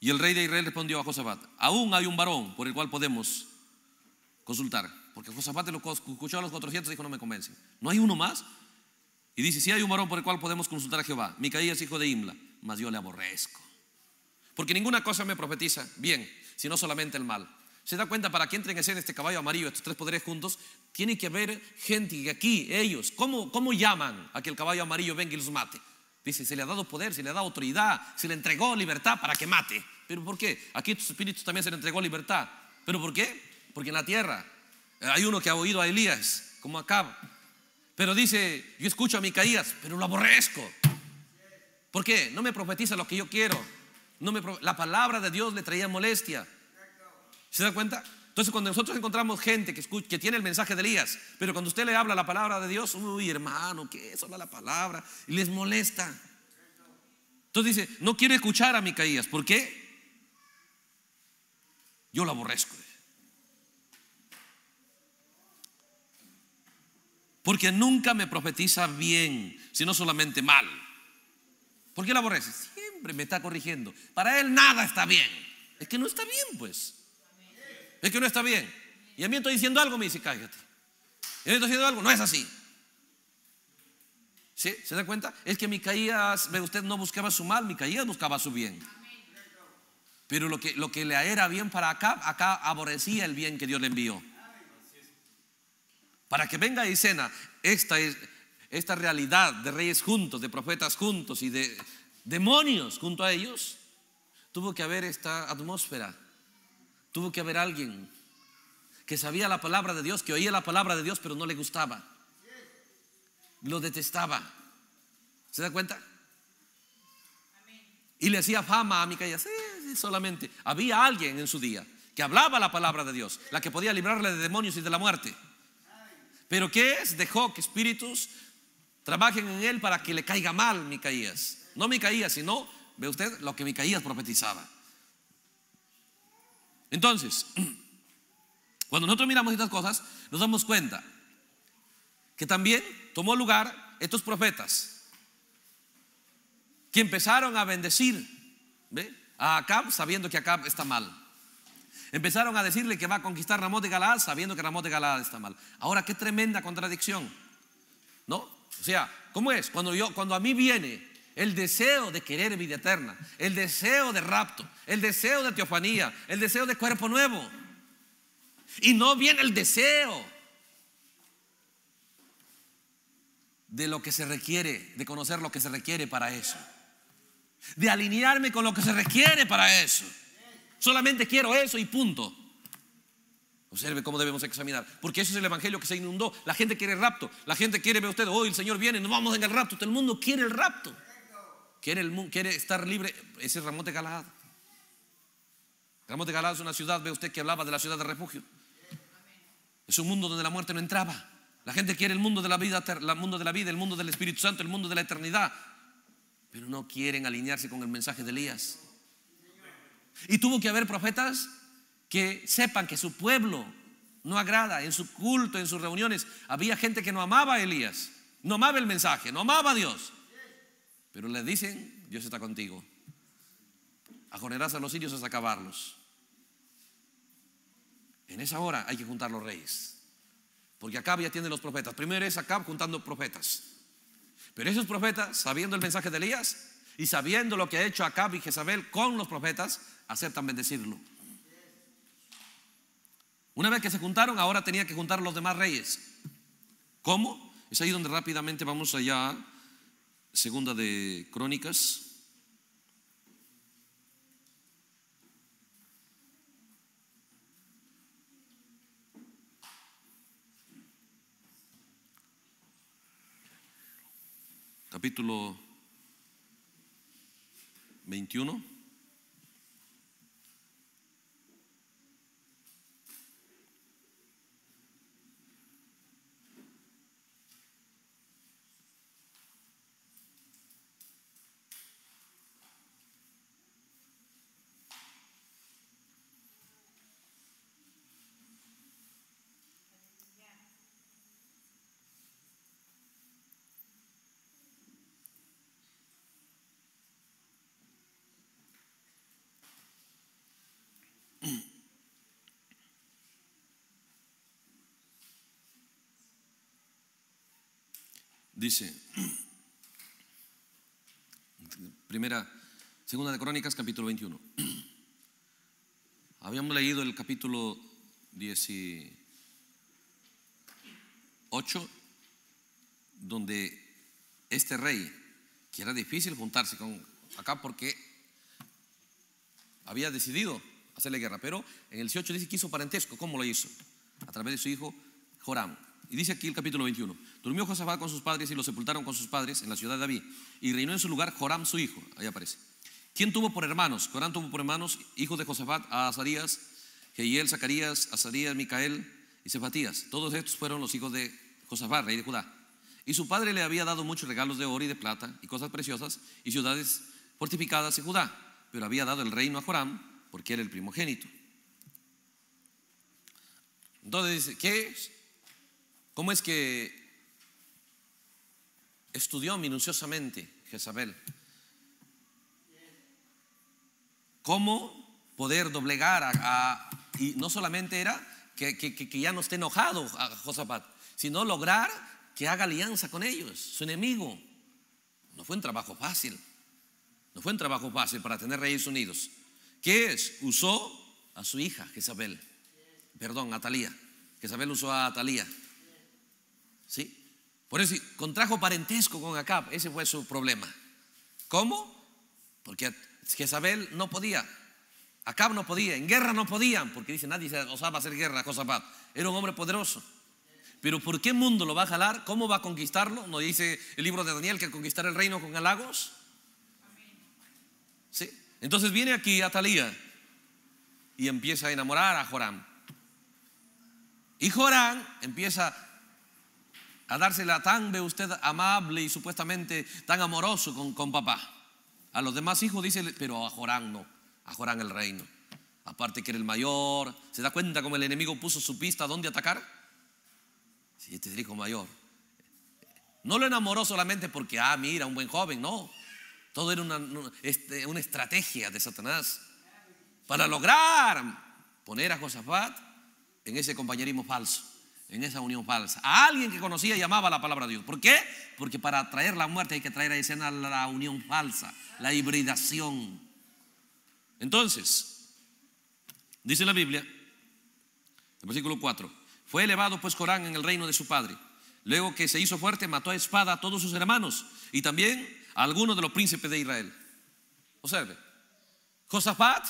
Y el rey de Israel respondió a Josafat, aún hay un varón por el cual podemos consultar. Porque Josafat lo escuchó a los 400 y dijo, no me convence. ¿No hay uno más? Y dice, si hay un varón por el cual podemos consultar a Jehová, Micaías hijo de Imla, mas yo le aborrezco. Porque ninguna cosa me profetiza bien, sino solamente el mal. ¿Se da cuenta para que entren en escena este caballo amarillo, estos tres poderes juntos? Tiene que haber gente que aquí, ellos, ¿cómo, ¿cómo llaman a que el caballo amarillo venga y los mate? Dice, se le ha dado poder, se le ha dado autoridad, se le entregó libertad para que mate. ¿Pero por qué? Aquí Estos espíritus también se le entregó libertad. ¿Pero por qué? Porque en la tierra eh, hay uno que ha oído a Elías, como acaba pero dice, yo escucho a Micaías, pero lo aborrezco. ¿Por qué? No me profetiza lo que yo quiero. No me, la palabra de Dios le traía molestia. ¿Se da cuenta? Entonces cuando nosotros encontramos gente que, tiene el mensaje de Elías, pero cuando usted le habla la palabra de Dios, uy hermano, ¿qué es la palabra? Y les molesta. Entonces dice, no quiero escuchar a Micaías. ¿Por qué? Yo lo aborrezco. Porque nunca me profetiza bien, sino solamente mal. ¿Por qué lo aborrece? Siempre me está corrigiendo. Para él nada está bien. Es que no está bien, pues. Es que no está bien. Y a mí estoy diciendo algo, me dice, cállate. a mí estoy diciendo algo, no es así. ¿Sí? ¿Se da cuenta? Es que Micaías, usted no buscaba su mal, Micaías buscaba su bien. Pero lo que, lo que le era bien para acá, acá aborrecía el bien que Dios le envió. Para que venga a cena esta, esta realidad de reyes juntos, de profetas juntos y de demonios junto a ellos, tuvo que haber esta atmósfera. Tuvo que haber alguien que sabía la palabra de Dios, que oía la palabra de Dios, pero no le gustaba. Lo detestaba. ¿Se da cuenta? Y le hacía fama a Micaías. Sí, sí, solamente había alguien en su día que hablaba la palabra de Dios, la que podía librarle de demonios y de la muerte. Pero ¿qué es? Dejó que espíritus trabajen en él para que le caiga mal Micaías. No Micaías, sino, ve usted, lo que Micaías profetizaba. Entonces, cuando nosotros miramos estas cosas, nos damos cuenta que también tomó lugar estos profetas que empezaron a bendecir a Acab sabiendo que Acab está mal. Empezaron a decirle que va a conquistar Ramón de Galaad sabiendo que Ramón de Galaad está mal. Ahora, qué tremenda contradicción. ¿No? O sea, ¿cómo es? Cuando, yo, cuando a mí viene el deseo de querer vida eterna, el deseo de rapto, el deseo de teofanía, el deseo de cuerpo nuevo. Y no viene el deseo de lo que se requiere, de conocer lo que se requiere para eso, de alinearme con lo que se requiere para eso. Solamente quiero eso y punto. Observe cómo debemos examinar, porque eso es el evangelio que se inundó. La gente quiere el rapto, la gente quiere, ver usted, hoy el Señor viene, nos vamos en el rapto. Todo el mundo quiere el rapto, quiere, el, quiere estar libre. Ese es Ramón de Galahad. Ramón de Galahad es una ciudad, ve usted, que hablaba de la ciudad de refugio. Es un mundo donde la muerte no entraba. La gente quiere el mundo de la vida, el mundo de la vida, el mundo del Espíritu Santo, el mundo de la eternidad, pero no quieren alinearse con el mensaje de Elías. Y tuvo que haber profetas que sepan que su pueblo no agrada, en su culto, en sus reuniones. Había gente que no amaba a Elías, no amaba el mensaje, no amaba a Dios. Pero le dicen, Dios está contigo. Ajonerás a los sirios hasta acabarlos. En esa hora hay que juntar los reyes. Porque Acab ya tiene los profetas. Primero es Acab juntando profetas. Pero esos profetas, sabiendo el mensaje de Elías y sabiendo lo que ha hecho Acab y Jezabel con los profetas, aceptan bendecirlo. Una vez que se juntaron, ahora tenía que juntar los demás reyes. ¿Cómo? Es ahí donde rápidamente vamos allá, segunda de Crónicas. Capítulo 21. Dice, primera, segunda de Crónicas, capítulo 21. Habíamos leído el capítulo 18, donde este rey, que era difícil juntarse con acá porque había decidido hacerle guerra, pero en el 18 dice que hizo parentesco, ¿cómo lo hizo? A través de su hijo Joram. Y dice aquí el capítulo 21. Durmió Josafat con sus padres y lo sepultaron con sus padres en la ciudad de David. Y reinó en su lugar Joram, su hijo. Ahí aparece. ¿Quién tuvo por hermanos? Joram tuvo por hermanos, hijos de Josafat, a Azarías, Jehiel, Zacarías, Azarías, Micael y Zefatías. Todos estos fueron los hijos de Josafat, rey de Judá. Y su padre le había dado muchos regalos de oro y de plata y cosas preciosas y ciudades fortificadas en Judá. Pero había dado el reino a Joram porque era el primogénito. Entonces ¿qué ¿Cómo es que estudió minuciosamente Jezabel. ¿Cómo poder doblegar a, y no solamente era que, que, ya no esté enojado a Josafat, sino lograr que haga alianza con ellos, su enemigo. No fue un trabajo fácil, no fue un trabajo fácil para tener reyes unidos. ¿Qué es? Usó a su hija Jezabel, perdón, a Talía. Jezabel usó a Talía. ¿Sí? Por eso contrajo parentesco con Acab, ese fue su problema. ¿Cómo? Porque Jezabel no podía, Acab no podía, en guerra no podían, porque dice nadie se osaba hacer guerra a Era un hombre poderoso. Pero ¿por qué mundo lo va a jalar? ¿Cómo va a conquistarlo? ¿No dice el libro de Daniel que conquistar el reino con halagos? ¿Sí? Entonces viene aquí Atalía y empieza a enamorar a Joram. Y Joram empieza a dársela tan, ve usted, amable y supuestamente tan amoroso con, con papá. A los demás hijos dice, pero a Jorán no, a Jorán el reino. Aparte que era el mayor, ¿se da cuenta cómo el enemigo puso su pista dónde atacar? Si este es el hijo mayor. No lo enamoró solamente porque, ah, mira, un buen joven, no. Todo era una, este, una estrategia de Satanás para lograr poner a Josafat en ese compañerismo falso en esa unión falsa. A alguien que conocía llamaba la palabra de Dios. ¿Por qué? Porque para traer la muerte hay que traer a escena la unión falsa, la hibridación. Entonces, dice la Biblia, el versículo 4, fue elevado pues Corán en el reino de su padre. Luego que se hizo fuerte, mató a espada a todos sus hermanos y también a algunos de los príncipes de Israel. Observe, Josafat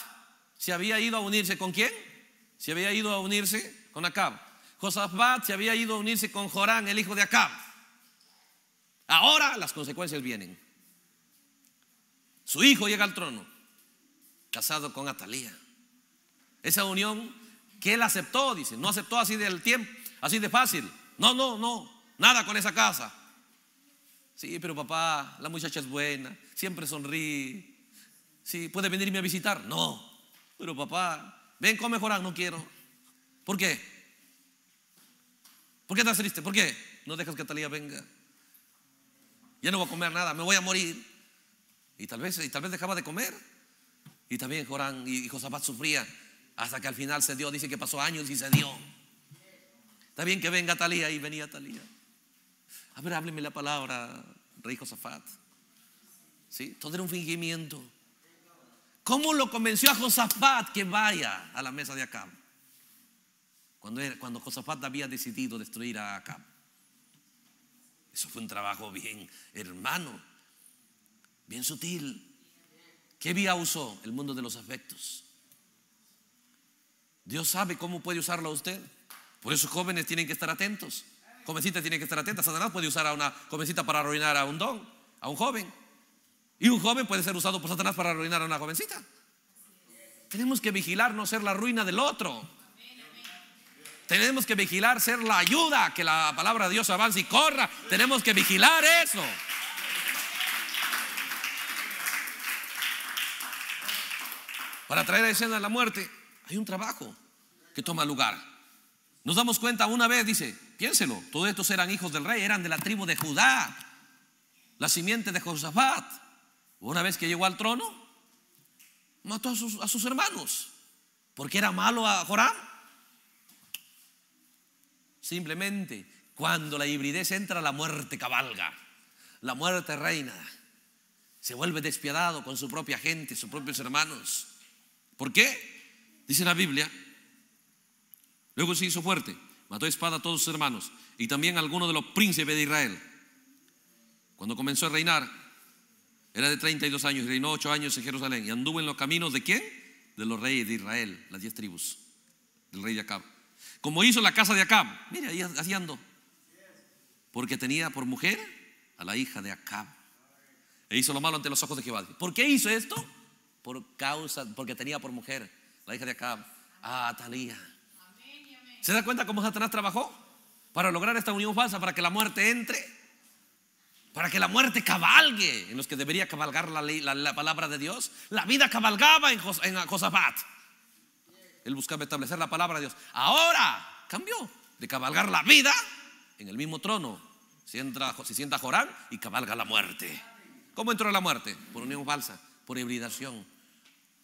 se había ido a unirse con quién? Se había ido a unirse con Acab. Josafat se había ido a unirse con Jorán, el hijo de Acab. Ahora las consecuencias vienen. Su hijo llega al trono, casado con Atalía. Esa unión que él aceptó, dice, no aceptó así del tiempo, así de fácil. No, no, no, nada con esa casa. Sí, pero papá, la muchacha es buena, siempre sonríe. Sí, puede venirme a visitar. No, pero papá, ven con Jorán no quiero. ¿Por qué? ¿Por qué estás triste? ¿Por qué? No dejas que Talía venga. Ya no voy a comer nada, me voy a morir. Y tal vez, y tal vez dejaba de comer. Y también Jorán y Josafat sufría hasta que al final se dio. Dice que pasó años y se dio. Está bien que venga Talía y venía Talía. A ver, hábleme la palabra, rey Josafat. ¿Sí? Todo era un fingimiento. ¿Cómo lo convenció a Josafat que vaya a la mesa de acá? cuando, cuando Josafat había decidido destruir a Acab. Eso fue un trabajo bien, hermano, bien sutil. ¿Qué vía usó? El mundo de los afectos. Dios sabe cómo puede usarlo usted. Por eso jóvenes tienen que estar atentos. Jovencitas tiene que estar atentas. Satanás puede usar a una jovencita para arruinar a un don, a un joven. Y un joven puede ser usado por Satanás para arruinar a una jovencita. Tenemos que vigilar no ser la ruina del otro. Tenemos que vigilar ser la ayuda, que la palabra de Dios avance y corra. Tenemos que vigilar eso. Para traer a escena la muerte, hay un trabajo que toma lugar. Nos damos cuenta una vez, dice, piénselo, todos estos eran hijos del rey, eran de la tribu de Judá, la simiente de Josafat. Una vez que llegó al trono, mató a sus, a sus hermanos, porque era malo a Joram. Simplemente, cuando la hibridez entra, la muerte cabalga, la muerte reina, se vuelve despiadado con su propia gente, sus propios hermanos. ¿Por qué? Dice la Biblia. Luego se hizo fuerte, mató espada a todos sus hermanos y también a algunos de los príncipes de Israel. Cuando comenzó a reinar, era de 32 años, reinó 8 años en Jerusalén y anduvo en los caminos de quién? De los reyes de Israel, las 10 tribus, del rey de Acab. Como hizo la casa de Acab. Mire, así Porque tenía por mujer a la hija de Acab. E hizo lo malo ante los ojos de Jehová. ¿Por qué hizo esto? Por causa, porque tenía por mujer la hija de Acab, a ah, Atalía. ¿Se da cuenta cómo Satanás trabajó? Para lograr esta unión falsa, para que la muerte entre, para que la muerte cabalgue en los que debería cabalgar la, palabra de Dios. La vida cabalgaba en, en Josafat. Él buscaba establecer la palabra de Dios. Ahora cambió de cabalgar la vida en el mismo trono. Si entra, se sienta Jorán y cabalga la muerte. ¿Cómo entró la muerte? Por unión falsa, por hibridación.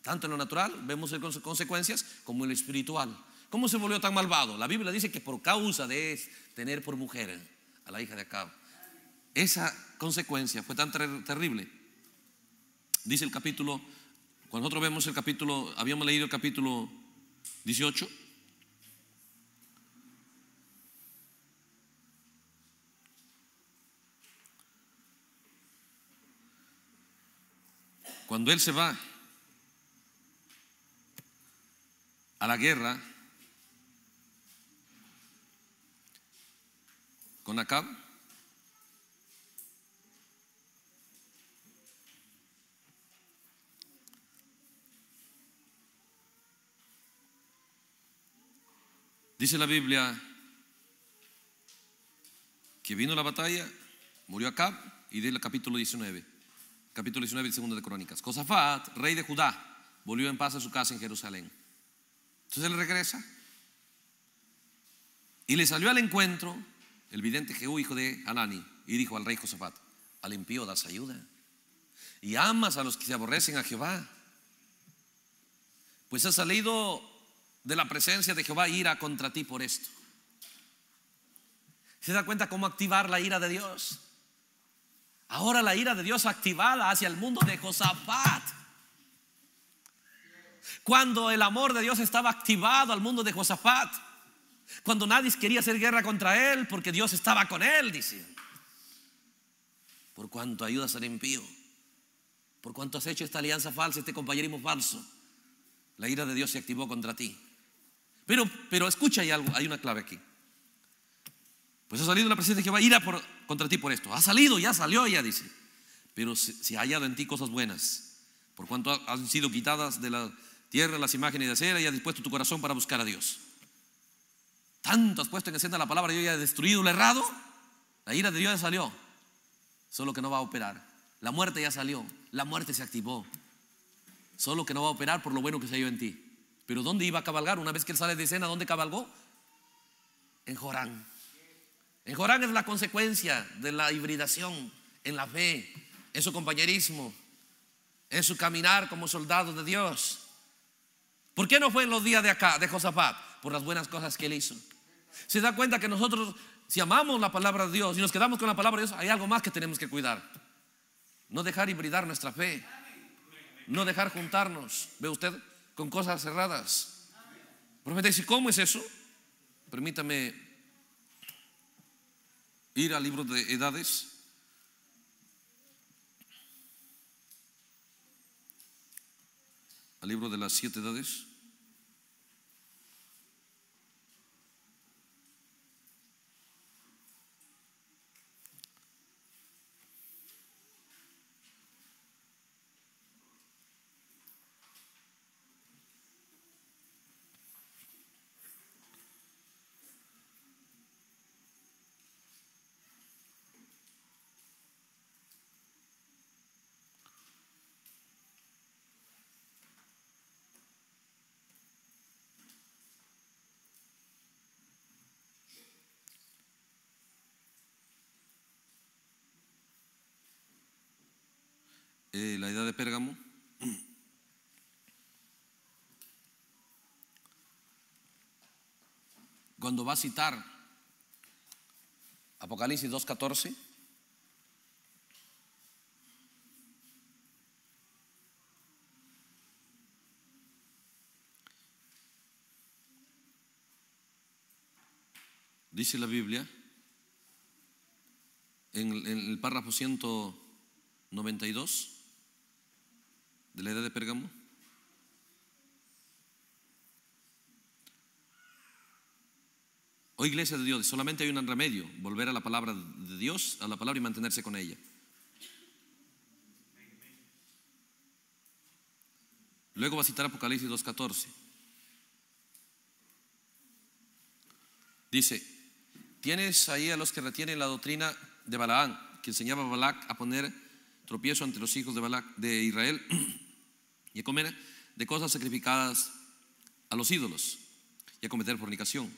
Tanto en lo natural vemos consecuencias como en lo espiritual. ¿Cómo se volvió tan malvado? La Biblia dice que por causa de tener por mujer a la hija de Acab. Esa consecuencia fue tan terrible. Dice el capítulo, cuando nosotros vemos el capítulo, habíamos leído el capítulo 18. Cuando él se va a la guerra con Acab, Dice la Biblia que vino la batalla, murió Acab y del capítulo 19. Capítulo 19 y segundo de Crónicas. Josafat rey de Judá, volvió en paz a su casa en Jerusalén. Entonces él regresa y le salió al encuentro el vidente Jehú, hijo de Hanani, y dijo al rey Josafat: Al impío das ayuda y amas a los que se aborrecen a Jehová. Pues ha salido de la presencia de Jehová ira contra ti por esto. ¿Se da cuenta cómo activar la ira de Dios? Ahora la ira de Dios activada hacia el mundo de Josafat. Cuando el amor de Dios estaba activado al mundo de Josafat. Cuando nadie quería hacer guerra contra él porque Dios estaba con él, dice. Por cuanto ayudas al impío. Por cuanto has hecho esta alianza falsa, este compañerismo falso. La ira de Dios se activó contra ti. Pero, pero escucha, hay, algo, hay una clave aquí. Pues ha salido la presencia de Jehová, ira por, contra ti por esto. Ha salido, ya salió, ya dice. Pero si ha hallado en ti cosas buenas, por cuanto han sido quitadas de la tierra las imágenes de acera y ha dispuesto tu corazón para buscar a Dios. Tanto has puesto en escena la palabra, yo ya ha destruido lo errado. La ira de Dios ya salió, solo que no va a operar. La muerte ya salió, la muerte se activó, solo que no va a operar por lo bueno que se halló en ti. Pero ¿dónde iba a cabalgar? Una vez que él sale de escena, ¿dónde cabalgó? En Jorán. En Jorán es la consecuencia de la hibridación en la fe, en su compañerismo, en su caminar como soldado de Dios. ¿Por qué no fue en los días de acá, de Josafat? Por las buenas cosas que él hizo. Se da cuenta que nosotros, si amamos la palabra de Dios y nos quedamos con la palabra de Dios, hay algo más que tenemos que cuidar. No dejar hibridar nuestra fe. No dejar juntarnos. ¿Ve usted? con cosas cerradas. profeta dice, ¿cómo es eso? Permítame ir al libro de edades. Al libro de las siete edades. Eh, la edad de Pérgamo. Cuando va a citar Apocalipsis 2.14, dice la Biblia, en, el párrafo 192, de la edad de Pérgamo? o oh, iglesia de Dios, solamente hay un remedio, volver a la palabra de Dios, a la palabra y mantenerse con ella. Luego va a citar Apocalipsis 2.14. Dice, tienes ahí a los que retienen la doctrina de Balaán, que enseñaba a Balac a poner tropiezo ante los hijos de, de Israel y a comer de cosas sacrificadas a los ídolos y a cometer fornicación.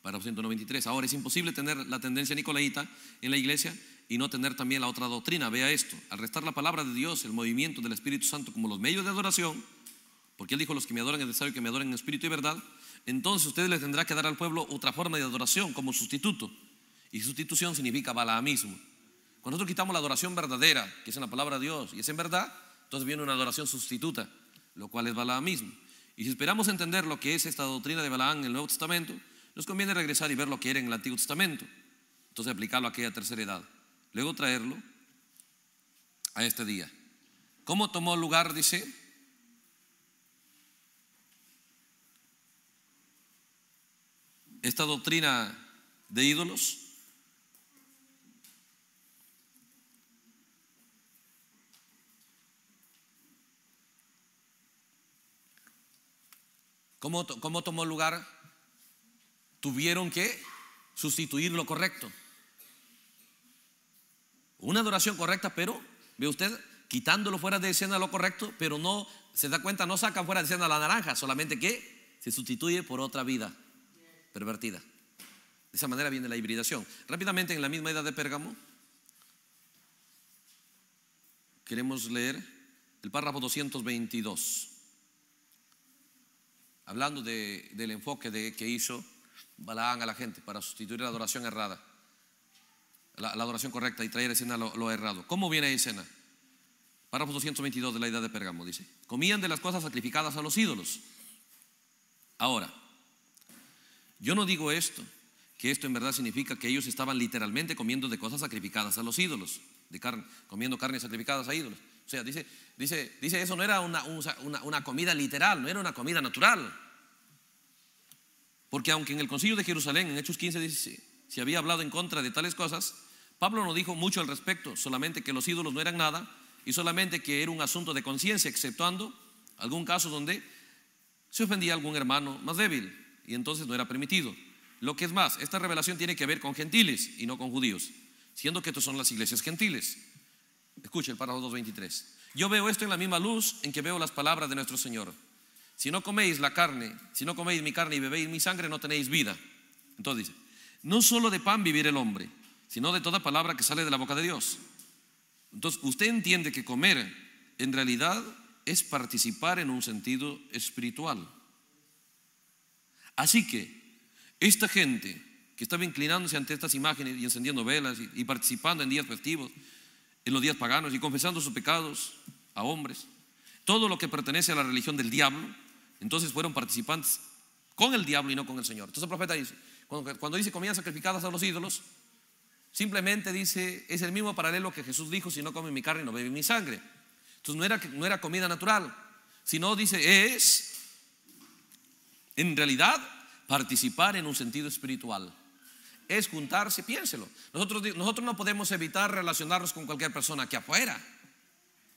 Para 193. Ahora es imposible tener la tendencia nicolaita en la iglesia y no tener también la otra doctrina. Vea esto, al restar la palabra de Dios, el movimiento del Espíritu Santo como los medios de adoración, porque Él dijo, los que me adoran es necesario que me adoren en espíritu y verdad, entonces ustedes les tendrá que dar al pueblo otra forma de adoración como sustituto. Y sustitución significa balaamismo. Cuando nosotros quitamos la adoración verdadera, que es en la palabra de Dios y es en verdad, entonces viene una adoración sustituta, lo cual es Balaam mismo. Y si esperamos entender lo que es esta doctrina de Balaam en el Nuevo Testamento, nos conviene regresar y ver lo que era en el Antiguo Testamento. Entonces aplicarlo a aquella tercera edad. Luego traerlo a este día. ¿Cómo tomó lugar, dice? Esta doctrina de ídolos ¿Cómo, tomó lugar? Tuvieron que sustituir lo correcto. Una adoración correcta, pero, ve usted, quitándolo fuera de escena lo correcto, pero no, se da cuenta, no sacan fuera de escena la naranja, solamente que se sustituye por otra vida pervertida. De esa manera viene la hibridación. Rápidamente, en la misma edad de Pérgamo, queremos leer el párrafo 222 hablando del enfoque de, que hizo Balaán a la gente para sustituir la adoración errada, la, adoración correcta y traer a escena lo, lo errado. ¿Cómo viene a escena? Párrafo 222 de la idea de Pérgamo dice, comían de las cosas sacrificadas a los ídolos. Ahora, yo no digo esto, que esto en verdad significa que ellos estaban literalmente comiendo de cosas sacrificadas a los ídolos, de carne, comiendo carnes sacrificadas a ídolos. O sea, dice, dice, dice eso no era una, comida literal, no era una comida natural. Porque aunque en el concilio de Jerusalén, en Hechos 15, se había hablado en contra de tales cosas, Pablo no dijo mucho al respecto, solamente que los ídolos no eran nada y solamente que era un asunto de conciencia, exceptuando algún caso donde se ofendía algún hermano más débil y entonces no era permitido. Lo que es más, esta revelación tiene que ver con gentiles y no con judíos, siendo que estas son las iglesias gentiles. Escuche el párrafo 2.23. Yo veo esto en la misma luz en que veo las palabras de nuestro Señor. Si no coméis la carne, si no coméis mi carne y bebéis mi sangre, no tenéis vida. Entonces dice, no solo de pan vivir el hombre, sino de toda palabra que sale de la boca de Dios. Entonces usted entiende que comer en realidad es participar en un sentido espiritual. Así que esta gente que estaba inclinándose ante estas imágenes y encendiendo velas y participando en días festivos, en los días paganos y confesando sus pecados a hombres, todo lo que pertenece a la religión del diablo, entonces fueron participantes con el diablo y no con el Señor. Entonces el profeta dice, cuando, dice comían sacrificadas a los ídolos, simplemente dice, es el mismo paralelo que Jesús dijo, si no comen mi carne y no beben mi sangre. Entonces no era, no era comida natural, sino dice, es en realidad participar en un sentido espiritual es juntarse, piénselo. Nosotros, nosotros no podemos evitar relacionarnos con cualquier persona que afuera.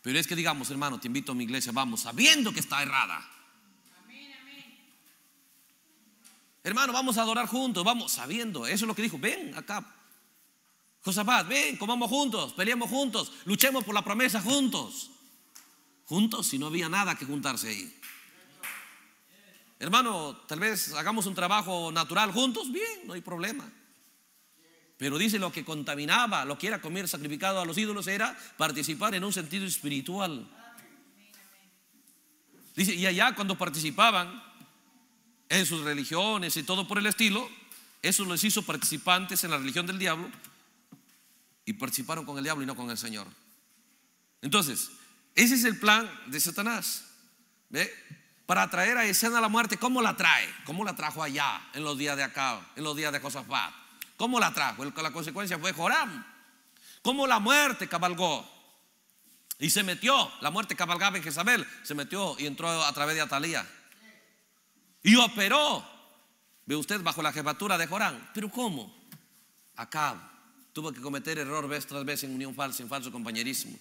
Pero es que digamos, hermano, te invito a mi iglesia, vamos, sabiendo que está errada. Hermano, vamos a adorar juntos, vamos sabiendo. Eso es lo que dijo, ven acá. Josafat, ven, comamos juntos, peleemos juntos, luchemos por la promesa juntos. Juntos si no había nada que juntarse ahí. Hermano, tal vez hagamos un trabajo natural juntos, bien, no hay problema. Pero dice lo que contaminaba, lo que era comer sacrificado a los ídolos era participar en un sentido espiritual. Dice, y allá cuando participaban en sus religiones y todo por el estilo, eso los hizo participantes en la religión del diablo y participaron con el diablo y no con el Señor. Entonces, ese es el plan de Satanás. Para atraer a escena a la muerte, ¿cómo la trae? ¿Cómo la trajo allá en los días de acá, en los días de Josafat? ¿Cómo la trajo? La consecuencia fue Joram. ¿Cómo la muerte cabalgó? Y se metió, la muerte cabalgaba en Jezabel, se metió y entró a través de Atalía. Y operó, ve usted, bajo la jefatura de Joram. ¿Pero cómo? Acab tuvo que cometer error vez tras vez en unión falsa, en falso compañerismo.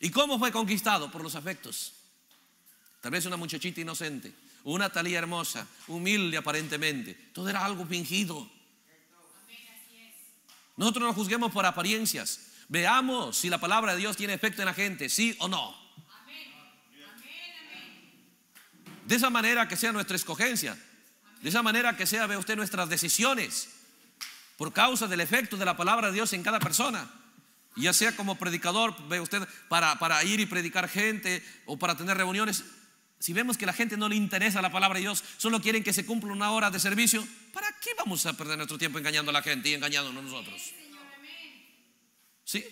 ¿Y cómo fue conquistado? Por los afectos. Tal vez una muchachita inocente, una Atalía hermosa, humilde aparentemente. Todo era algo fingido. Nosotros no juzguemos por apariencias. Veamos si la palabra de Dios tiene efecto en la gente, sí o no. De esa manera que sea nuestra escogencia. De esa manera que sea, ve usted, nuestras decisiones. Por causa del efecto de la palabra de Dios en cada persona. Ya sea como predicador, ve usted, para, para ir y predicar gente o para tener reuniones. Si vemos que la gente no le interesa la palabra de Dios, solo quieren que se cumpla una hora de servicio, ¿para qué vamos a perder nuestro tiempo engañando a la gente y engañándonos nosotros? ¿Sí?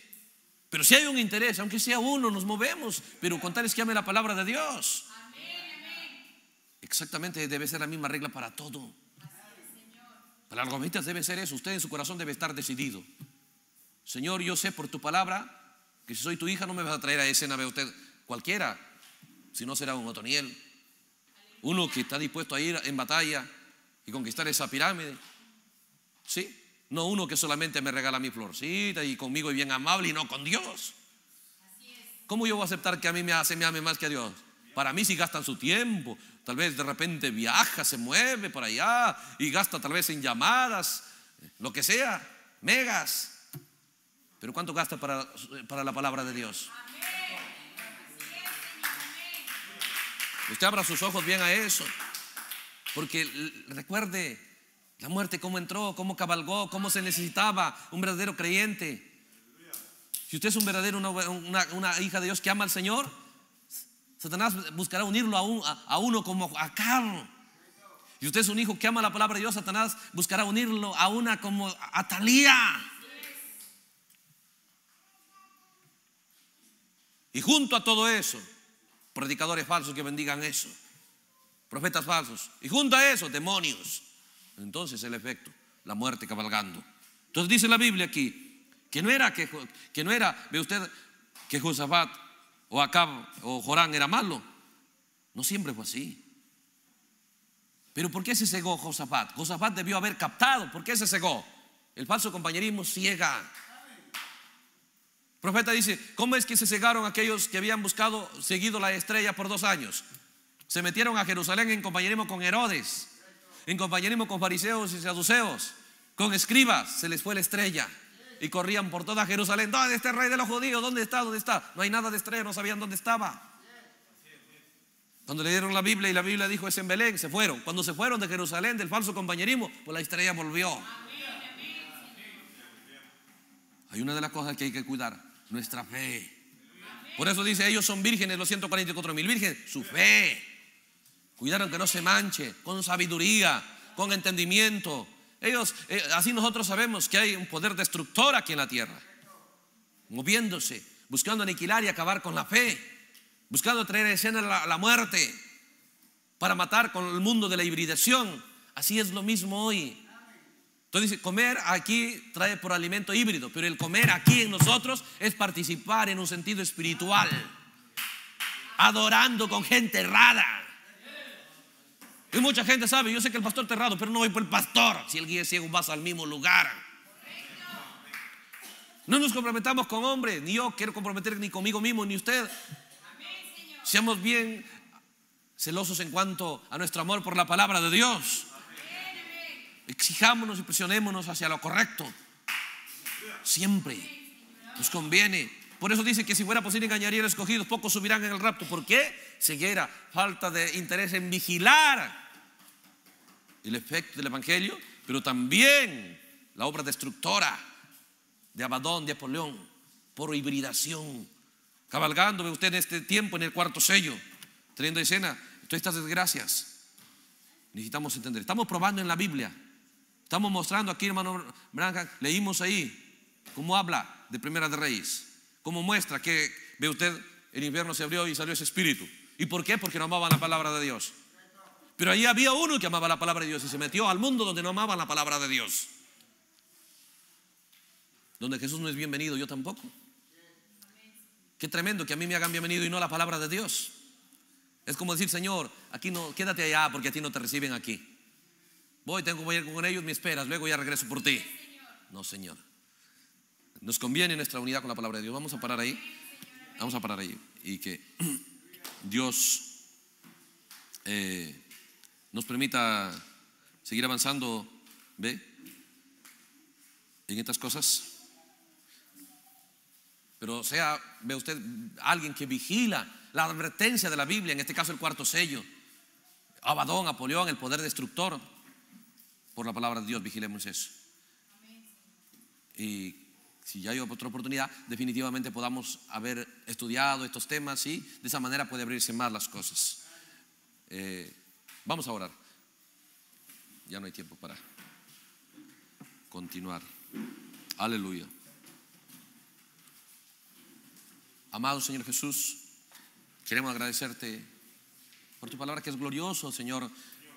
Pero si hay un interés, aunque sea uno, nos movemos, pero con tal es que ame la palabra de Dios. Exactamente, debe ser la misma regla para todo. Para los gomitas debe ser eso. Usted en su corazón debe estar decidido. Señor, yo sé por tu palabra que si soy tu hija no me vas a traer a escena, ve usted, cualquiera, si no será un Otoniel, uno que está dispuesto a ir en batalla y conquistar esa pirámide. ¿Sí? No uno que solamente me regala mi florcita y conmigo y bien amable y no con Dios. ¿Cómo yo voy a aceptar que a mí me hace, me ame más que a Dios? Para mí si gastan su tiempo, tal vez de repente viaja, se mueve para allá y gasta tal vez en llamadas, lo que sea, megas. Pero ¿cuánto gasta para, para la palabra de Dios? Usted abra sus ojos bien a eso. Porque recuerde la muerte, cómo entró, cómo cabalgó, cómo se necesitaba un verdadero creyente. Si usted es un verdadero, una, una, hija de Dios que ama al Señor, Satanás buscará unirlo a, a, a uno como a Carlos. Si usted es un hijo que ama la palabra de Dios, Satanás buscará unirlo a una como a Talía. Y junto a todo eso, predicadores falsos que bendigan eso, profetas falsos. Y junto a eso, demonios. Entonces el efecto, la muerte cabalgando. Entonces dice la Biblia aquí, que no era que, que no era, ve usted, que Josafat o Acab o Jorán era malo. No siempre fue así. Pero ¿por qué se cegó Josafat? Josafat debió haber captado. ¿Por qué se cegó? El falso compañerismo ciega. El profeta dice, ¿cómo es que se cegaron aquellos que habían buscado, seguido la estrella por dos años? Se metieron a Jerusalén en compañerismo con Herodes, en compañerismo con fariseos y saduceos, con escribas, se les fue la estrella y corrían por toda Jerusalén. ¿Dónde está este rey de los judíos? ¿Dónde está? ¿Dónde está? No hay nada de estrella, no sabían dónde estaba. Cuando le dieron la Biblia y la Biblia dijo es en Belén, se fueron. Cuando se fueron de Jerusalén, del falso compañerismo, pues la estrella volvió. Hay una de las cosas que hay que cuidar nuestra fe. Por eso dice, ellos son vírgenes, los 144 mil vírgenes, su fe. Cuidaron que no se manche, con sabiduría, con entendimiento. Ellos, eh, así nosotros sabemos que hay un poder destructor aquí en la tierra, moviéndose, buscando aniquilar y acabar con la fe, buscando traer escena la, la muerte para matar con el mundo de la hibridación. Así es lo mismo hoy. Entonces comer aquí trae por alimento híbrido, pero el comer aquí en nosotros es participar en un sentido espiritual, adorando con gente errada. Y mucha gente sabe, yo sé que el pastor está errado, pero no voy por el pastor. Si el guía es ciego, vas al mismo lugar. No nos comprometamos con hombres, ni yo quiero comprometer ni conmigo mismo, ni usted. Seamos bien celosos en cuanto a nuestro amor por la palabra de Dios. Exijámonos y presionémonos hacia lo correcto. Siempre nos conviene. Por eso dice que si fuera posible engañaría a los escogidos, pocos subirán en el rapto. ¿Por qué? Ceguera, falta de interés en vigilar el efecto del Evangelio, pero también la obra destructora de Abadón, de Apoleón, por hibridación. Cabalgando, ve usted en este tiempo, en el cuarto sello, Teniendo escena, todas estas desgracias. Necesitamos entender. Estamos probando en la Biblia Estamos mostrando aquí, hermano Branca, leímos ahí cómo habla de Primera de Reyes, cómo muestra que, ve usted, el invierno se abrió y salió ese espíritu. ¿Y por qué? Porque no amaban la palabra de Dios. Pero allí había uno que amaba la palabra de Dios y se metió al mundo donde no amaban la palabra de Dios. Donde Jesús no es bienvenido, yo tampoco. Qué tremendo que a mí me hagan bienvenido y no la palabra de Dios. Es como decir, Señor, aquí no, quédate allá porque a ti no te reciben aquí. Voy, tengo que ir con ellos, me esperas, luego ya regreso por ti. No, Señor. Nos conviene nuestra unidad con la palabra de Dios. Vamos a parar ahí. Vamos a parar ahí. Y que Dios eh, nos permita seguir avanzando, ¿ve? En estas cosas. Pero sea, ve usted, alguien que vigila la advertencia de la Biblia, en este caso el cuarto sello. Abadón, Apolión, el poder destructor por la palabra de Dios vigilemos eso. Y si ya hay otra oportunidad, definitivamente podamos haber estudiado estos temas y de esa manera puede abrirse más las cosas. Eh, vamos a orar. Ya no hay tiempo para continuar. Aleluya. Amado Señor Jesús, queremos agradecerte por tu palabra que es glorioso, Señor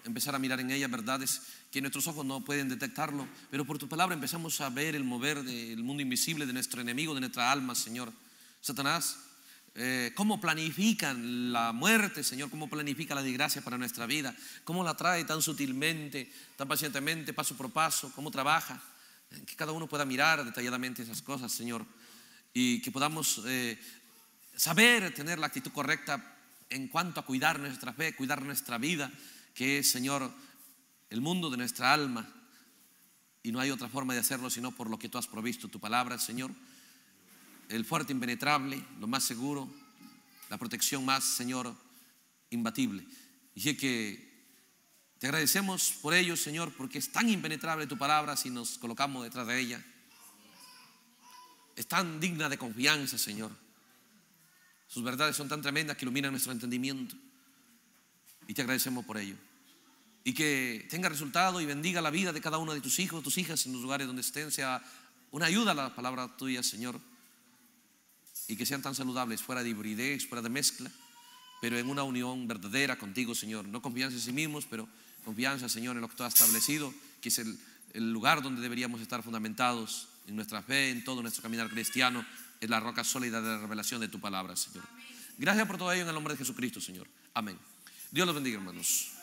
empezar a mirar en ella verdades que nuestros ojos no pueden detectarlo, pero por tu palabra empezamos a ver el mover del mundo invisible de nuestro enemigo, de nuestra alma, Señor. Satanás, eh, cómo planifican la muerte, Señor, cómo planifica la desgracia para nuestra vida, cómo la trae tan sutilmente, tan pacientemente, paso por paso, cómo trabaja. Eh, que cada uno pueda mirar detalladamente esas cosas, Señor, y que podamos eh, saber tener la actitud correcta en cuanto a cuidar nuestra fe, cuidar nuestra vida, que es, Señor, el mundo de nuestra alma. Y no hay otra forma de hacerlo sino por lo que tú has provisto, tu palabra, Señor. El fuerte impenetrable, lo más seguro, la protección más, Señor, imbatible. Dije que te agradecemos por ello, Señor, porque es tan impenetrable tu palabra si nos colocamos detrás de ella. Es tan digna de confianza, Señor. Sus verdades son tan tremendas que iluminan nuestro entendimiento. Y te agradecemos por ello. Y que tenga resultado y bendiga la vida de cada uno de tus hijos, tus hijas en los lugares donde estén. Sea una ayuda a la palabra tuya, Señor. Y que sean tan saludables, fuera de hibridez, fuera de mezcla, pero en una unión verdadera contigo, Señor. No confianza en sí mismos, pero confianza, Señor, en lo que tú has establecido, que es el, lugar donde deberíamos estar fundamentados en nuestra fe, en todo nuestro caminar cristiano, en la roca sólida de la revelación de tu palabra, Señor. Gracias por todo ello en el nombre de Jesucristo, Señor. Amén. Dios los bendiga, hermanos.